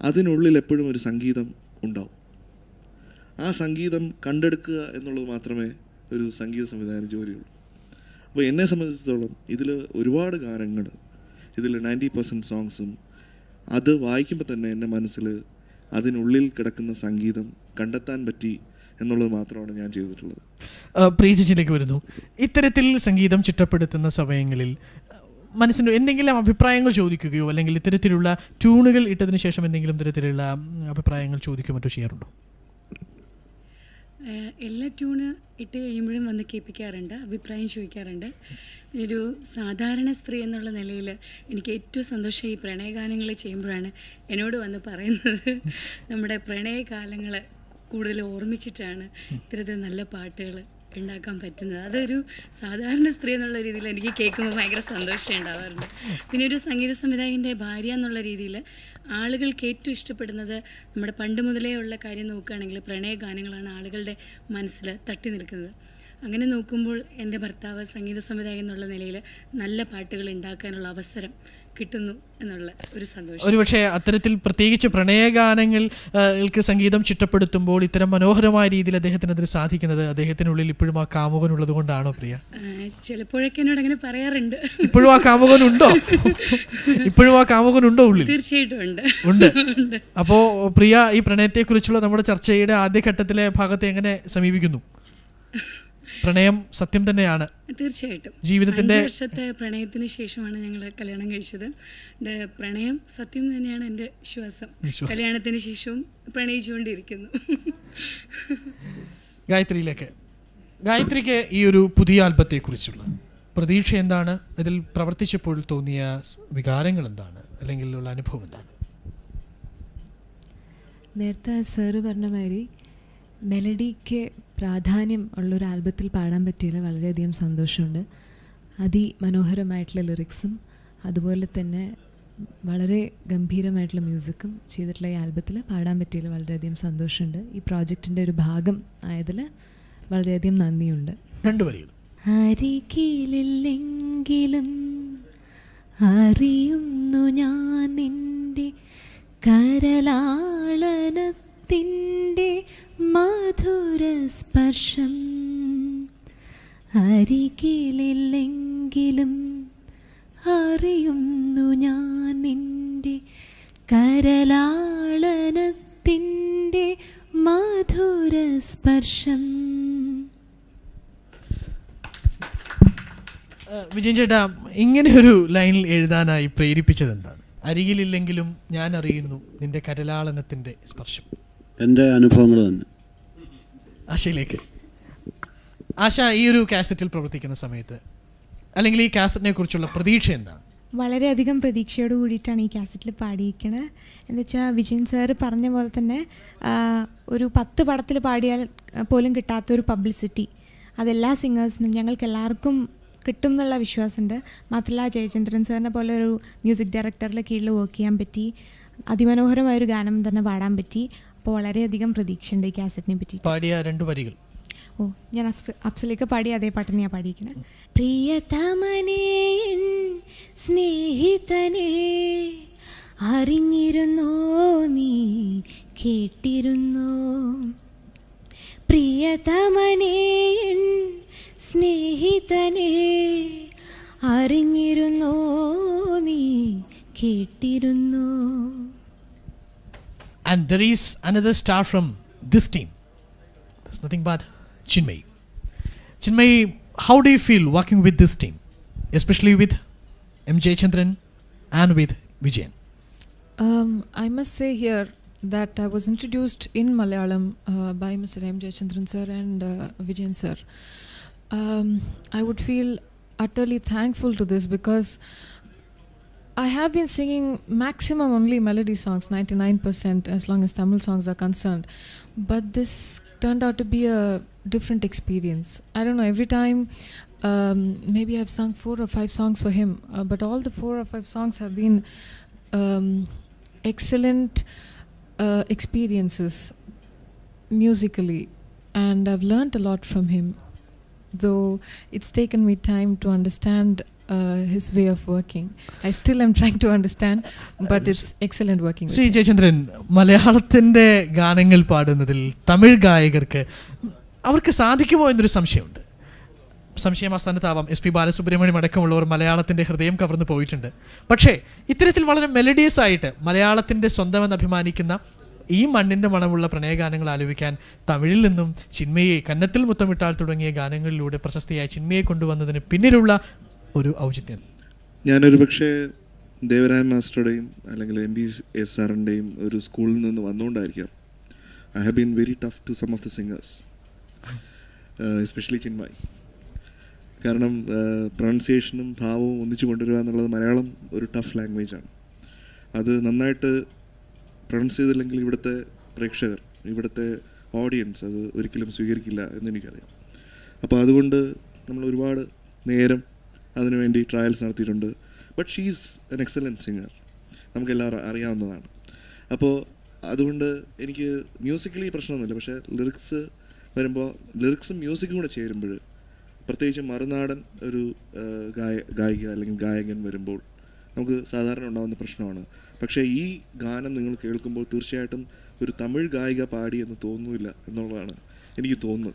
അതിനുള്ളിൽ എപ്പോഴും ഒരു സംഗീതം ഉണ്ടാവും ആ സംഗീതം കണ്ടെടുക്കുക എന്നുള്ളത് മാത്രമേ ഒരു സംഗീത സംവിധാന ജോലിയുള്ളൂ അപ്പോൾ എന്നെ സംബന്ധിച്ചിടത്തോളം ഇതിൽ ഒരുപാട് ഗാനങ്ങൾ ഇതിൽ നയൻറ്റി പെർസെൻറ്റ് സോങ്സും അത് വായിക്കുമ്പോൾ തന്നെ എൻ്റെ മനസ്സിൽ അതിനുള്ളിൽ കിടക്കുന്ന സംഗീതം കണ്ടെത്താൻ പറ്റി എന്നുള്ളത് മാത്രമാണ് ഞാൻ ചെയ്തിട്ടുള്ളത് പ്രീജിച്ചിലേക്ക് വരുന്നു ഇത്തരത്തിൽ സംഗീതം ചിട്ടപ്പെടുത്തുന്ന സമയങ്ങളിൽ മനസ്സിൻ്റെ എന്തെങ്കിലും അഭിപ്രായങ്ങൾ ചോദിക്കുകയോ അല്ലെങ്കിൽ ഇത്തരത്തിലുള്ള ട്യൂണുകൾ ഇട്ടതിന് ശേഷം എന്തെങ്കിലും തരത്തിലുള്ള അഭിപ്രായങ്ങൾ ചോദിക്കുകയോ മറ്റോ ചെയ്യാറുണ്ടോ എല്ലാ ട്യൂണ് ഇട്ട് കഴിയുമ്പോഴും വന്ന് കേൾപ്പിക്കാറുണ്ട് അഭിപ്രായം ചോദിക്കാറുണ്ട് ഒരു സാധാരണ സ്ത്രീ എന്നുള്ള നിലയിൽ എനിക്ക് ഏറ്റവും സന്തോഷം ഈ പ്രണയഗാനങ്ങൾ ചെയ്യുമ്പോഴാണ് എന്നോട് വന്ന് പറയുന്നത് നമ്മുടെ പ്രണയകാലങ്ങൾ കൂടുതൽ ഓർമ്മിച്ചിട്ടാണ് ഇത്തരത്തിൽ നല്ല പാട്ടുകൾ ഉണ്ടാക്കാൻ പറ്റുന്നത് അതൊരു സാധാരണ സ്ത്രീ എന്നുള്ള രീതിയിൽ എനിക്ക് കേൾക്കുമ്പോൾ ഭയങ്കര സന്തോഷം ഉണ്ടാവാറുണ്ട് പിന്നെ ഒരു സംഗീത സംവിധായകൻ്റെ ഭാര്യ എന്നുള്ള രീതിയിൽ ആളുകൾക്ക് ഏറ്റവും ഇഷ്ടപ്പെടുന്നത് നമ്മുടെ പണ്ട് മുതലേ ഉള്ള കാര്യം നോക്കുകയാണെങ്കിൽ പ്രണയ ഗാനങ്ങളാണ് ആളുകളുടെ മനസ്സിൽ തട്ടി നിൽക്കുന്നത് അങ്ങനെ നോക്കുമ്പോൾ എൻ്റെ ഭർത്താവ് സംഗീത സംവിധായകൻ എന്നുള്ള നിലയിൽ നല്ല പാട്ടുകൾ ഉണ്ടാക്കാനുള്ള അവസരം കിട്ടുന്നു എന്നുള്ള ഒരു സന്തോഷം ഒരുപക്ഷെ അത്തരത്തിൽ പ്രത്യേകിച്ച് പ്രണയഗാനങ്ങൾ സംഗീതം ചിട്ടപ്പെടുത്തുമ്പോൾ ഇത്തരം മനോഹരമായ രീതിയിൽ അദ്ദേഹത്തിന് അതിന് സാധിക്കുന്നത് അദ്ദേഹത്തിനുള്ളിൽ ഇപ്പോഴും ആ കാമുകൻ ഉള്ളത് കൊണ്ടാണോ പ്രിയ ചിലപ്പോഴൊക്കെ എന്നോട് അങ്ങനെ പറയാറുണ്ട് ഇപ്പോഴും ആ കാമുകൻ ഉണ്ടോ ഇപ്പോഴും ആ കാമുകൻ ഉണ്ടോ ഉള്ളിൽ തീർച്ചയായിട്ടും ഉണ്ട് ഉണ്ട് അപ്പോ പ്രിയ ഈ പ്രണയത്തെക്കുറിച്ചുള്ള നമ്മുടെ ചർച്ചയുടെ ആദ്യഘട്ടത്തിലെ ഭാഗത്തെ എങ്ങനെ സമീപിക്കുന്നു പ്രണയം സത്യം തന്നെയാണ് തീർച്ചയായിട്ടും ജീവിതത്തിന്റെ വർഷത്തെ പ്രണയത്തിന് ശേഷമാണ് ഞങ്ങൾ കല്യാണം കഴിച്ചത് പ്രണയം സത്യം തന്നെയാണ് എന്റെ വിശ്വാസം കല്യാണത്തിന് ശേഷവും പ്രണയിച്ചുകൊണ്ടിരിക്കുന്നു ഗായത്രിയിലേക്ക് ഗായത്രിക്ക് ഈ ഒരു പുതിയ കുറിച്ചുള്ള പ്രതീക്ഷ എന്താണ് ഇതിൽ പ്രവർത്തിച്ചപ്പോൾ തോന്നിയ വികാരങ്ങൾ എന്താണ് അല്ലെങ്കിൽ ഉള്ള അനുഭവം എന്താണ് നേരത്തെ സാറ് പറഞ്ഞ മാതിരി മെലഡിക്ക് പ്രാധാന്യം ഉള്ളൊരു ആൽബത്തിൽ പാടാൻ പറ്റിയതിൽ വളരെയധികം സന്തോഷമുണ്ട് അതിമനോഹരമായിട്ടുള്ള ലിറിക്സും അതുപോലെ തന്നെ വളരെ ഗംഭീരമായിട്ടുള്ള മ്യൂസിക്കും ചെയ്തിട്ടുള്ള ഈ ആൽബത്തിൽ പാടാൻ പറ്റിയതിൽ വളരെയധികം സന്തോഷമുണ്ട് ഈ പ്രോജക്റ്റിൻ്റെ ഒരു ഭാഗം ആയതിൽ വളരെയധികം നന്ദിയുണ്ട് അരികിലെങ്കിലും അറിയുന്നു ഞാൻ നിന്റെ കരലാളനത്തിൻ്റെ സ്പർശം അരികിലില്ലെങ്കിലും അറിയുന്നു ഞാൻ നിന്റെ കരലാളനത്തിൻ്റെ സ്പർശം വിജയൻ ചേട്ടാ ഇങ്ങനെ ഒരു ലൈനിൽ എഴുതാനായി പ്രേരിപ്പിച്ചത് എന്താണ് അരികിലില്ലെങ്കിലും ഞാൻ അറിയുന്നു നിന്റെ കരലാളനത്തിന്റെ സ്പർശം എൻ്റെ അനുഭവങ്ങൾ തന്നെ ആശയിലേക്ക് ആശ ഈ ഒരു കാസറ്റിൽ പ്രവർത്തിക്കുന്ന സമയത്ത് അല്ലെങ്കിൽ ഈ കാസറ്റിനെ കുറിച്ചുള്ള പ്രതീക്ഷ എന്താണ് വളരെയധികം പ്രതീക്ഷയോട് കൂടിയിട്ടാണ് ഈ കാസറ്റിൽ പാടിയിരിക്കുന്നത് എന്ന് വെച്ചാൽ വിജയൻ സാർ പറഞ്ഞ പോലെ തന്നെ ഒരു പത്ത് പടത്തിൽ പാടിയാൽ പോലും കിട്ടാത്ത ഒരു പബ്ലിസിറ്റി അതെല്ലാ സിംഗേഴ്സിനും ഞങ്ങൾക്ക് എല്ലാവർക്കും കിട്ടും എന്നുള്ള വിശ്വാസമുണ്ട് മാത്രമല്ല ജയചന്ദ്രൻ സാറിനെ പോലെ ഒരു മ്യൂസിക് ഡയറക്ടറിൻ്റെ കീഴിൽ വർക്ക് ചെയ്യാൻ പറ്റി അതിമനോഹരമായൊരു ഗാനം തന്നെ പാടാൻ പറ്റി അപ്പോൾ വളരെയധികം ഉണ്ട് ഈ കാസറ്റിനെ പറ്റി പാടിയ രണ്ട് വരികൾ ഓ ഞാൻ അഫ്സ അഫ്സലേക്ക് പാടി അതേ പാട്ടിനെ ഞാൻ പാടിയിരിക്കണം പ്രിയതമനേ സ്നേഹിതനേ അറിഞ്ഞിരുന്നോ നീ കേട്ടിരുന്നോ പ്രിയതമനേ സ്നേഹിതനേ അറിഞ്ഞിരുന്നോ നീ കേട്ടിരുന്നോ And there is another star from this team. That's nothing but Chinmay. Chinmay, how do you feel working with this team, especially with MJ Chandran and with Vijayan? Um, I must say here that I was introduced in Malayalam uh, by Mr. M J Chandran sir and uh, Vijayan sir. Um, I would feel utterly thankful to this because I have been singing maximum only melody songs, 99% as long as Tamil songs are concerned. But this turned out to be a different experience. I don't know, every time um, maybe I've sung four or five songs for him, uh, but all the four or five songs have been um, excellent uh, experiences musically, and I've learned a lot from him, though it's taken me time to understand uh, his way of working. I still am trying to understand, but it's excellent working. Shri Jayachandran മലയാളത്തിൻ്റെ ഗാനങ്ങൾ പാടുന്നതിൽ തമിഴ് ഗായകർക്ക് അവർക്ക് സാധിക്കുമോ എന്നൊരു സംശയമുണ്ട് സംശയം ആസ്ഥാനത്താവാം S P Balasubrahmanyam അടക്കമുള്ളവർ മലയാളത്തിൻ്റെ ഹൃദയം കവർന്നു പോയിട്ടുണ്ട് പക്ഷേ ഇത്തരത്തിൽ വളരെ മെലഡിയസ് ആയിട്ട് മലയാളത്തിൻ്റെ സ്വന്തമെന്ന് അഭിമാനിക്കുന്ന ഈ മണ്ണിൻ്റെ മണമുള്ള പ്രണയഗാനങ്ങൾ ആലോചിക്കാൻ തമിഴിൽ നിന്നും ചിന്മയെ കന്നത്തിൽ മുത്തമിട്ടാൽ തുടങ്ങിയ ഗാനങ്ങളിലൂടെ പ്രശസ്തിയായ ചിന്മയെ കൊണ്ടുവന്നതിന് പിന്നിലുള്ള ഒരു ഔചിത്യം ഞാനൊരു പക്ഷേ ദേവരായ മാസ്റ്ററുടെയും അല്ലെങ്കിൽ എം ബി എസ് ആറിൻ്റെയും ഒരു സ്കൂളിൽ നിന്ന് വന്നുകൊണ്ടായിരിക്കാം I have been very tough to some of the singers especially Chinmayi കാരണം പ്രൊണൗൺസിയേഷനും uh, ഭാവവും ഒന്നിച്ചു കൊണ്ടുവരിക എന്നുള്ളത് മലയാളം ഒരു ടഫ് ലാംഗ്വേജാണ് അത് നന്നായിട്ട് പ്രൊണൗൺസ് ചെയ്തില്ലെങ്കിൽ ഇവിടുത്തെ പ്രേക്ഷകർ ഇവിടുത്തെ ഓഡിയൻസ് അത് ഒരിക്കലും സ്വീകരിക്കില്ല എന്നെനിക്കറിയാം അപ്പോൾ അതുകൊണ്ട് നമ്മൾ ഒരുപാട് നേരം അതിനുവേണ്ടി ട്രയൽസ് നടത്തിയിട്ടുണ്ട് but she's an excellent singer നമുക്കെല്ലാവരും അറിയാവുന്നതാണ് അപ്പോൾ അതുകൊണ്ട് എനിക്ക് മ്യൂസിക്കലി പ്രശ്നമൊന്നുമില്ല പക്ഷേ ലിറിക്സ് വരുമ്പോൾ ലിറിക്സും മ്യൂസിക്കും കൂടെ ചേരുമ്പോൾ പ്രത്യേകിച്ച് മറുനാടൻ ഒരു ഗായ ഗായിക അല്ലെങ്കിൽ ഗായകൻ വരുമ്പോൾ നമുക്ക് സാധാരണ ഉണ്ടാകുന്ന പ്രശ്നമാണ് പക്ഷേ ഈ ഗാനം നിങ്ങൾ കേൾക്കുമ്പോൾ തീർച്ചയായിട്ടും ഒരു തമിഴ് ഗായിക പാടി എന്ന് തോന്നുന്നില്ല എന്നുള്ളതാണ് എനിക്ക് തോന്നുന്നത്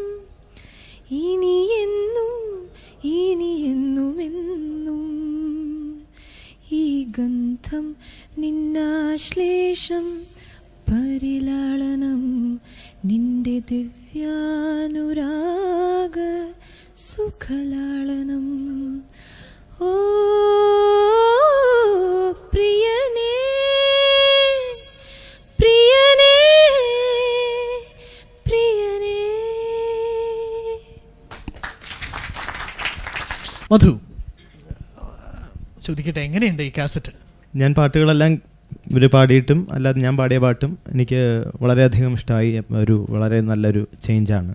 എന്നും ഈ ഗന്ധം നിന്നാശ്ലേഷം പരിലാളനം നിന്റെ ദിവ്യാനുരാഗ സുഖലാളനം ഓ പ്രിയനേ പ്രിയനേ പ്രിയനേ മധു ചോദിക്കട്ടെ എങ്ങനെയുണ്ട് ഈ കാസറ്റ് ഞാൻ പാട്ടുകളെല്ലാം ഇവർ പാടിയിട്ടും അല്ലാതെ ഞാൻ പാടിയ പാട്ടും എനിക്ക് വളരെയധികം ഇഷ്ടമായി ഒരു വളരെ നല്ലൊരു ചേഞ്ചാണ്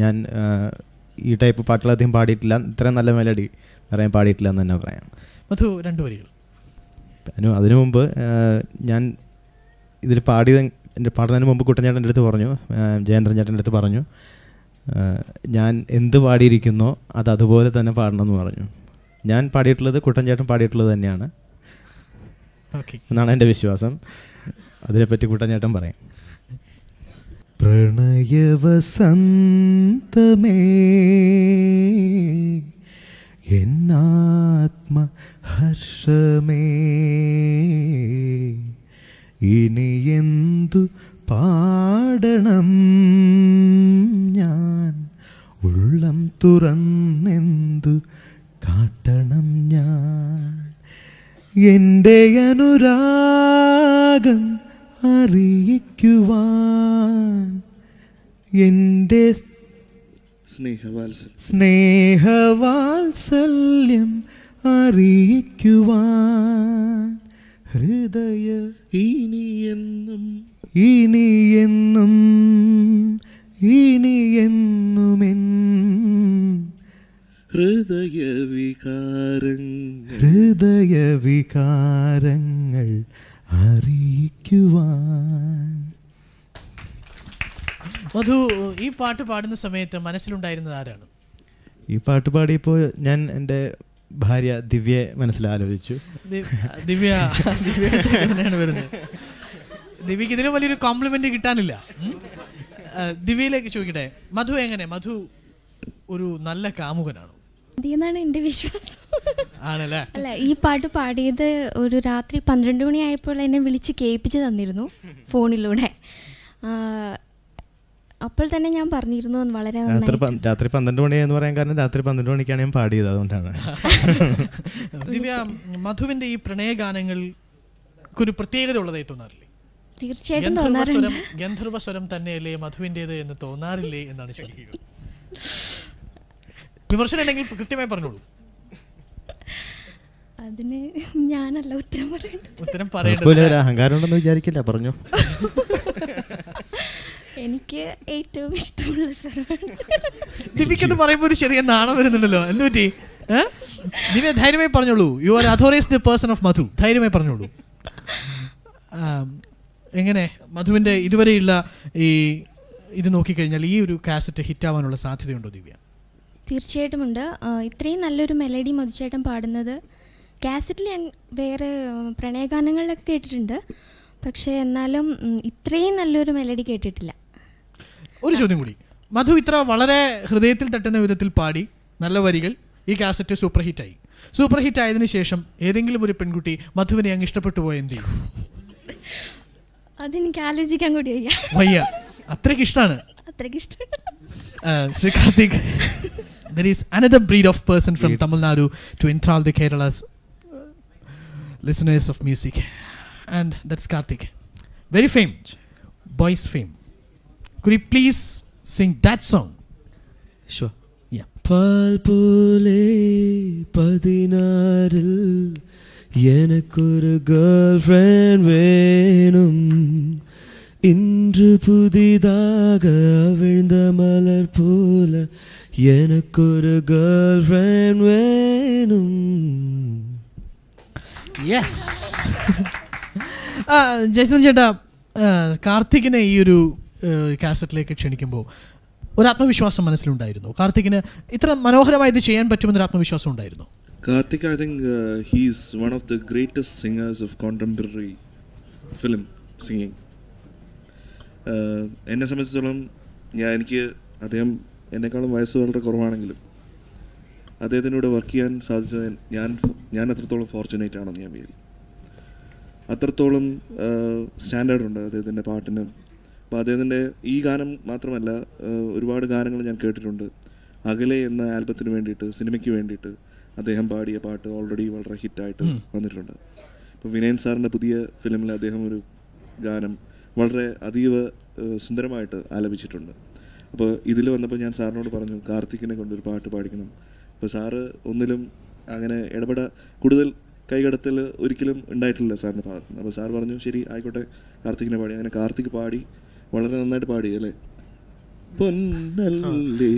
ഞാൻ ഈ ടൈപ്പ് പാട്ടുകളധികം പാടിയിട്ടില്ല ഇത്രയും നല്ല മെലഡി പറയാൻ പാടിയിട്ടില്ല എന്ന് തന്നെ പറയാം മധു രണ്ട് വരികൾ അതിനു അതിനു മുമ്പ് ഞാൻ ഇതിൽ പാടിയത് എൻ്റെ പാടുന്നതിന് മുമ്പ് കുട്ടൻചേട്ടൻ്റെ അടുത്ത് പറഞ്ഞു ജയേന്ദ്രൻ ചേട്ടൻ്റെ അടുത്ത് പറഞ്ഞു ഞാൻ എന്ത് പാടിയിരിക്കുന്നോ അത് അതുപോലെ തന്നെ പാടണമെന്ന് പറഞ്ഞു ഞാൻ പാടിയിട്ടുള്ളത് കുട്ടൻചേട്ടൻ പാടിയിട്ടുള്ളത് തന്നെയാണ് എന്നാണ് എൻ്റെ വിശ്വാസം അതിനെപ്പറ്റി കുട്ടൻചേട്ടൻ പറയാം പ്രണയവസന്തമേ എന്നാത്മഹർഷമേ ഇനി എന്തു പാടണം ഞാൻ ഉള്ളം തുറന്നെന്തു കാട്ടണം ഞാൻ എൻ്റെ അനുരാഗം അറിയിക്കുവാൻ എൻ്റെ സ്നേഹവാത്സല്യം സ്നേഹവാത്സല്യം അറിയിക്കുവാൻ ഹൃദയ ഇനിയെന്നും ഇനിയെന്നും ഇനിയെന്നുമെന്നും ഹൃദയവികാരങ്ങൾ ഹൃദയവികാരങ്ങൾ അറിയിക്കുവാൻ മധു ഈ പാട്ട് പാടുന്ന സമയത്ത് മനസ്സിലുണ്ടായിരുന്നത് ആരാണ് ഈ പാട്ട് പാടിയപ്പോൾ ഞാൻ എൻ്റെ ഭാര്യ ദിവ്യയെ മനസ്സിലാലോചിച്ചു ദിവ്യ ദിവ്യയാണ് വരുന്നത് ദിവ്യക്ക് ഇതിലും വലിയൊരു കോംപ്ലിമെന്റ് കിട്ടാനില്ല ദിവ്യയിലേക്ക് ചോദിക്കട്ടെ മധു എങ്ങനെ മധു ഒരു നല്ല കാമുകനാണ് എന്നാണ് എന്റെ വിശ്വാസം ആണല്ലേ അല്ല ഈ പാട്ട് പാടിയത് ഒരു രാത്രി പന്ത്രണ്ട് ആയപ്പോൾ എന്നെ വിളിച്ച് കേൾപ്പിച്ച് തന്നിരുന്നു ഫോണിലൂടെ അപ്പോൾ തന്നെ ഞാൻ പറഞ്ഞിരുന്നു വളരെ രാത്രി പ- പന്ത്രണ്ട് മണി എന്ന് പറയാൻ കാരണം രാത്രി പന്ത്രണ്ട് മണിക്കാണ് ഞാൻ പാടിയത് അതുകൊണ്ടാണ് മധുവിന്റെ ഈ പ്രണയഗാനങ്ങൾക്ക് ഒരു പ്രത്യേകത ഉള്ളതായി തോന്നാറില്ലേ തീർച്ചയായിട്ടും ഗന്ധർവ സ്വരം തോന്നാറുണ്ട് ഗന്ധർവ സ്വരം തന്നെയല്ലേ മധുവിൻ്റെത് എന്ന് തോന്നാറില്ലേ എന്നാണ് ചോദിക്കുക വിമർശനം ഉണ്ടെങ്കിൽ കൃത്യമായി പറഞ്ഞോളൂ അതിന് ഞാനല്ല ഉത്തരം പറയണ്ടത് ഉത്തരം പറയേണ്ടത് അഹങ്കാരം ഉണ്ടെന്ന് വിചാരിക്കില്ല പറഞ്ഞു എനിക്ക് ഏറ്റവും ഇഷ്ടമുള്ള സ്വരമാണ് ദിവിക്കത് പറയുമ്പോൾ ഒരു ചെറിയ നാണം വരുന്നുണ്ടല്ലോ എന്ത് പറ്റി ദിവ്യ ധൈര്യമായി പറഞ്ഞോളൂ you are authorise the person of Madhu ധൈര്യമായി പറഞ്ഞോളൂ എങ്ങനെ മധുവിൻ്റെ ഇതുവരെയുള്ള ഈ ഇത് നോക്കിക്കഴിഞ്ഞാൽ ഈ ഒരു കാസറ്റ് ഹിറ്റ് ആവാനുള്ള സാധ്യതയുണ്ടോ ദിവ്യ തീർച്ചയായിട്ടും ഉണ്ട് ഇത്രയും നല്ലൊരു മെലഡി മധുചേട്ടൻ പാടുന്നത് കാസറ്റിൽ ഞാൻ വേറെ പ്രണയഗാനങ്ങളിലൊക്കെ കേട്ടിട്ടുണ്ട് പക്ഷേ എന്നാലും ഇത്രയും നല്ലൊരു മെലഡി കേട്ടിട്ടില്ല ഒരു ചോദ്യം കൂടി മധു ഇത്ര വളരെ ഹൃദയത്തിൽ തട്ടുന്ന വിധത്തിൽ പാടി നല്ല വരികൾ ഈ കാസറ്റ് സൂപ്പർ ഹിറ്റായി സൂപ്പർ ഹിറ്റ് ആയതിനു ശേഷം ഏതെങ്കിലും ഒരു പെൺകുട്ടി മധുവിനെ അങ്ങ് ഇഷ്ടപ്പെട്ടു പോയ എന്ത് അതെനിക്ക് ആലോചിക്കാൻ കൂടി അയ്യ അത്രയ്ക്ക് ഇഷ്ടമാണ് അത്രയ്ക്ക് ഇഷ്ടം Shri Karthik there is another breed of person from Tamil Nadu to enthrall the Kerala's uh, listeners of music, and that's Karthik. Very famous, boys fame. Could you please sing that song? Sure. Yeah. பதினாறில் எனக்கொரு girl friend வேணும் இன்று புதிதாக എനക്കൊരു girlfriend വേണം yes Jaison ചേട്ടാ കാർത്തികിനെ ഈ ഒരു കാസറ്റിലേക്ക് ക്ഷണിക്കുമ്പോൾ ഒരു ആത്മവിശ്വാസം മനസ്സിലുണ്ടായിരുന്നു കാർത്തികിന് ഇത്ര മനോഹരമായി ഇത് ചെയ്യാൻ പറ്റുമെന്നൊരു ആത്മവിശ്വാസം ഉണ്ടായിരുന്നു Karthik I think he's one of the greatest singers of contemporary film singing എന്നെ സംബന്ധിച്ചിടത്തോളം ഞാൻ എനിക്ക് അദ്ദേഹം എന്നെക്കാളും വയസ്സ് വളരെ കുറവാണെങ്കിലും അദ്ദേഹത്തിനൂടെ വർക്ക് ചെയ്യാൻ സാധിച്ചത് ഞാൻ ഞാൻ അത്രത്തോളം ഫോർച്ചുനേറ്റ് ആണെന്ന് ഞാൻ വിചാരിക്കും അത്രത്തോളം സ്റ്റാൻഡേർഡ് ഉണ്ട് അദ്ദേഹത്തിൻ്റെ പാട്ടിന് അപ്പോൾ അദ്ദേഹത്തിൻ്റെ ഈ ഗാനം മാത്രമല്ല ഒരുപാട് ഗാനങ്ങൾ ഞാൻ കേട്ടിട്ടുണ്ട് അകലെ എന്ന ആൽബത്തിന് വേണ്ടിയിട്ട് സിനിമയ്ക്ക് വേണ്ടിയിട്ട് അദ്ദേഹം പാടിയ പാട്ട് ഓൾറെഡി വളരെ ഹിറ്റായിട്ട് വന്നിട്ടുണ്ട് ഇപ്പോൾ വിനയൻ സാറിൻ്റെ പുതിയ ഫിലിമിൽ അദ്ദേഹം ഒരു ഗാനം വളരെ അതീവ സുന്ദരമായിട്ട് ആലപിച്ചിട്ടുണ്ട് അപ്പോൾ ഇതിൽ വന്നപ്പോൾ ഞാൻ സാറിനോട് പറഞ്ഞു കാർത്തിക്കിനെ കൊണ്ടൊരു പാട്ട് പാടിക്കണം അപ്പോൾ സാറ് ഒന്നിലും അങ്ങനെ ഇടപെട കൂടുതൽ കൈകടത്തൽ ഒരിക്കലും ഉണ്ടായിട്ടില്ല സാറിൻ്റെ ഭാഗത്ത് അപ്പോൾ സാർ പറഞ്ഞു ശരി ആയിക്കോട്ടെ കാർത്തിക്കിനെ പാടി അങ്ങനെ കാർത്തിക് പാടി വളരെ നന്നായിട്ട് പാടി അല്ലേ പൊന്നല്ലേ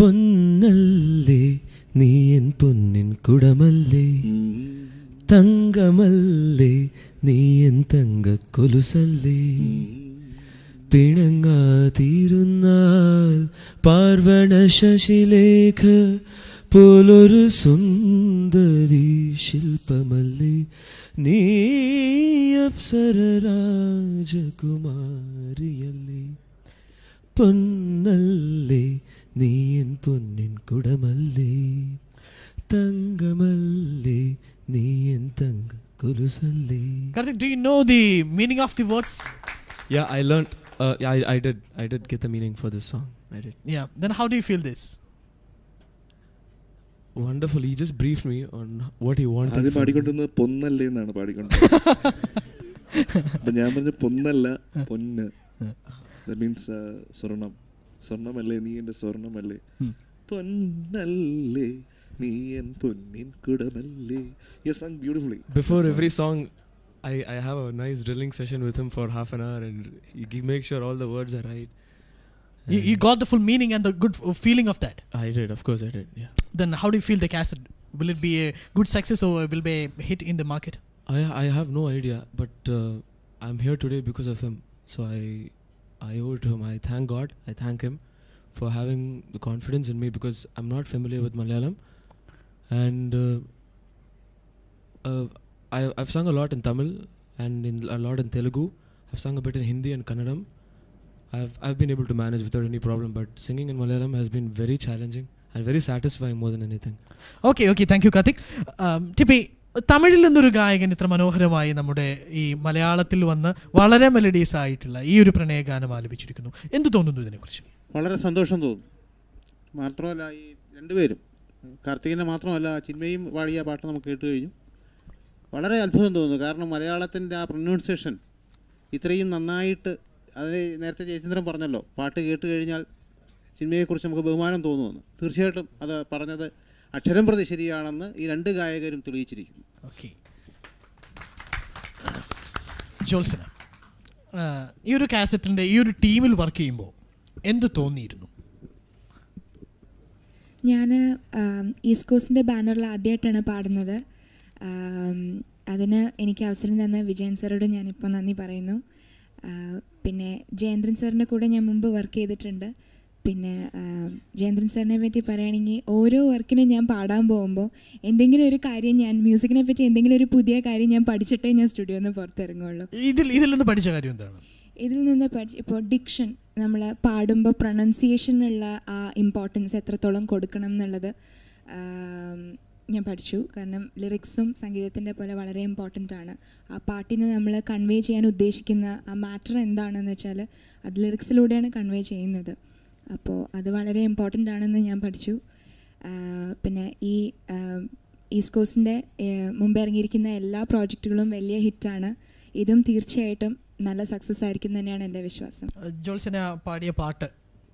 പൊന്നല്ലേ നീ എൻ പൊന്നിൻ കുടമല്ലേ തങ്കമല്ലേ നീ എൻ തങ്ക കൊലുസല്ലേ പിണങ്ങാതിരുന്നാൽ പാർവണ ശശിലേഖ പോലൊരു സുന്ദരി ശില്പമല്ലേ നീ അപ്സര രാജകുമാരിയല്ലേ പൊന്നല്ലേ നീൻ പൊന്നിൻ കുടമല്ലേ തങ്കമല്ലേ നീൻ തങ്ക കുലുസല്ലേ Karthik, do you know the meaning of the words? Yeah, I learned Uh, yeah, I, I did. I did get the meaning for this song. I did. Yeah. Then how do you feel this? Wonderful. He just briefed me on what he wanted. ആദ്യം പാടിക്കൊണ്ടിരുന്നത് പൊന്നല്ലേ എന്നാണ് പാടിക്കൊണ്ടിരുന്നത് അപ്പൊ ഞാൻ പറഞ്ഞ പൊന്നല്ല പൊന്ന് that means uh, സ്വർണം സ്വർണമല്ലേ നീ എൻ്റെ സ്വർണമല്ലേ പൊന്നല്ലേ നീ എൻ പൊന്നിൻ കുടമല്ലേ yes and beautifully before every song I, I have a nice drilling session with him for half an hour and he makes sure all the words are right. You, you, got the full meaning and the good feeling of that. I did, of course, I did. Yeah. Then how do you feel the cassette? Will it be a good success or will it be a hit in the market? I I have no idea, but uh, I'm here today because of him. So I I owe it to him. I thank God. I thank him for having the confidence in me because I'm not familiar with Malayalam, and uh, uh, I, I've sung a lot in Tamil and in, a lot in Telugu. I've sung a bit in Hindi and Kannadam. I've, I've been able to manage without any problem, but singing in Malayalam has been very challenging and very satisfying more than anything. Okay, okay, thank you, Kathik. Um, Tippi, തമിഴിൽ നിന്നൊരു ഗായകൻ ഇത്ര മനോഹരമായി നമ്മുടെ ഈ മലയാളത്തിൽ വന്ന് വളരെ മെലഡീസ് ആയിട്ടുള്ള ഈ ഒരു പ്രണയഗാനം ആലപിച്ചിരിക്കുന്നു എന്ത് തോന്നുന്നു ഇതിനെക്കുറിച്ച് വളരെ സന്തോഷം തോന്നുന്നു മാത്രമല്ല ഈ രണ്ടുപേരും കാർത്തികനെ മാത്രമല്ല ചിന്മയും പാടിയ പാട്ട് നമുക്ക് കേട്ട് കഴിഞ്ഞു വളരെ അത്ഭുതം തോന്നുന്നു കാരണം മലയാളത്തിൻ്റെ ആ പ്രൊനൗൺസിയേഷൻ ഇത്രയും നന്നായിട്ട് അത് നേരത്തെ ജയചന്ദ്രൻ പറഞ്ഞല്ലോ പാട്ട് കേട്ട് കഴിഞ്ഞാൽ സിനിമയെക്കുറിച്ച് നമുക്ക് ബഹുമാനം തോന്നുമെന്ന് തീർച്ചയായിട്ടും അത് പറഞ്ഞത് അക്ഷരം പ്രതി ശരിയാണെന്ന് ഈ രണ്ട് ഗായകരും തെളിയിച്ചിരിക്കുന്നു ഓക്കെ ജോത്സന ഈ ഒരു കാസറ്റിൻ്റെ ഈ ഒരു ടീമിൽ വർക്ക് ചെയ്യുമ്പോൾ എന്ത് തോന്നിയിരുന്നു ഞാൻ ഈസ്കോസിൻ്റെ ബാനറിൽ ആദ്യമായിട്ടാണ് പാടുന്നത് അതിന് എനിക്ക് അവസരം തന്ന വിജയൻ സാറോട് ഞാനിപ്പോൾ നന്ദി പറയുന്നു പിന്നെ ജയേന്ദ്രൻ സാറിൻ്റെ കൂടെ ഞാൻ മുമ്പ് വർക്ക് ചെയ്തിട്ടുണ്ട് പിന്നെ ജയേന്ദ്രൻ സാറിനെ പറ്റി പറയുകയാണെങ്കിൽ ഓരോ വർക്കിനും ഞാൻ പാടാൻ പോകുമ്പോൾ എന്തെങ്കിലും ഒരു കാര്യം ഞാൻ മ്യൂസിക്കിനെ പറ്റി എന്തെങ്കിലും ഒരു പുതിയ കാര്യം ഞാൻ പഠിച്ചിട്ടേ ഞാൻ സ്റ്റുഡിയോ നിന്ന് പുറത്തിറങ്ങുള്ളൂ ഇതിൽ ഇതിൽ നിന്ന് പഠിച്ച കാര്യം എന്താണ് ഇതിൽ നിന്ന് പഠിച്ച ഇപ്പോൾ ഡിക്ഷൻ നമ്മൾ പാടുമ്പോൾ പ്രൊണൗൺസിയേഷനുള്ള ആ ഇമ്പോർട്ടൻസ് എത്രത്തോളം കൊടുക്കണം എന്നുള്ളത് ഞാൻ പഠിച്ചു കാരണം ലിറിക്സും സംഗീതത്തിൻ്റെ പോലെ വളരെ ഇമ്പോർട്ടൻ്റ് ആണ് ആ പാട്ടിൽ നമ്മൾ കൺവേ ചെയ്യാൻ ഉദ്ദേശിക്കുന്ന ആ മാറ്റർ എന്താണെന്ന് വെച്ചാൽ അത് ലിറിക്സിലൂടെയാണ് കൺവേ ചെയ്യുന്നത് അപ്പോൾ അത് വളരെ ഇമ്പോർട്ടൻ്റ് ആണെന്ന് ഞാൻ പഠിച്ചു പിന്നെ ഈ ഈസ്റ്റ് കോസ്റ്റിൻ്റെ മുമ്പ് ഇറങ്ങിയിരിക്കുന്ന എല്ലാ പ്രോജക്റ്റുകളും വലിയ ഹിറ്റാണ് ഇതും തീർച്ചയായിട്ടും നല്ല സക്സസ് ആയിരിക്കും തന്നെയാണ് എൻ്റെ വിശ്വാസം പാടിയ പാട്ട്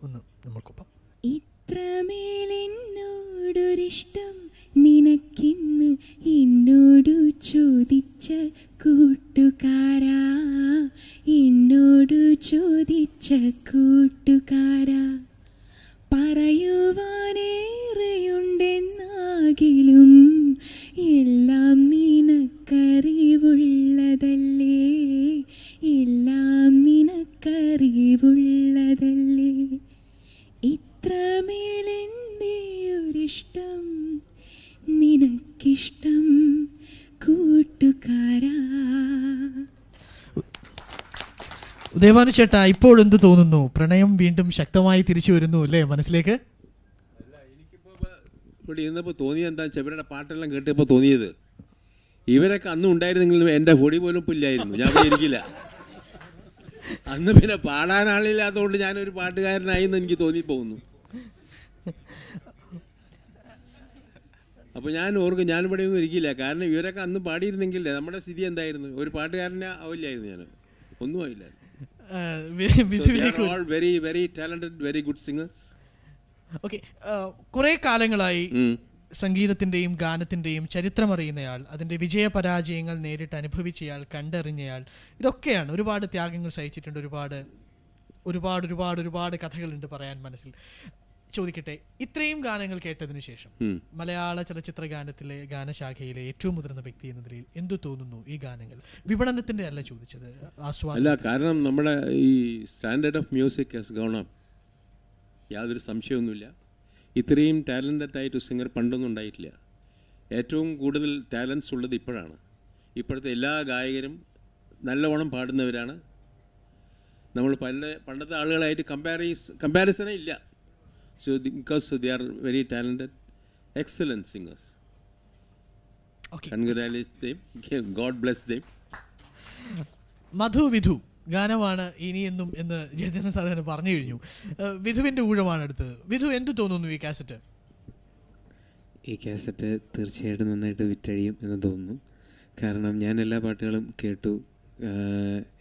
ഒന്ന് നമ്മൾക്കൊപ്പം ഈ മാത്രമേലെന്നോടൊരിഷ്ടം നിനക്കിന്ന് എന്നോടു ചോദിച്ച കൂട്ടുകാരാ എന്നോടു ചോദിച്ച കൂട്ടുകാരാ പറയുവാനേറെയുണ്ടെന്നാകിലും എല്ലാം നിനക്കറിവുള്ളതല്ലേ എല്ലാം നിനക്കറിവുള്ളതല്ലേ മാത്രമേലെൻ്റെയൊരിഷ്ടം നിനക്കിഷ്ടം കൂട്ടുകാരാ ഇപ്പോൾ എന്ത് തോന്നുന്നു പ്രണയം വീണ്ടും ശക്തമായി തിരിച്ചു വരുന്നു അല്ലേ മനസ്സിലേക്ക് എന്താ പാട്ടെല്ലാം കേട്ടപ്പോൾ തോന്നിയത് ഇവരൊക്കെ അന്ന് ഉണ്ടായിരുന്നെങ്കിലും എന്റെ പൊടി പോലും ഇല്ലായിരുന്നു ഞാൻ ഇരിക്കില്ല അന്ന് പിന്നെ പാടാൻ ആളില്ലാത്തതുകൊണ്ട് ഞാനൊരു പാട്ടുകാരനായി എന്ന് എനിക്ക് തോന്നിപ്പോകുന്നു അപ്പോൾ ഞാൻ ഓർക്കും ഞാനിവിടെ ഒന്നും ഇരിക്കില്ല കാരണം ഇവരൊക്കെ അന്ന് പാടിയിരുന്നെങ്കിൽ നമ്മുടെ സ്ഥിതി എന്തായിരുന്നു ഒരു പാട്ടുകാരനെ ആവില്ലായിരുന്നു ഞാൻ ഒന്നും ആയില്ല very very talented very good singers okay കുറേ കാലങ്ങളായി സംഗീതത്തിന്റെയും ഗാനത്തിന്റെയും ചരിത്രം അറിയുന്നയാൾ അതിന്റെ വിജയ പരാജയങ്ങൾ നേരിട്ട് അനുഭവിച്ചയാൾ കണ്ടറിഞ്ഞയാൾ ഇതൊക്കെയാണ് ഒരുപാട് ത്യാഗങ്ങൾ സഹിച്ചിട്ടുണ്ട് ഒരുപാട് ഒരുപാട് ഒരുപാട് ഒരുപാട് കഥകളുണ്ട് പറയാൻ മനസ്സിൽ ചോദിക്കട്ടെ ഇത്രയും ഗാനങ്ങൾ കേട്ടതിന് ശേഷം മലയാള ചലച്ചിത്ര ഗാനത്തിലെ ഗാനശാഖയിലെ ഏറ്റവും മുതിർന്ന വ്യക്തി എന്ന നിലയിൽ എന്തു തോന്നുന്നു ഈ ഗാനങ്ങൾ വിപണനത്തിന്റെ അല്ല ചോദിച്ചത് അല്ല കാരണം നമ്മുടെ ഈ standard of music gone up യാതൊരു സംശയമൊന്നുമില്ല ഇത്രയും ടാലൻറ്റഡ് ആയിട്ട് സിംഗർ പണ്ടൊന്നും ഉണ്ടായിട്ടില്ല ഏറ്റവും കൂടുതൽ ടാലൻസ് ഉള്ളത് ഇപ്പോഴാണ് ഇപ്പോഴത്തെ എല്ലാ ഗായകരും നല്ലവണ്ണം പാടുന്നവരാണ് നമ്മൾ പണ്ട് പണ്ടത്തെ ആളുകളായിട്ട് കമ്പാരീസ് കമ്പാരിസനേ ഇല്ല So the, because they are very talented, excellent singers. Okay. Congratulate them. God bless them. മധു വിധു ഗാനമാണ് ഇനിയെന്നും എന്ന് ജയചന്ദ്രൻ സാധാരണ പറഞ്ഞു കഴിഞ്ഞു വിധുവിൻ്റെ ഊഴമാണ് അടുത്തത് വിധു എന്ത് തോന്നുന്നു ഈ കാസറ്റ് ഈ കാസറ്റ് തീർച്ചയായിട്ടും നന്നായിട്ട് വിറ്റഴിയും എന്ന് തോന്നുന്നു കാരണം ഞാൻ എല്ലാ പാട്ടുകളും കേട്ടു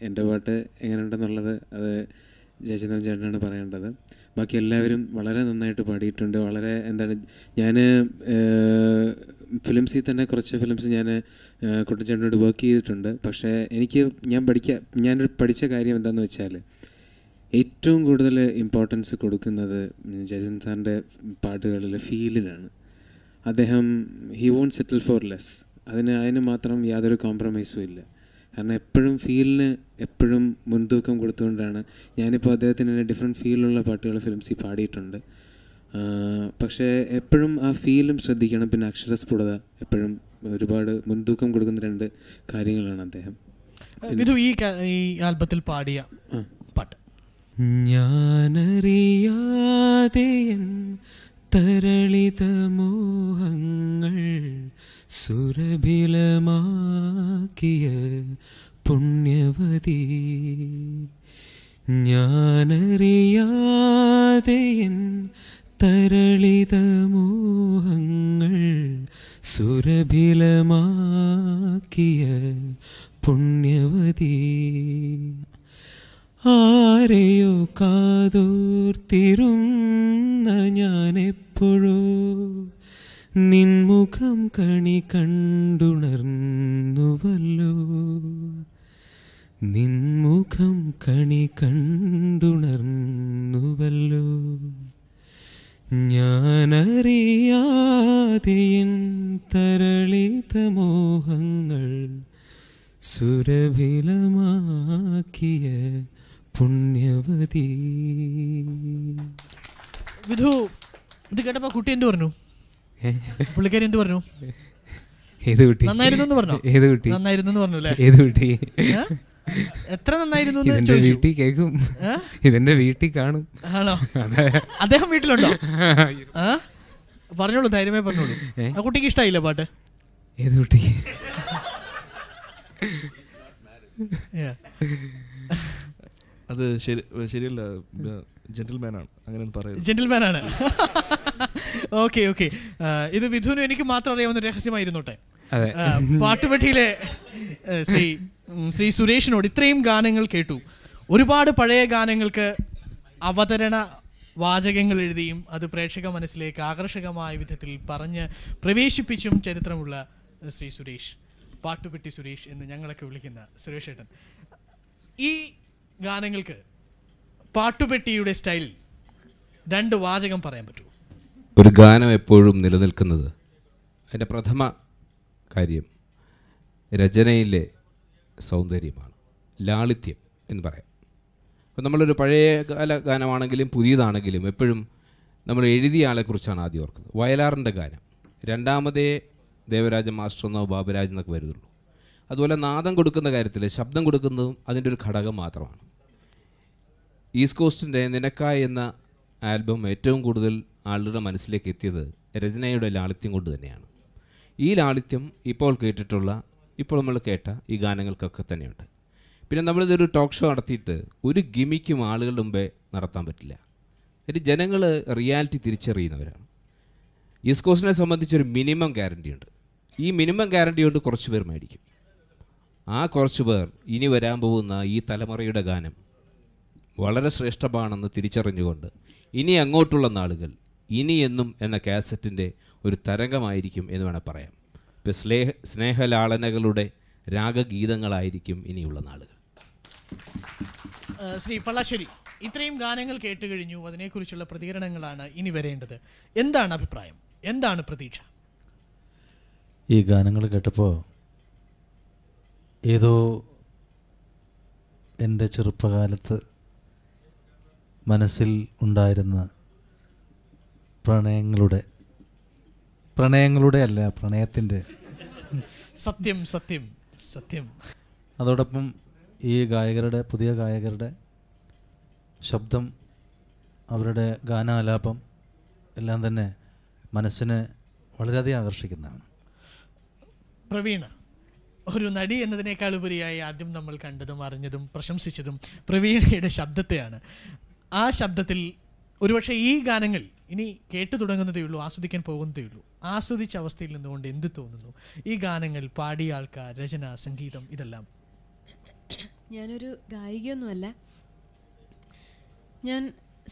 എൻ്റെ പാട്ട് എങ്ങനെയുണ്ടെന്നുള്ളത് അത് ജയചന്ദ്രൻ ചേട്ടനാണ് പറയേണ്ടത് ബാക്കി എല്ലാവരും വളരെ നന്നായിട്ട് പാടിയിട്ടുണ്ട് വളരെ എന്താണ് ഞാൻ ഫിലിംസിൽ തന്നെ കുറച്ച് ഫിലിംസ് ഞാൻ കുട്ടിച്ചേട്ടനോട് വർക്ക് ചെയ്തിട്ടുണ്ട് പക്ഷേ എനിക്ക് ഞാൻ പഠിക്ക ഞാൻ പഠിച്ച കാര്യം എന്താണെന്ന് വെച്ചാൽ ഏറ്റവും കൂടുതൽ ഇമ്പോർട്ടൻസ് കൊടുക്കുന്നത് ജയസൻ സാറിൻ്റെ പാട്ടുകളിലെ ഫീലിനാണ് അദ്ദേഹം he won't settle for less അതിന് അതിന് മാത്രം യാതൊരു കോംപ്രമൈസും ഇല്ല കാരണം എപ്പോഴും ഫീലിന് എപ്പോഴും മുൻതൂക്കം കൊടുത്തുകൊണ്ടാണ് ഞാനിപ്പോൾ അദ്ദേഹത്തിന് തന്നെ ഡിഫറെൻറ്റ് ഫീലുള്ള പാട്ടുകൾ ഫിലിംസിൽ പാടിയിട്ടുണ്ട് പക്ഷേ എപ്പോഴും ആ ഫീലും ശ്രദ്ധിക്കണം പിന്നെ അക്ഷരസ്ഫുടത എപ്പോഴും ഒരുപാട് മുൻതൂക്കം കൊടുക്കുന്ന രണ്ട് കാര്യങ്ങളാണ് അദ്ദേഹം ഈ ആൽബത്തിൽ പാടിയ പാട്ട് ഞാനറിയാതെ തരളിതമോഹങ്ങൾ സുരഭിലമാക്കിയ പുണ്യവതി ഞാനറിയാതെയൻ തരളിതമോഹങ്ങൾ സുരഭിലമാക്കിയ പുണ്യവതി ആരെയോ കാതോർത്തിരുന്ന ഞാനെപ്പോഴോ നിൻമുഖം കണി കണ്ടുണർന്നുവല്ലോ നിൻമുഖം കണി കണ്ടുണർന്നുവല്ലോ ഞാനറിയാതെ എൻ തരളിത മോഹങ്ങൾ സുരഭിലമാക്കിയ പുണ്യവതി വിധു ഇത് കേട്ടപ്പോ കുട്ടി എന്ത് പറഞ്ഞു പുള്ളിക്കാരി എന്ത് പറഞ്ഞു ഏത് കുട്ടി പറഞ്ഞു ഏത് കുട്ടി പറഞ്ഞു അല്ലേ ഏത് കുട്ടി എത്ര ഇതിന്റെ വീട്ടിൽ ഇതിന്റെ വീട്ടിൽ ആണോ അദ്ദേഹം വീട്ടിലുണ്ടോ പറഞ്ഞോളൂ ധൈര്യമായി പറഞ്ഞോളൂ ആ കുട്ടിക്ക് ഇഷ്ടായില്ല പാട്ട് ഏത് കുട്ടി അത് ശരി ശരിയല്ല ജെന്റിൽമാനാണ് അങ്ങനെ പറയുന്നത് ജെന്റിൽമാനാണ് ഓക്കെ ഓക്കെ ഇത് വിധുവിന് എനിക്ക് മാത്രം അറിയാവുന്ന രഹസ്യമായിരുന്നോട്ടെ പാട്ടുപെട്ടിയിലെ ശ്രീ ശ്രീ സുരേഷിനോട് ഇത്രയും ഗാനങ്ങൾ കേട്ടു ഒരുപാട് പഴയ ഗാനങ്ങൾക്ക് അവതരണ വാചകങ്ങൾ എഴുതിയും അത് പ്രേക്ഷക മനസ്സിലേക്ക് ആകർഷകമായ വിധത്തിൽ പറഞ്ഞ് പ്രവേശിപ്പിച്ചും ചരിത്രമുള്ള ശ്രീ സുരേഷ് പാട്ടുപെട്ടി സുരേഷ് എന്ന് ഞങ്ങളൊക്കെ വിളിക്കുന്ന സുരേഷ് ഏട്ടൻ ഈ ഗാനങ്ങൾക്ക് പാട്ടുപെട്ടിയുടെ സ്റ്റൈലിൽ രണ്ട് വാചകം പറയാൻ പറ്റുമോ ഒരു ഗാനം എപ്പോഴും നിലനിൽക്കുന്നത് അതിൻ്റെ പ്രഥമ കാര്യം രചനയിലെ സൗന്ദര്യമാണ് ലാളിത്യം എന്ന് പറയാം അപ്പം നമ്മളൊരു പഴയ കാല ഗാനമാണെങ്കിലും പുതിയതാണെങ്കിലും എപ്പോഴും നമ്മൾ എഴുതിയ ആളെക്കുറിച്ചാണ് ആദ്യം ഓർക്കുന്നത് വയലാറിൻ്റെ ഗാനം രണ്ടാമതേ ദേവരാജ മാസ്റ്റർ എന്നോ ബാബരാജ് എന്നൊക്കെ വരുന്നുള്ളൂ അതുപോലെ നാദം കൊടുക്കുന്ന കാര്യത്തിൽ ശബ്ദം കൊടുക്കുന്നതും അതിൻ്റെ ഒരു ഘടകം മാത്രമാണ് ഈസ്റ്റ് കോസ്റ്റിൻ്റെ നിനക്കായ എന്ന ആൽബം ഏറ്റവും കൂടുതൽ ആളുടെ മനസ്സിലേക്ക് എത്തിയത് രചനയുടെ ലാളിത്യം കൊണ്ട് തന്നെയാണ് ഈ ലാളിത്യം ഇപ്പോൾ കേട്ടിട്ടുള്ള ഇപ്പോൾ നമ്മൾ കേട്ട ഈ ഗാനങ്ങൾക്കൊക്കെ തന്നെയുണ്ട് പിന്നെ നമ്മളിതൊരു ടോക്ക് ഷോ നടത്തിയിട്ട് ഒരു ഗിമിക്കും ആളുകളുടെ മുമ്പേ നടത്താൻ പറ്റില്ല എന്നിട്ട് ജനങ്ങൾ റിയാലിറ്റി തിരിച്ചറിയുന്നവരാണ് ഈസ്റ്റ് കോസ്റ്റിനെ സംബന്ധിച്ചൊരു മിനിമം ഗ്യാരണ്ടി ഉണ്ട് ഈ മിനിമം ഗ്യാരണ്ടി കൊണ്ട് കുറച്ച് പേർ മേടിക്കും ആ കുറച്ച് പേർ ഇനി വരാൻ പോകുന്ന ഈ തലമുറയുടെ ഗാനം വളരെ ശ്രേഷ്ഠമാണെന്ന് തിരിച്ചറിഞ്ഞുകൊണ്ട് ഇനി അങ്ങോട്ടുള്ള നാളുകൾ ഇനി എന്നും എന്ന കാസറ്റിൻ്റെ ഒരു തരംഗമായിരിക്കും എന്ന് വേണേൽ പറയാം ഇപ്പം സ്നേഹ സ്നേഹലാളനകളുടെ രാഗഗീതങ്ങളായിരിക്കും ഇനിയുള്ള നാളുകൾ ശ്രീ പള്ളാശ്ശേരി ഇത്രയും ഗാനങ്ങൾ കേട്ട് കഴിഞ്ഞു അതിനെക്കുറിച്ചുള്ള പ്രതികരണങ്ങളാണ് ഇനി വരേണ്ടത് എന്താണ് അഭിപ്രായം എന്താണ് പ്രതീക്ഷ ഈ ഗാനങ്ങൾ കേട്ടപ്പോൾ ഏതോ എൻ്റെ ചെറുപ്പകാലത്ത് മനസ്സിൽ ഉണ്ടായിരുന്ന പ്രണയങ്ങളുടെ പ്രണയങ്ങളുടെ അല്ല പ്രണയത്തിൻ്റെ സത്യം സത്യം സത്യം അതോടൊപ്പം ഈ ഗായകരുടെ പുതിയ ഗായകരുടെ ശബ്ദം അവരുടെ ഗാനാലാപം എല്ലാം തന്നെ മനസ്സിനെ വളരെയധികം ആകർഷിക്കുന്നതാണ് പ്രവീണ ഒരു നടി എന്നതിനേക്കാൾ ഉപരിയായി ആദ്യം നമ്മൾ കണ്ടതും അറിഞ്ഞതും പ്രശംസിച്ചതും പ്രവീണയുടെ ശബ്ദത്തെയാണ് ആ ശബ്ദത്തിൽ ഒരുപക്ഷെ ഈ ഗാനങ്ങൾ ഇനി കേട്ടു തുടങ്ങുന്നതേ ഉള്ളൂ ആസ്വദിക്കാൻ പോകുന്നതേ ഉള്ളൂ ആസ്വദിച്ച അവസ്ഥയിൽ നിന്നുകൊണ്ട് എന്ത് തോന്നുന്നു ഈ ഗാനങ്ങൾ പാടിയ ആൾക്കാർ രചന സംഗീതം ഇതെല്ലാം ഞാനൊരു ഗായികയൊന്നുമല്ല ഞാൻ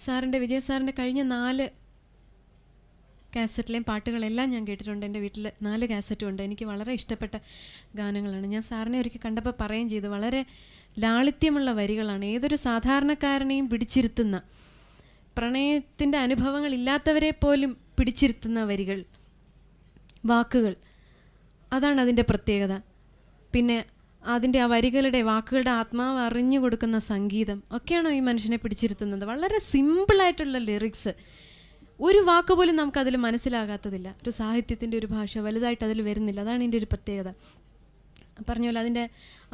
സാറിൻ്റെ വിജയ സാറിൻ്റെ കഴിഞ്ഞ നാല് കാസറ്റിലെയും പാട്ടുകളെല്ലാം ഞാൻ കേട്ടിട്ടുണ്ട് എൻ്റെ വീട്ടിൽ നാല് കാസറ്റും ഉണ്ട് എനിക്ക് വളരെ ഇഷ്ടപ്പെട്ട ഗാനങ്ങളാണ് ഞാൻ സാറിനെ ഒരിക്കൽ കണ്ടപ്പോൾ പറയുകയും ചെയ്തു വളരെ ലാളിത്യമുള്ള വരികളാണ് ഏതൊരു സാധാരണക്കാരനെയും പിടിച്ചിരുത്തുന്ന പ്രണയത്തിൻ്റെ അനുഭവങ്ങൾ ഇല്ലാത്തവരെ പോലും പിടിച്ചിരുത്തുന്ന വരികൾ വാക്കുകൾ അതാണ് അതിൻ്റെ പ്രത്യേകത പിന്നെ അതിൻ്റെ ആ വരികളുടെ വാക്കുകളുടെ ആത്മാവ് അറിഞ്ഞു കൊടുക്കുന്ന സംഗീതം ഒക്കെയാണോ ഈ മനുഷ്യനെ പിടിച്ചിരുത്തുന്നത് വളരെ സിമ്പിളായിട്ടുള്ള ലിറിക്സ് ഒരു വാക്ക് പോലും നമുക്കതിൽ മനസ്സിലാകാത്തതില്ല ഒരു സാഹിത്യത്തിൻ്റെ ഒരു ഭാഷ വലുതായിട്ട് അതിൽ വരുന്നില്ല അതാണ് ഇതിൻ്റെ ഒരു പ്രത്യേകത പറഞ്ഞ പോലെ അതിൻ്റെ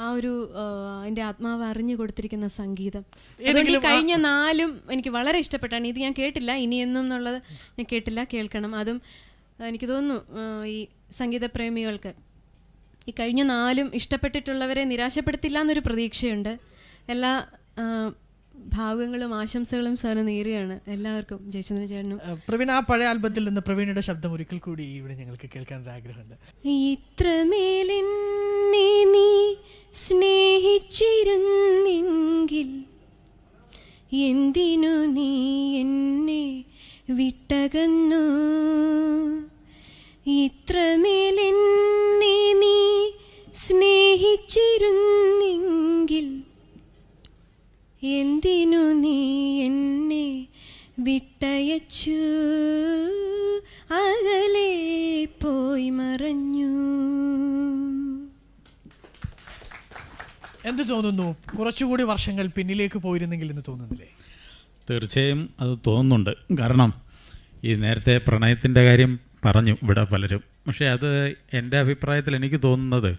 ആ ഒരു അതിന്റെ ആത്മാവ് അറിഞ്ഞു കൊടുത്തിരിക്കുന്ന സംഗീതം അതുകൊണ്ട് കഴിഞ്ഞ നാലും എനിക്ക് വളരെ ഇഷ്ടപ്പെട്ടാണ് ഇത് ഞാൻ കേട്ടില്ല ഇനിയെന്നും എന്നുള്ളത് ഞാൻ കേട്ടില്ല കേൾക്കണം അതും എനിക്ക് തോന്നുന്നു ഈ സംഗീത പ്രേമികൾക്ക് ഈ കഴിഞ്ഞ നാലും ഇഷ്ടപ്പെട്ടിട്ടുള്ളവരെ നിരാശപ്പെടുത്തില്ല എന്നൊരു പ്രതീക്ഷയുണ്ട് എല്ലാ ഭാഗങ്ങളും ആശംസകളും സാറിന് നേരുകയാണ് എല്ലാവർക്കും ജയചന്ദ്രൻ ചേട്ടനും പ്രവീൺ ആ പഴയ ആൽബത്തിൽ നിന്ന് പ്രവീണയുടെ ശബ്ദം ഒരിക്കൽ കൂടി ഇവിടെ ഞങ്ങൾക്ക് കേൾക്കാൻ ഒരു ആഗ്രഹമുണ്ട് നീ സ്നേഹിച്ചിരുന്നെങ്കിൽ എന്തിനു നീ എന്നെ വിട്ടകന്നു ഇത്രമേൽ നീ സ്നേഹിച്ചിരുന്നെങ്കിൽ എന്തിനു നീ എന്നെ വിട്ടയച്ചു അകലെ പോയി മറഞ്ഞു എന്ത് തോന്നുന്നു കുറച്ചുകൂടി വർഷങ്ങൾ പിന്നിലേക്ക് പോയിരുന്നെങ്കിൽ എന്ന് തോന്നുന്നില്ലേ തീർച്ചയായും അത് തോന്നുന്നുണ്ട് കാരണം ഈ നേരത്തെ പ്രണയത്തിൻ്റെ കാര്യം പറഞ്ഞു ഇവിടെ പലരും പക്ഷേ അത് എൻ്റെ അഭിപ്രായത്തിൽ എനിക്ക് തോന്നുന്നത്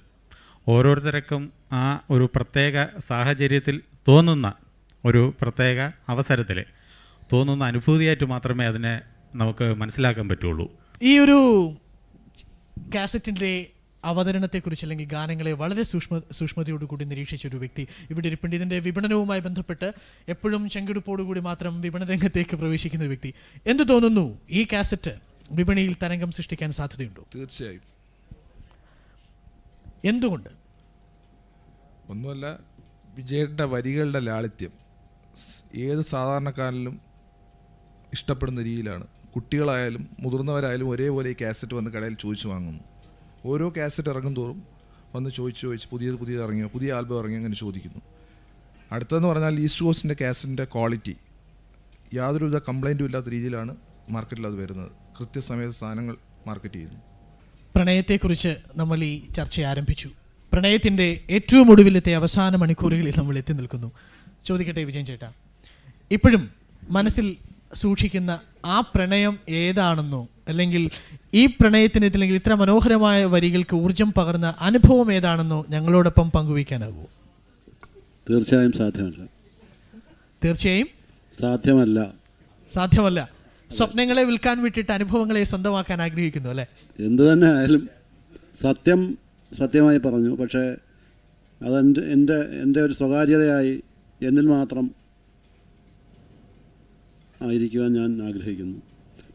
ഓരോരുത്തർക്കും ആ ഒരു പ്രത്യേക സാഹചര്യത്തിൽ തോന്നുന്ന ഒരു പ്രത്യേക അവസരത്തിൽ തോന്നുന്ന അനുഭൂതിയായിട്ട് മാത്രമേ അതിനെ നമുക്ക് മനസ്സിലാക്കാൻ പറ്റുള്ളൂ ഈ ഒരു കാസറ്റിൻ്റെ അവതരണത്തെക്കുറിച്ച് അല്ലെങ്കിൽ ഗാനങ്ങളെ വളരെ സൂക്ഷ്മ സൂക്ഷ്മതയോടുകൂടി നിരീക്ഷിച്ച ഒരു വ്യക്തി ഇവിടെ ഇരിപ്പുണ്ട് ഇതിൻ്റെ വിപണനവുമായി ബന്ധപ്പെട്ട് എപ്പോഴും ചെങ്കെടുപ്പോടുകൂടി മാത്രം വിപണന രംഗത്തേക്ക് പ്രവേശിക്കുന്ന വ്യക്തി എന്തു തോന്നുന്നു ഈ കാസറ്റ് വിപണിയിൽ തരംഗം സൃഷ്ടിക്കാൻ സാധ്യതയുണ്ടോ തീർച്ചയായും എന്തുകൊണ്ട് ഒന്നുമല്ല വിജയുടെ വരികളുടെ ലാളിത്യം ഏത് സാധാരണക്കാരനും ഇഷ്ടപ്പെടുന്ന രീതിയിലാണ് കുട്ടികളായാലും മുതിർന്നവരായാലും ഒരേപോലെ ഈ കാസറ്റ് വന്ന് കടയിൽ ചോദിച്ചു വാങ്ങുന്നു ഓരോ കാസറ്റ് ഇറങ്ങും തോറും വന്ന് ചോദിച്ച് ചോദിച്ച് പുതിയത് പുതിയത് ഇറങ്ങിയോ പുതിയ ആൽബം ഇറങ്ങിയോ അങ്ങനെ ചോദിക്കുന്നു അടുത്തതെന്ന് പറഞ്ഞാൽ ഈസ്റ്റ് കോസ്റ്റിൻ്റെ കാസറ്റിൻ്റെ ക്വാളിറ്റി യാതൊരുവിധ കംപ്ലൈൻറ്റും ഇല്ലാത്ത രീതിയിലാണ് മാർക്കറ്റിൽ അത് വരുന്നത് കൃത്യസമയത്ത് സാധനങ്ങൾ മാർക്കറ്റ് ചെയ്യുന്നു പ്രണയത്തെക്കുറിച്ച് നമ്മൾ ഈ ചർച്ച ആരംഭിച്ചു പ്രണയത്തിൻ്റെ ഏറ്റവും ഒടുവിലത്തെ അവസാന മണിക്കൂറുകളിൽ നമ്മൾ എത്തി നിൽക്കുന്നു ചോദിക്കട്ടെ വിജയൻ ചേട്ടാ ഇപ്പോഴും മനസ്സിൽ സൂക്ഷിക്കുന്ന ആ പ്രണയം ഏതാണെന്നോ അല്ലെങ്കിൽ ഈ പ്രണയത്തിന് അല്ലെങ്കിൽ ഇത്ര മനോഹരമായ വരികൾക്ക് ഊർജം പകർന്ന അനുഭവം ഏതാണെന്നോ ഞങ്ങളോടൊപ്പം പങ്കുവയ്ക്കാനാകുമോ തീർച്ചയായും സാധ്യമല്ല തീർച്ചയായും സാധ്യമല്ല സാധ്യമല്ല സ്വപ്നങ്ങളെ വിൽക്കാൻ വിട്ടിട്ട് അനുഭവങ്ങളെ സ്വന്തമാക്കാൻ ആഗ്രഹിക്കുന്നു അല്ലേ എന്ത് തന്നെ ആയാലും സത്യം സത്യമായി പറഞ്ഞു പക്ഷേ അത് എൻ്റെ എൻ്റെ ഒരു സ്വകാര്യതയായി എന്നിൽ മാത്രം ആയിരിക്കുവാൻ ഞാൻ ആഗ്രഹിക്കുന്നു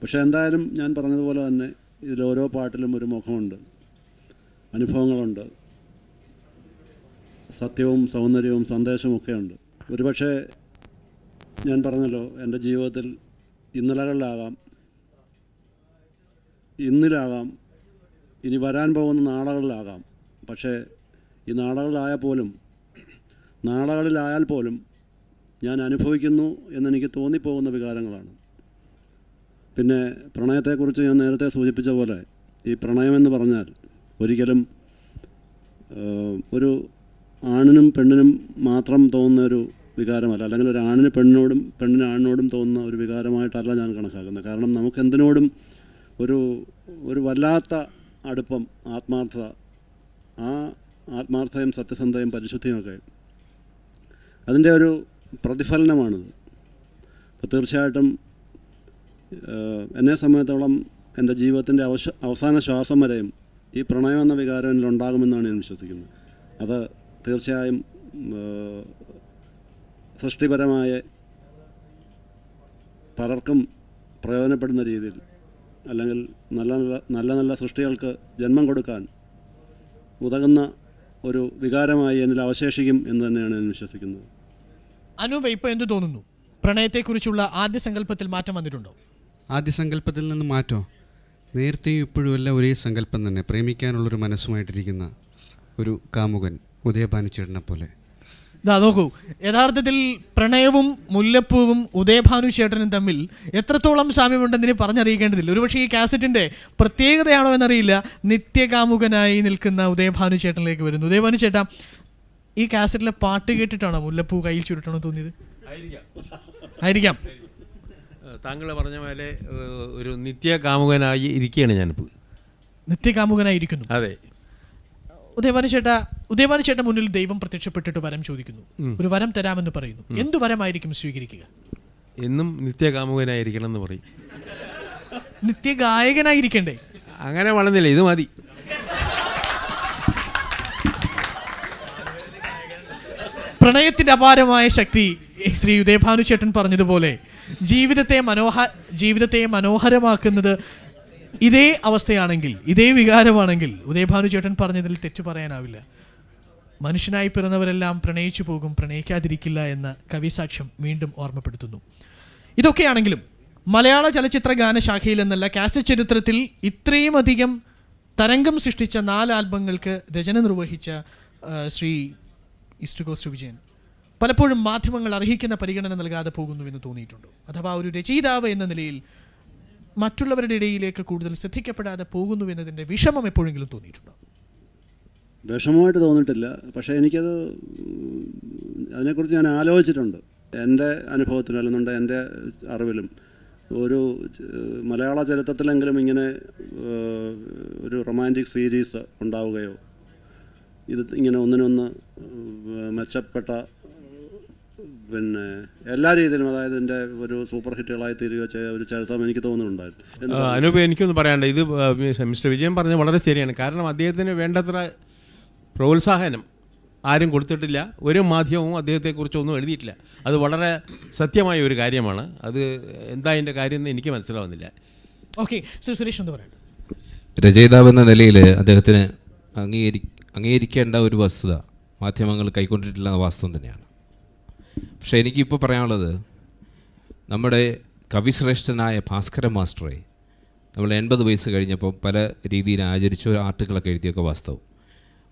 പക്ഷേ എന്തായാലും ഞാൻ പറഞ്ഞതുപോലെ തന്നെ ഇതിൽ ഓരോ പാട്ടിലും ഒരു മുഖമുണ്ട് അനുഭവങ്ങളുണ്ട് സത്യവും സൗന്ദര്യവും സന്ദേശമൊക്കെ ഉണ്ട് ഒരുപക്ഷെ ഞാൻ പറഞ്ഞല്ലോ എൻ്റെ ജീവിതത്തിൽ ഇന്നലകളിലാകാം ഇന്നിലാകാം ഇനി വരാൻ പോകുന്ന നാളകളിലാകാം പക്ഷേ ഈ നാളകളിലായാൽ പോലും നാളകളിലായാൽ പോലും ഞാൻ അനുഭവിക്കുന്നു എന്നെനിക്ക് തോന്നിപ്പോകുന്ന വികാരങ്ങളാണ് പിന്നെ പ്രണയത്തെക്കുറിച്ച് ഞാൻ നേരത്തെ സൂചിപ്പിച്ച പോലെ ഈ പ്രണയമെന്ന് പറഞ്ഞാൽ ഒരിക്കലും ഒരു ആണിനും പെണ്ണിനും മാത്രം തോന്നുന്ന ഒരു വികാരമല്ല അല്ലെങ്കിൽ ഒരു ആണിന് പെണ്ണിനോടും പെണ്ണിന് ആണിനോടും തോന്നുന്ന ഒരു വികാരമായിട്ടല്ല ഞാൻ കണക്കാക്കുന്നത് കാരണം നമുക്ക് എന്തിനോടും ഒരു ഒരു വല്ലാത്ത അടുപ്പം ആത്മാർത്ഥത ആ ആത്മാർത്ഥതയും സത്യസന്ധതയും പരിശുദ്ധിയുമൊക്കെ അതിൻ്റെ ഒരു പ്രതിഫലനമാണത് അപ്പോൾ തീർച്ചയായിട്ടും എന്നെ സംബന്ധിച്ചോളം എൻ്റെ ജീവിതത്തിൻ്റെ അവശ അവസാന ശ്വാസം വരെയും ഈ പ്രണയം എന്ന വികാരം ഉണ്ടാകുമെന്നാണ് ഞാൻ വിശ്വസിക്കുന്നത് അത് തീർച്ചയായും സൃഷ്ടിപരമായ പലർക്കും പ്രയോജനപ്പെടുന്ന രീതിയിൽ അല്ലെങ്കിൽ നല്ല നല്ല നല്ല നല്ല സൃഷ്ടികൾക്ക് ജന്മം കൊടുക്കാൻ ഉതകുന്ന ഒരു വികാരമായി എന്നിൽ അവശേഷിക്കും എന്ന് തന്നെയാണ് ഞാൻ വിശ്വസിക്കുന്നത് അനൂപ ഇപ്പോൾ എന്ത് തോന്നുന്നു പ്രണയത്തെക്കുറിച്ചുള്ള ആദ്യ സങ്കല്പത്തിൽ മാറ്റം വന്നിട്ടുണ്ടോ ആദ്യ സങ്കല്പത്തിൽ നിന്ന് മാറ്റോ നേരത്തെയും ഇപ്പോഴും എല്ലാം ഒരേ സങ്കല്പം തന്നെ പ്രേമിക്കാനുള്ളൊരു മനസ്സുമായിട്ടിരിക്കുന്ന ഒരു കാമുകൻ ഉദയഭാനുചേട്ടനെ പോലെ ഇതാ നോക്കൂ യഥാർത്ഥത്തിൽ പ്രണയവും മുല്ലപ്പൂവും ഉദയഭാനു ചേട്ടനും തമ്മിൽ എത്രത്തോളം സാമ്യമുണ്ടെന്നിനെ പറഞ്ഞറിയിക്കേണ്ടതില്ല ഒരുപക്ഷെ ഈ കാസറ്റിൻ്റെ പ്രത്യേകതയാണോ എന്നറിയില്ല നിത്യകാമുകനായി നിൽക്കുന്ന ഉദയഭാനു ചേട്ടനിലേക്ക് വരുന്നു ഉദയഭാനു ചേട്ടാ ഈ കാസറ്റിലെ പാട്ട് കേട്ടിട്ടാണോ മുല്ലപ്പൂ കയ്യിൽ ചുരുട്ടണോ തോന്നിയത് ആയിരിക്കാം താങ്കൾ പറഞ്ഞ പോലെ ഒരു നിത്യ കാമുകനായി ഇരിക്കുകയാണ് ഞാനിപ്പോൾ നിത്യ ഇരിക്കുന്നു അതെ ഉദയപാനി ചേട്ടാ ഉദയപാനി ചേട്ടൻ മുന്നിൽ ദൈവം പ്രത്യക്ഷപ്പെട്ടിട്ട് വരം ചോദിക്കുന്നു ഒരു വരം തരാമെന്ന് പറയുന്നു എന്തു വരമായിരിക്കും സ്വീകരിക്കുക എന്നും നിത്യ കാമുകനായിരിക്കണം എന്ന് പറയും നിത്യ ഗായകനായിരിക്കണ്ടേ അങ്ങനെ വളർന്നില്ല ഇത് മതി പ്രണയത്തിന്റെ അപാരമായ ശക്തി ശ്രീ ഉദയഭാനു ചേട്ടൻ പറഞ്ഞതുപോലെ ജീവിതത്തെ മനോഹ ജീവിതത്തെ മനോഹരമാക്കുന്നത് ഇതേ അവസ്ഥയാണെങ്കിൽ ഇതേ വികാരമാണെങ്കിൽ ഉദയഭാനു ചേട്ടൻ പറഞ്ഞതിൽ തെറ്റു പറയാനാവില്ല മനുഷ്യനായി പിറന്നവരെല്ലാം പ്രണയിച്ചു പോകും പ്രണയിക്കാതിരിക്കില്ല എന്ന കവിസാക്ഷ്യം വീണ്ടും ഓർമ്മപ്പെടുത്തുന്നു ഇതൊക്കെയാണെങ്കിലും മലയാള ചലച്ചിത്ര ഗാനശാഖയിൽ എന്നല്ല കാസറ്റ് ചരിത്രത്തിൽ ഇത്രയും അധികം തരംഗം സൃഷ്ടിച്ച നാല് ആൽബങ്ങൾക്ക് രചന നിർവഹിച്ച ശ്രീ ഈസ്റ്റ് കോസ്റ്റ് വിജയൻ പലപ്പോഴും മാധ്യമങ്ങൾ അർഹിക്കുന്ന പരിഗണന നൽകാതെ പോകുന്നു എന്ന് തോന്നിയിട്ടുണ്ട് അഥവാ ഒരു രചയിതാവ് എന്ന നിലയിൽ മറ്റുള്ളവരുടെ ഇടയിലേക്ക് കൂടുതൽ ശ്രദ്ധിക്കപ്പെടാതെ പോകുന്നു എന്നതിൻ്റെ വിഷമം എപ്പോഴെങ്കിലും തോന്നിയിട്ടുണ്ടോ വിഷമമായിട്ട് തോന്നിയിട്ടില്ല പക്ഷേ എനിക്കത് അതിനെക്കുറിച്ച് ഞാൻ ആലോചിച്ചിട്ടുണ്ട് എൻ്റെ അനുഭവത്തിലും അല്ലെന്നുണ്ട് എൻ്റെ അറിവിലും ഒരു മലയാള ചരിത്രത്തിലെങ്കിലും ഇങ്ങനെ ഒരു റൊമാൻറ്റിക് സീരീസ് ഉണ്ടാവുകയോ ഇത് ഇങ്ങനെ ഒന്നിനൊന്ന് മെച്ചപ്പെട്ട പിന്നെ എല്ലാ രീതിയിലും അതായത് എൻ്റെ ഒരു സൂപ്പർ ഹിറ്റുകളായി തീരുകയോ ഒരു ചരിത്രം എനിക്ക് തോന്നുന്നുണ്ടായിരുന്നു അനൂപ് എനിക്കൊന്ന് പറയാണ്ട് ഇത് മിസ്റ്റർ വിജയൻ പറഞ്ഞത് വളരെ ശരിയാണ് കാരണം അദ്ദേഹത്തിന് വേണ്ടത്ര പ്രോത്സാഹനം ആരും കൊടുത്തിട്ടില്ല ഒരു മാധ്യമവും അദ്ദേഹത്തെക്കുറിച്ചൊന്നും എഴുതിയിട്ടില്ല അത് വളരെ സത്യമായ ഒരു കാര്യമാണ് അത് എന്താ അതിൻ്റെ കാര്യം എന്ന് എനിക്ക് മനസ്സിലാവുന്നില്ല ഓക്കെ സുരേഷ് എന്ത് പറയാം രചയിതാവ് എന്ന നിലയിൽ അദ്ദേഹത്തിന് അംഗീകരി അംഗീകരിക്കേണ്ട ഒരു വസ്തുത മാധ്യമങ്ങൾ കൈക്കൊണ്ടിട്ടില്ല വാസ്തവം തന്നെയാണ് പക്ഷേ എനിക്കിപ്പോൾ പറയാനുള്ളത് നമ്മുടെ കവിശ്രേഷ്ഠനായ ഭാസ്കര മാസ്റ്ററെ നമ്മൾ എൺപത് വയസ്സ് കഴിഞ്ഞപ്പോൾ പല രീതിയിൽ ആചരിച്ച ആർട്ടുകളൊക്കെ എഴുതിയൊക്കെ വാസ്തവം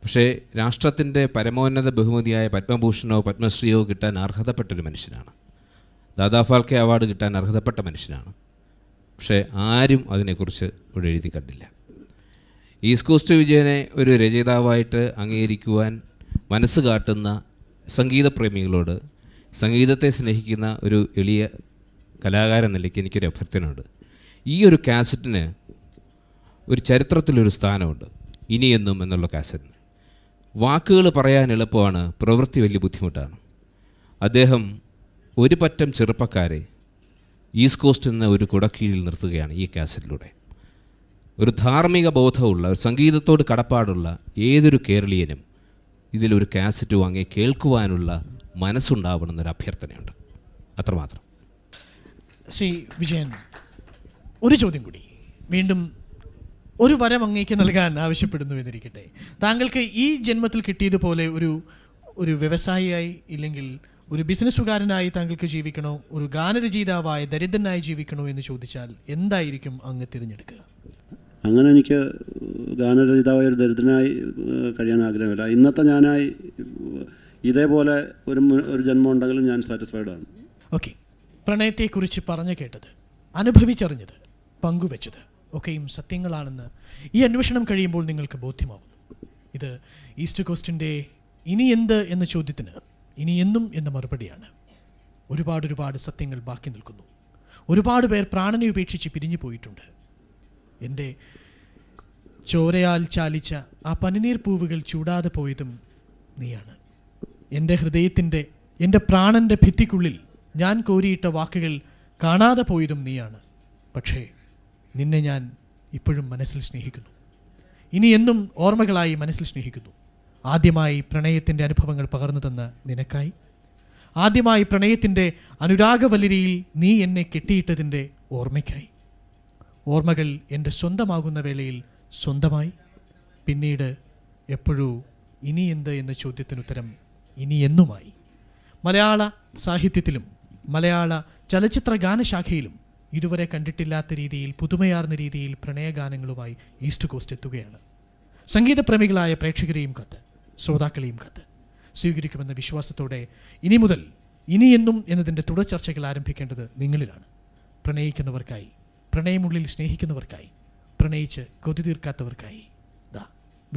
പക്ഷേ രാഷ്ട്രത്തിൻ്റെ പരമോന്നത ബഹുമതിയായ പത്മഭൂഷണോ പത്മശ്രീയോ കിട്ടാൻ അർഹതപ്പെട്ടൊരു മനുഷ്യനാണ് ദാദാ ഫാൽക്കെ അവാർഡ് കിട്ടാൻ അർഹതപ്പെട്ട മനുഷ്യനാണ് പക്ഷേ ആരും അതിനെക്കുറിച്ച് ഇവിടെ എഴുതി കണ്ടില്ല ഈസ്റ്റ് കോസ്റ്റ് വിജയനെ ഒരു രചയിതാവായിട്ട് അംഗീകരിക്കുവാൻ മനസ്സ് കാട്ടുന്ന സംഗീതപ്രേമികളോട് സംഗീതത്തെ സ്നേഹിക്കുന്ന ഒരു എളിയ കലാകാരൻ നിലയ്ക്ക് എനിക്കൊരു അഭ്യർത്ഥനയുണ്ട് ഈ ഒരു കാസറ്റിന് ഒരു ചരിത്രത്തിലൊരു സ്ഥാനമുണ്ട് ഇനിയെന്നും എന്നുള്ള കാസറ്റിന് വാക്കുകൾ പറയാൻ എളുപ്പമാണ് പ്രവൃത്തി വലിയ ബുദ്ധിമുട്ടാണ് അദ്ദേഹം ഒരു പറ്റം ചെറുപ്പക്കാരെ ഈസ്റ്റ് കോസ്റ്റ് എന്ന ഒരു കുടക്കീഴിൽ നിർത്തുകയാണ് ഈ കാസറ്റിലൂടെ ഒരു ധാർമ്മിക ബോധമുള്ള ഒരു സംഗീതത്തോട് കടപ്പാടുള്ള ഏതൊരു കേരളീയനും ഇതിലൊരു കാസറ്റ് വാങ്ങി കേൾക്കുവാനുള്ള മനസ്സുണ്ടാവണമെന്നൊരു അഭ്യർത്ഥനയുണ്ട് അത്രമാത്രം ശ്രീ വിജയൻ ഒരു ചോദ്യം കൂടി വീണ്ടും ഒരു വരം അങ്ങേക്ക് നൽകാൻ ആവശ്യപ്പെടുന്നു എന്നിരിക്കട്ടെ താങ്കൾക്ക് ഈ ജന്മത്തിൽ കിട്ടിയതുപോലെ ഒരു ഒരു വ്യവസായിയായി ഇല്ലെങ്കിൽ ഒരു ബിസിനസ്സുകാരനായി താങ്കൾക്ക് ജീവിക്കണോ ഒരു ഗാനരചയിതാവായ ദരിദ്രനായി ജീവിക്കണോ എന്ന് ചോദിച്ചാൽ എന്തായിരിക്കും അങ്ങ് തിരഞ്ഞെടുക്കുക അങ്ങനെ എനിക്ക് ഗാനരചിതാവായ ഒരു ദരിദ്രനായി കഴിയാൻ ആഗ്രഹമില്ല ഇന്നത്തെ ഞാനായി ഇതേപോലെ ഒരു ഒരു ജന്മം ഉണ്ടെങ്കിലും ഞാൻ സാറ്റിസ്ഫൈഡ് ആണ് ഓക്കെ പ്രണയത്തെക്കുറിച്ച് പറഞ്ഞു കേട്ടത് അനുഭവിച്ചറിഞ്ഞത് പങ്കുവെച്ചത് ഒക്കെയും സത്യങ്ങളാണെന്ന് ഈ അന്വേഷണം കഴിയുമ്പോൾ നിങ്ങൾക്ക് ബോധ്യമാവും ഇത് ഈസ്റ്റ് കോസ്റ്റിൻ്റെ ഇനി എന്ത് എന്ന ചോദ്യത്തിന് ഇനി എന്നും എന്ന മറുപടിയാണ് ഒരുപാട് ഒരുപാട് സത്യങ്ങൾ ബാക്കി നിൽക്കുന്നു ഒരുപാട് പേർ പ്രാണനെ ഉപേക്ഷിച്ച് പിരിഞ്ഞു പോയിട്ടുണ്ട് എൻ്റെ ചോരയാൽ ചാലിച്ച ആ പനിനീർ പൂവുകൾ ചൂടാതെ പോയതും നീയാണ് എൻ്റെ ഹൃദയത്തിൻ്റെ എൻ്റെ പ്രാണൻ്റെ ഭിത്തിക്കുള്ളിൽ ഞാൻ കോരിയിട്ട വാക്കുകൾ കാണാതെ പോയതും നീയാണ് പക്ഷേ നിന്നെ ഞാൻ ഇപ്പോഴും മനസ്സിൽ സ്നേഹിക്കുന്നു ഇനി എന്നും ഓർമ്മകളായി മനസ്സിൽ സ്നേഹിക്കുന്നു ആദ്യമായി പ്രണയത്തിൻ്റെ അനുഭവങ്ങൾ പകർന്നു തന്ന നിനക്കായി ആദ്യമായി പ്രണയത്തിൻ്റെ അനുരാഗവല്ലരിയിൽ നീ എന്നെ കെട്ടിയിട്ടതിൻ്റെ ഓർമ്മയ്ക്കായി ഓർമ്മകൾ എൻ്റെ സ്വന്തമാകുന്ന വേളയിൽ സ്വന്തമായി പിന്നീട് എപ്പോഴും ഇനി എന്ത് എന്ന ചോദ്യത്തിന് ഉത്തരം ഇനി എന്നുമായി മലയാള സാഹിത്യത്തിലും മലയാള ചലച്ചിത്ര ഗാനശാഖയിലും ഇതുവരെ കണ്ടിട്ടില്ലാത്ത രീതിയിൽ പുതുമയാർന്ന രീതിയിൽ പ്രണയഗാനങ്ങളുമായി ഈസ്റ്റ് കോസ്റ്റ് എത്തുകയാണ് സംഗീതപ്രേമികളായ പ്രേക്ഷകരെയും കത്ത് ശ്രോതാക്കളെയും കത്ത് സ്വീകരിക്കുമെന്ന വിശ്വാസത്തോടെ ഇനി മുതൽ ഇനി എന്നും എന്നതിൻ്റെ തുടർ ചർച്ചകൾ ആരംഭിക്കേണ്ടത് നിങ്ങളിലാണ് പ്രണയിക്കുന്നവർക്കായി പ്രണയമുള്ളിൽ സ്നേഹിക്കുന്നവർക്കായി പ്രണയിച്ച് കൊതി തീർക്കാത്തവർക്കായി ദാ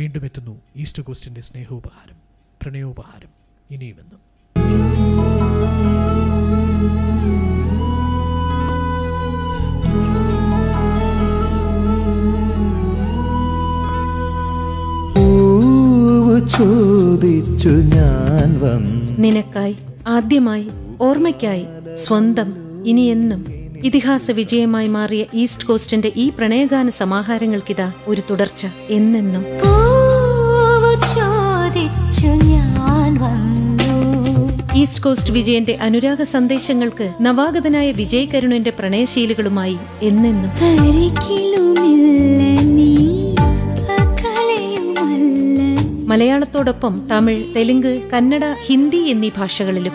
വീണ്ടും എത്തുന്നു ഈസ്റ്റ് കോസ്റ്റിൻ്റെ സ്നേഹോപഹാരം പ്രണയോപഹാരം ഇനിയുമെന്നും ചോദിച്ചു ഞാൻ വന്നു നിനക്കായി ആദ്യമായി ഓർമ്മയ്ക്കായി സ്വന്തം ഇനിയെന്നും ഇതിഹാസ വിജയമായി മാറിയ ഈസ്റ്റ് കോസ്റ്റിന്റെ ഈ പ്രണയഗാന സമാഹാരങ്ങൾക്കിതാ ഒരു തുടർച്ച എന്നെന്നും ഈസ്റ്റ് കോസ്റ്റ് വിജയന്റെ അനുരാഗ സന്ദേശങ്ങൾക്ക് നവാഗതനായ വിജയ് കരുണന്റെ പ്രണയശീലുകളുമായി എന്നെന്നും മലയാളത്തോടൊപ്പം തമിഴ് തെലുങ്ക് കന്നഡ ഹിന്ദി എന്നീ ഭാഷകളിലും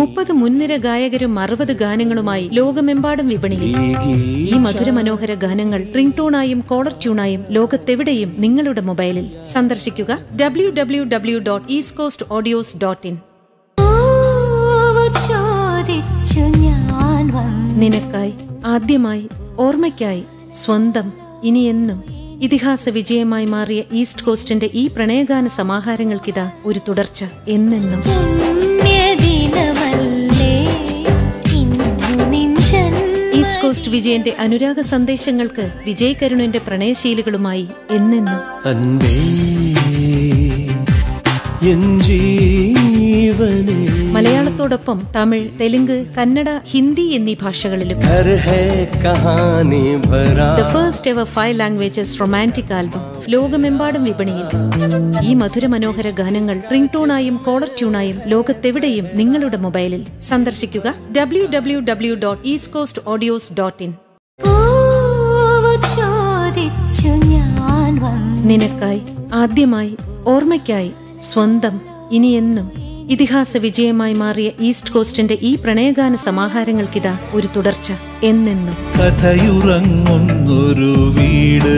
മുപ്പത് മുൻനിര ഗായകരും അറുപത് ഗാനങ്ങളുമായി ലോകമെമ്പാടും വിപണിയിൽ ഈ മധുരമനോഹര ഗാനങ്ങൾ റിംഗ് ടൂണായും കോളർ ട്യൂണായും ലോകത്തെവിടെയും നിങ്ങളുടെ മൊബൈലിൽ സന്ദർശിക്കുക W W W dot East Coast audios dot in നിനക്കായി ആദ്യമായി ഓർമ്മയ്ക്കായി സ്വന്തം ഇനിയെന്നും ഇതിഹാസ വിജയമായി മാറിയ ഈസ്റ്റ് കോസ്റ്റിന്റെ ഈ പ്രണയഗാന സമാഹാരങ്ങൾക്കിതാ ഒരു തുടർച്ച എന്നെന്നും കോസ്റ്റ് വിജയന്റെ അനുരാഗ സന്ദേശങ്ങൾക്ക് വിജയ് കരുണന്റെ പ്രണയശീലുകളുമായി എന്നെന്നും അൻപേ ജീവനേ മലയാളത്തോടൊപ്പം തമിഴ് തെലുങ്ക് കന്നഡ ഹിന്ദി എന്നീ ഭാഷകളിലും first ever five languages romantic album ലോകമെമ്പാടും വിപണിയിൽ ഈ മധുര മനോഹര ഗാനങ്ങൾ റിംഗ് ടൂണായും കോളർ ട്യൂണായും ലോകത്തെവിടെയും നിങ്ങളുടെ മൊബൈലിൽ സന്ദർശിക്കുക W W W dot East Coast audios dot in നിനക്കായി ആദ്യമായി ഓർമ്മയ്ക്കായി സ്വന്തം ഇനിയെന്നും ഇതിഹാസ വിജയമായി മാറിയ ഈസ്റ്റ് കോസ്റ്റിന്റെ ഈ പ്രണയഗാന സമാഹാരങ്ങൾക്കിതാ ഒരു തുടർച്ച എന്നെന്നും വീട്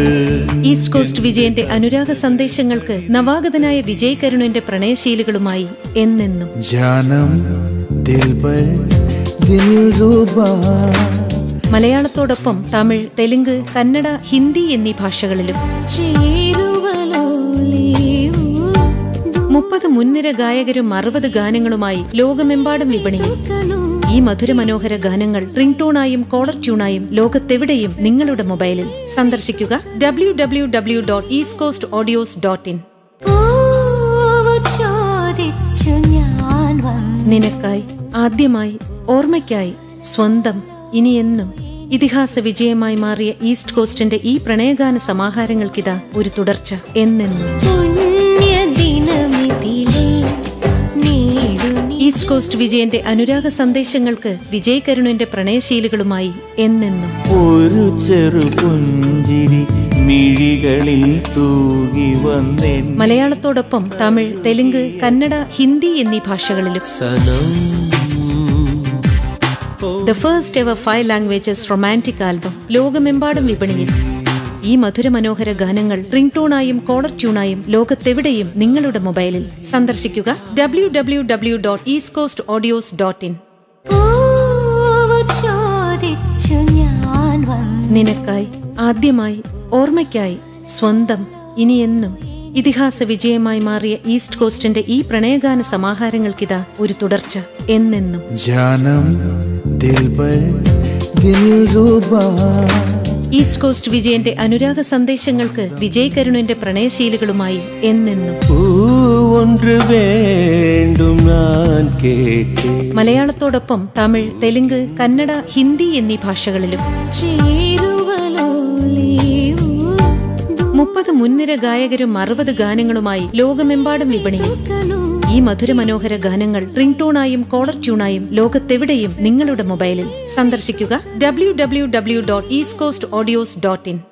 ഈസ്റ്റ് കോസ്റ്റ് വിജയന്റെ അനുരാഗ സന്ദേശങ്ങൾക്ക് നവാഗതനായ വിജയ് കരുണന്റെ പ്രണയശീലുകളുമായി എന്നെന്നും ജാനം മലയാളത്തോടൊപ്പം തമിഴ് തെലുങ്ക് കന്നഡ ഹിന്ദി എന്നീ ഭാഷകളിലും മുപ്പത് മുൻനിര ഗായകരും അറുപത് ഗാനങ്ങളുമായി ലോകമെമ്പാടും വിപണിയിൽ ഈ മധുരമനോഹര ഗാനങ്ങൾ റിംഗ് ടൂണായും കോളർ ട്യൂണായും ലോകത്തെവിടെയും നിങ്ങളുടെ മൊബൈലിൽ സന്ദർശിക്കുക W W W dot East Coast audios dot in നിനക്കായി ആദ്യമായി ഓർമ്മയ്ക്കായി സ്വന്തം ഇനിയെന്നും ഇതിഹാസ വിജയമായി മാറിയ ഈസ്റ്റ് കോസ്റ്റിന്റെ ഈ പ്രണയഗാന സമാഹാരങ്ങൾക്കിതാ ഒരു തുടർച്ച എന്നെന്നും ഈസ്റ്റ് കോസ്റ്റ് വിജയന്റെ അനുരാഗ സന്ദേശങ്ങൾക്ക് വിജയ് കരുണന്റെ പ്രണയശീലുകളുമായി എന്നെന്നും മലയാളത്തോടൊപ്പം തമിഴ് തെലുങ്ക് കന്നഡ ഹിന്ദി എന്നീ ഭാഷകളിലും the first ever five languages romantic album ലോകമെമ്പാടും വിപണിയിൽ ഈ മധുരമനോഹര ഗാനങ്ങൾ റിംഗ് ടൂണായും കോളർ ട്യൂണായും ലോകത്തെവിടെയും നിങ്ങളുടെ മൊബൈലിൽ സന്ദർശിക്കുക W W W dot East Coast audios dot in നിനക്കായി ആദ്യമായി ഓർമ്മയ്ക്കായി സ്വന്തം ഇനിയെന്നും ഇതിഹാസ വിജയമായി മാറിയ ഈസ്റ്റ് കോസ്റ്റിന്റെ ഈ പ്രണയഗാന സമാഹാരങ്ങൾക്കിതാ ഒരു തുടർച്ച എന്നെന്നും ജാനം ദിൽ ദിൽറുബാ ഈസ്റ്റ് കോസ്റ്റ് വിജയന്റെ അനുരാഗ സന്ദേശങ്ങൾക്ക് കരുണിന്റെ പ്രണയശീലുകളുമായി എന്നെന്നും മലയാളത്തോടൊപ്പം തമിഴ് തെലുങ്ക് കന്നഡ ഹിന്ദി എന്നീ ഭാഷകളിലും മുപ്പത് മുൻനിര ഗായകരും അറുപത് ഗാനങ്ങളുമായി ലോകമെമ്പാടും വിപണിയും ഈ മധുരമനോഹര ഗാനങ്ങൾ റിംഗ് ടൂണായും കോളർ ട്യൂണായും ലോകത്തെവിടെയും നിങ്ങളുടെ മൊബൈലിൽ സന്ദർശിക്കുക W W W dot East Coast audios dot in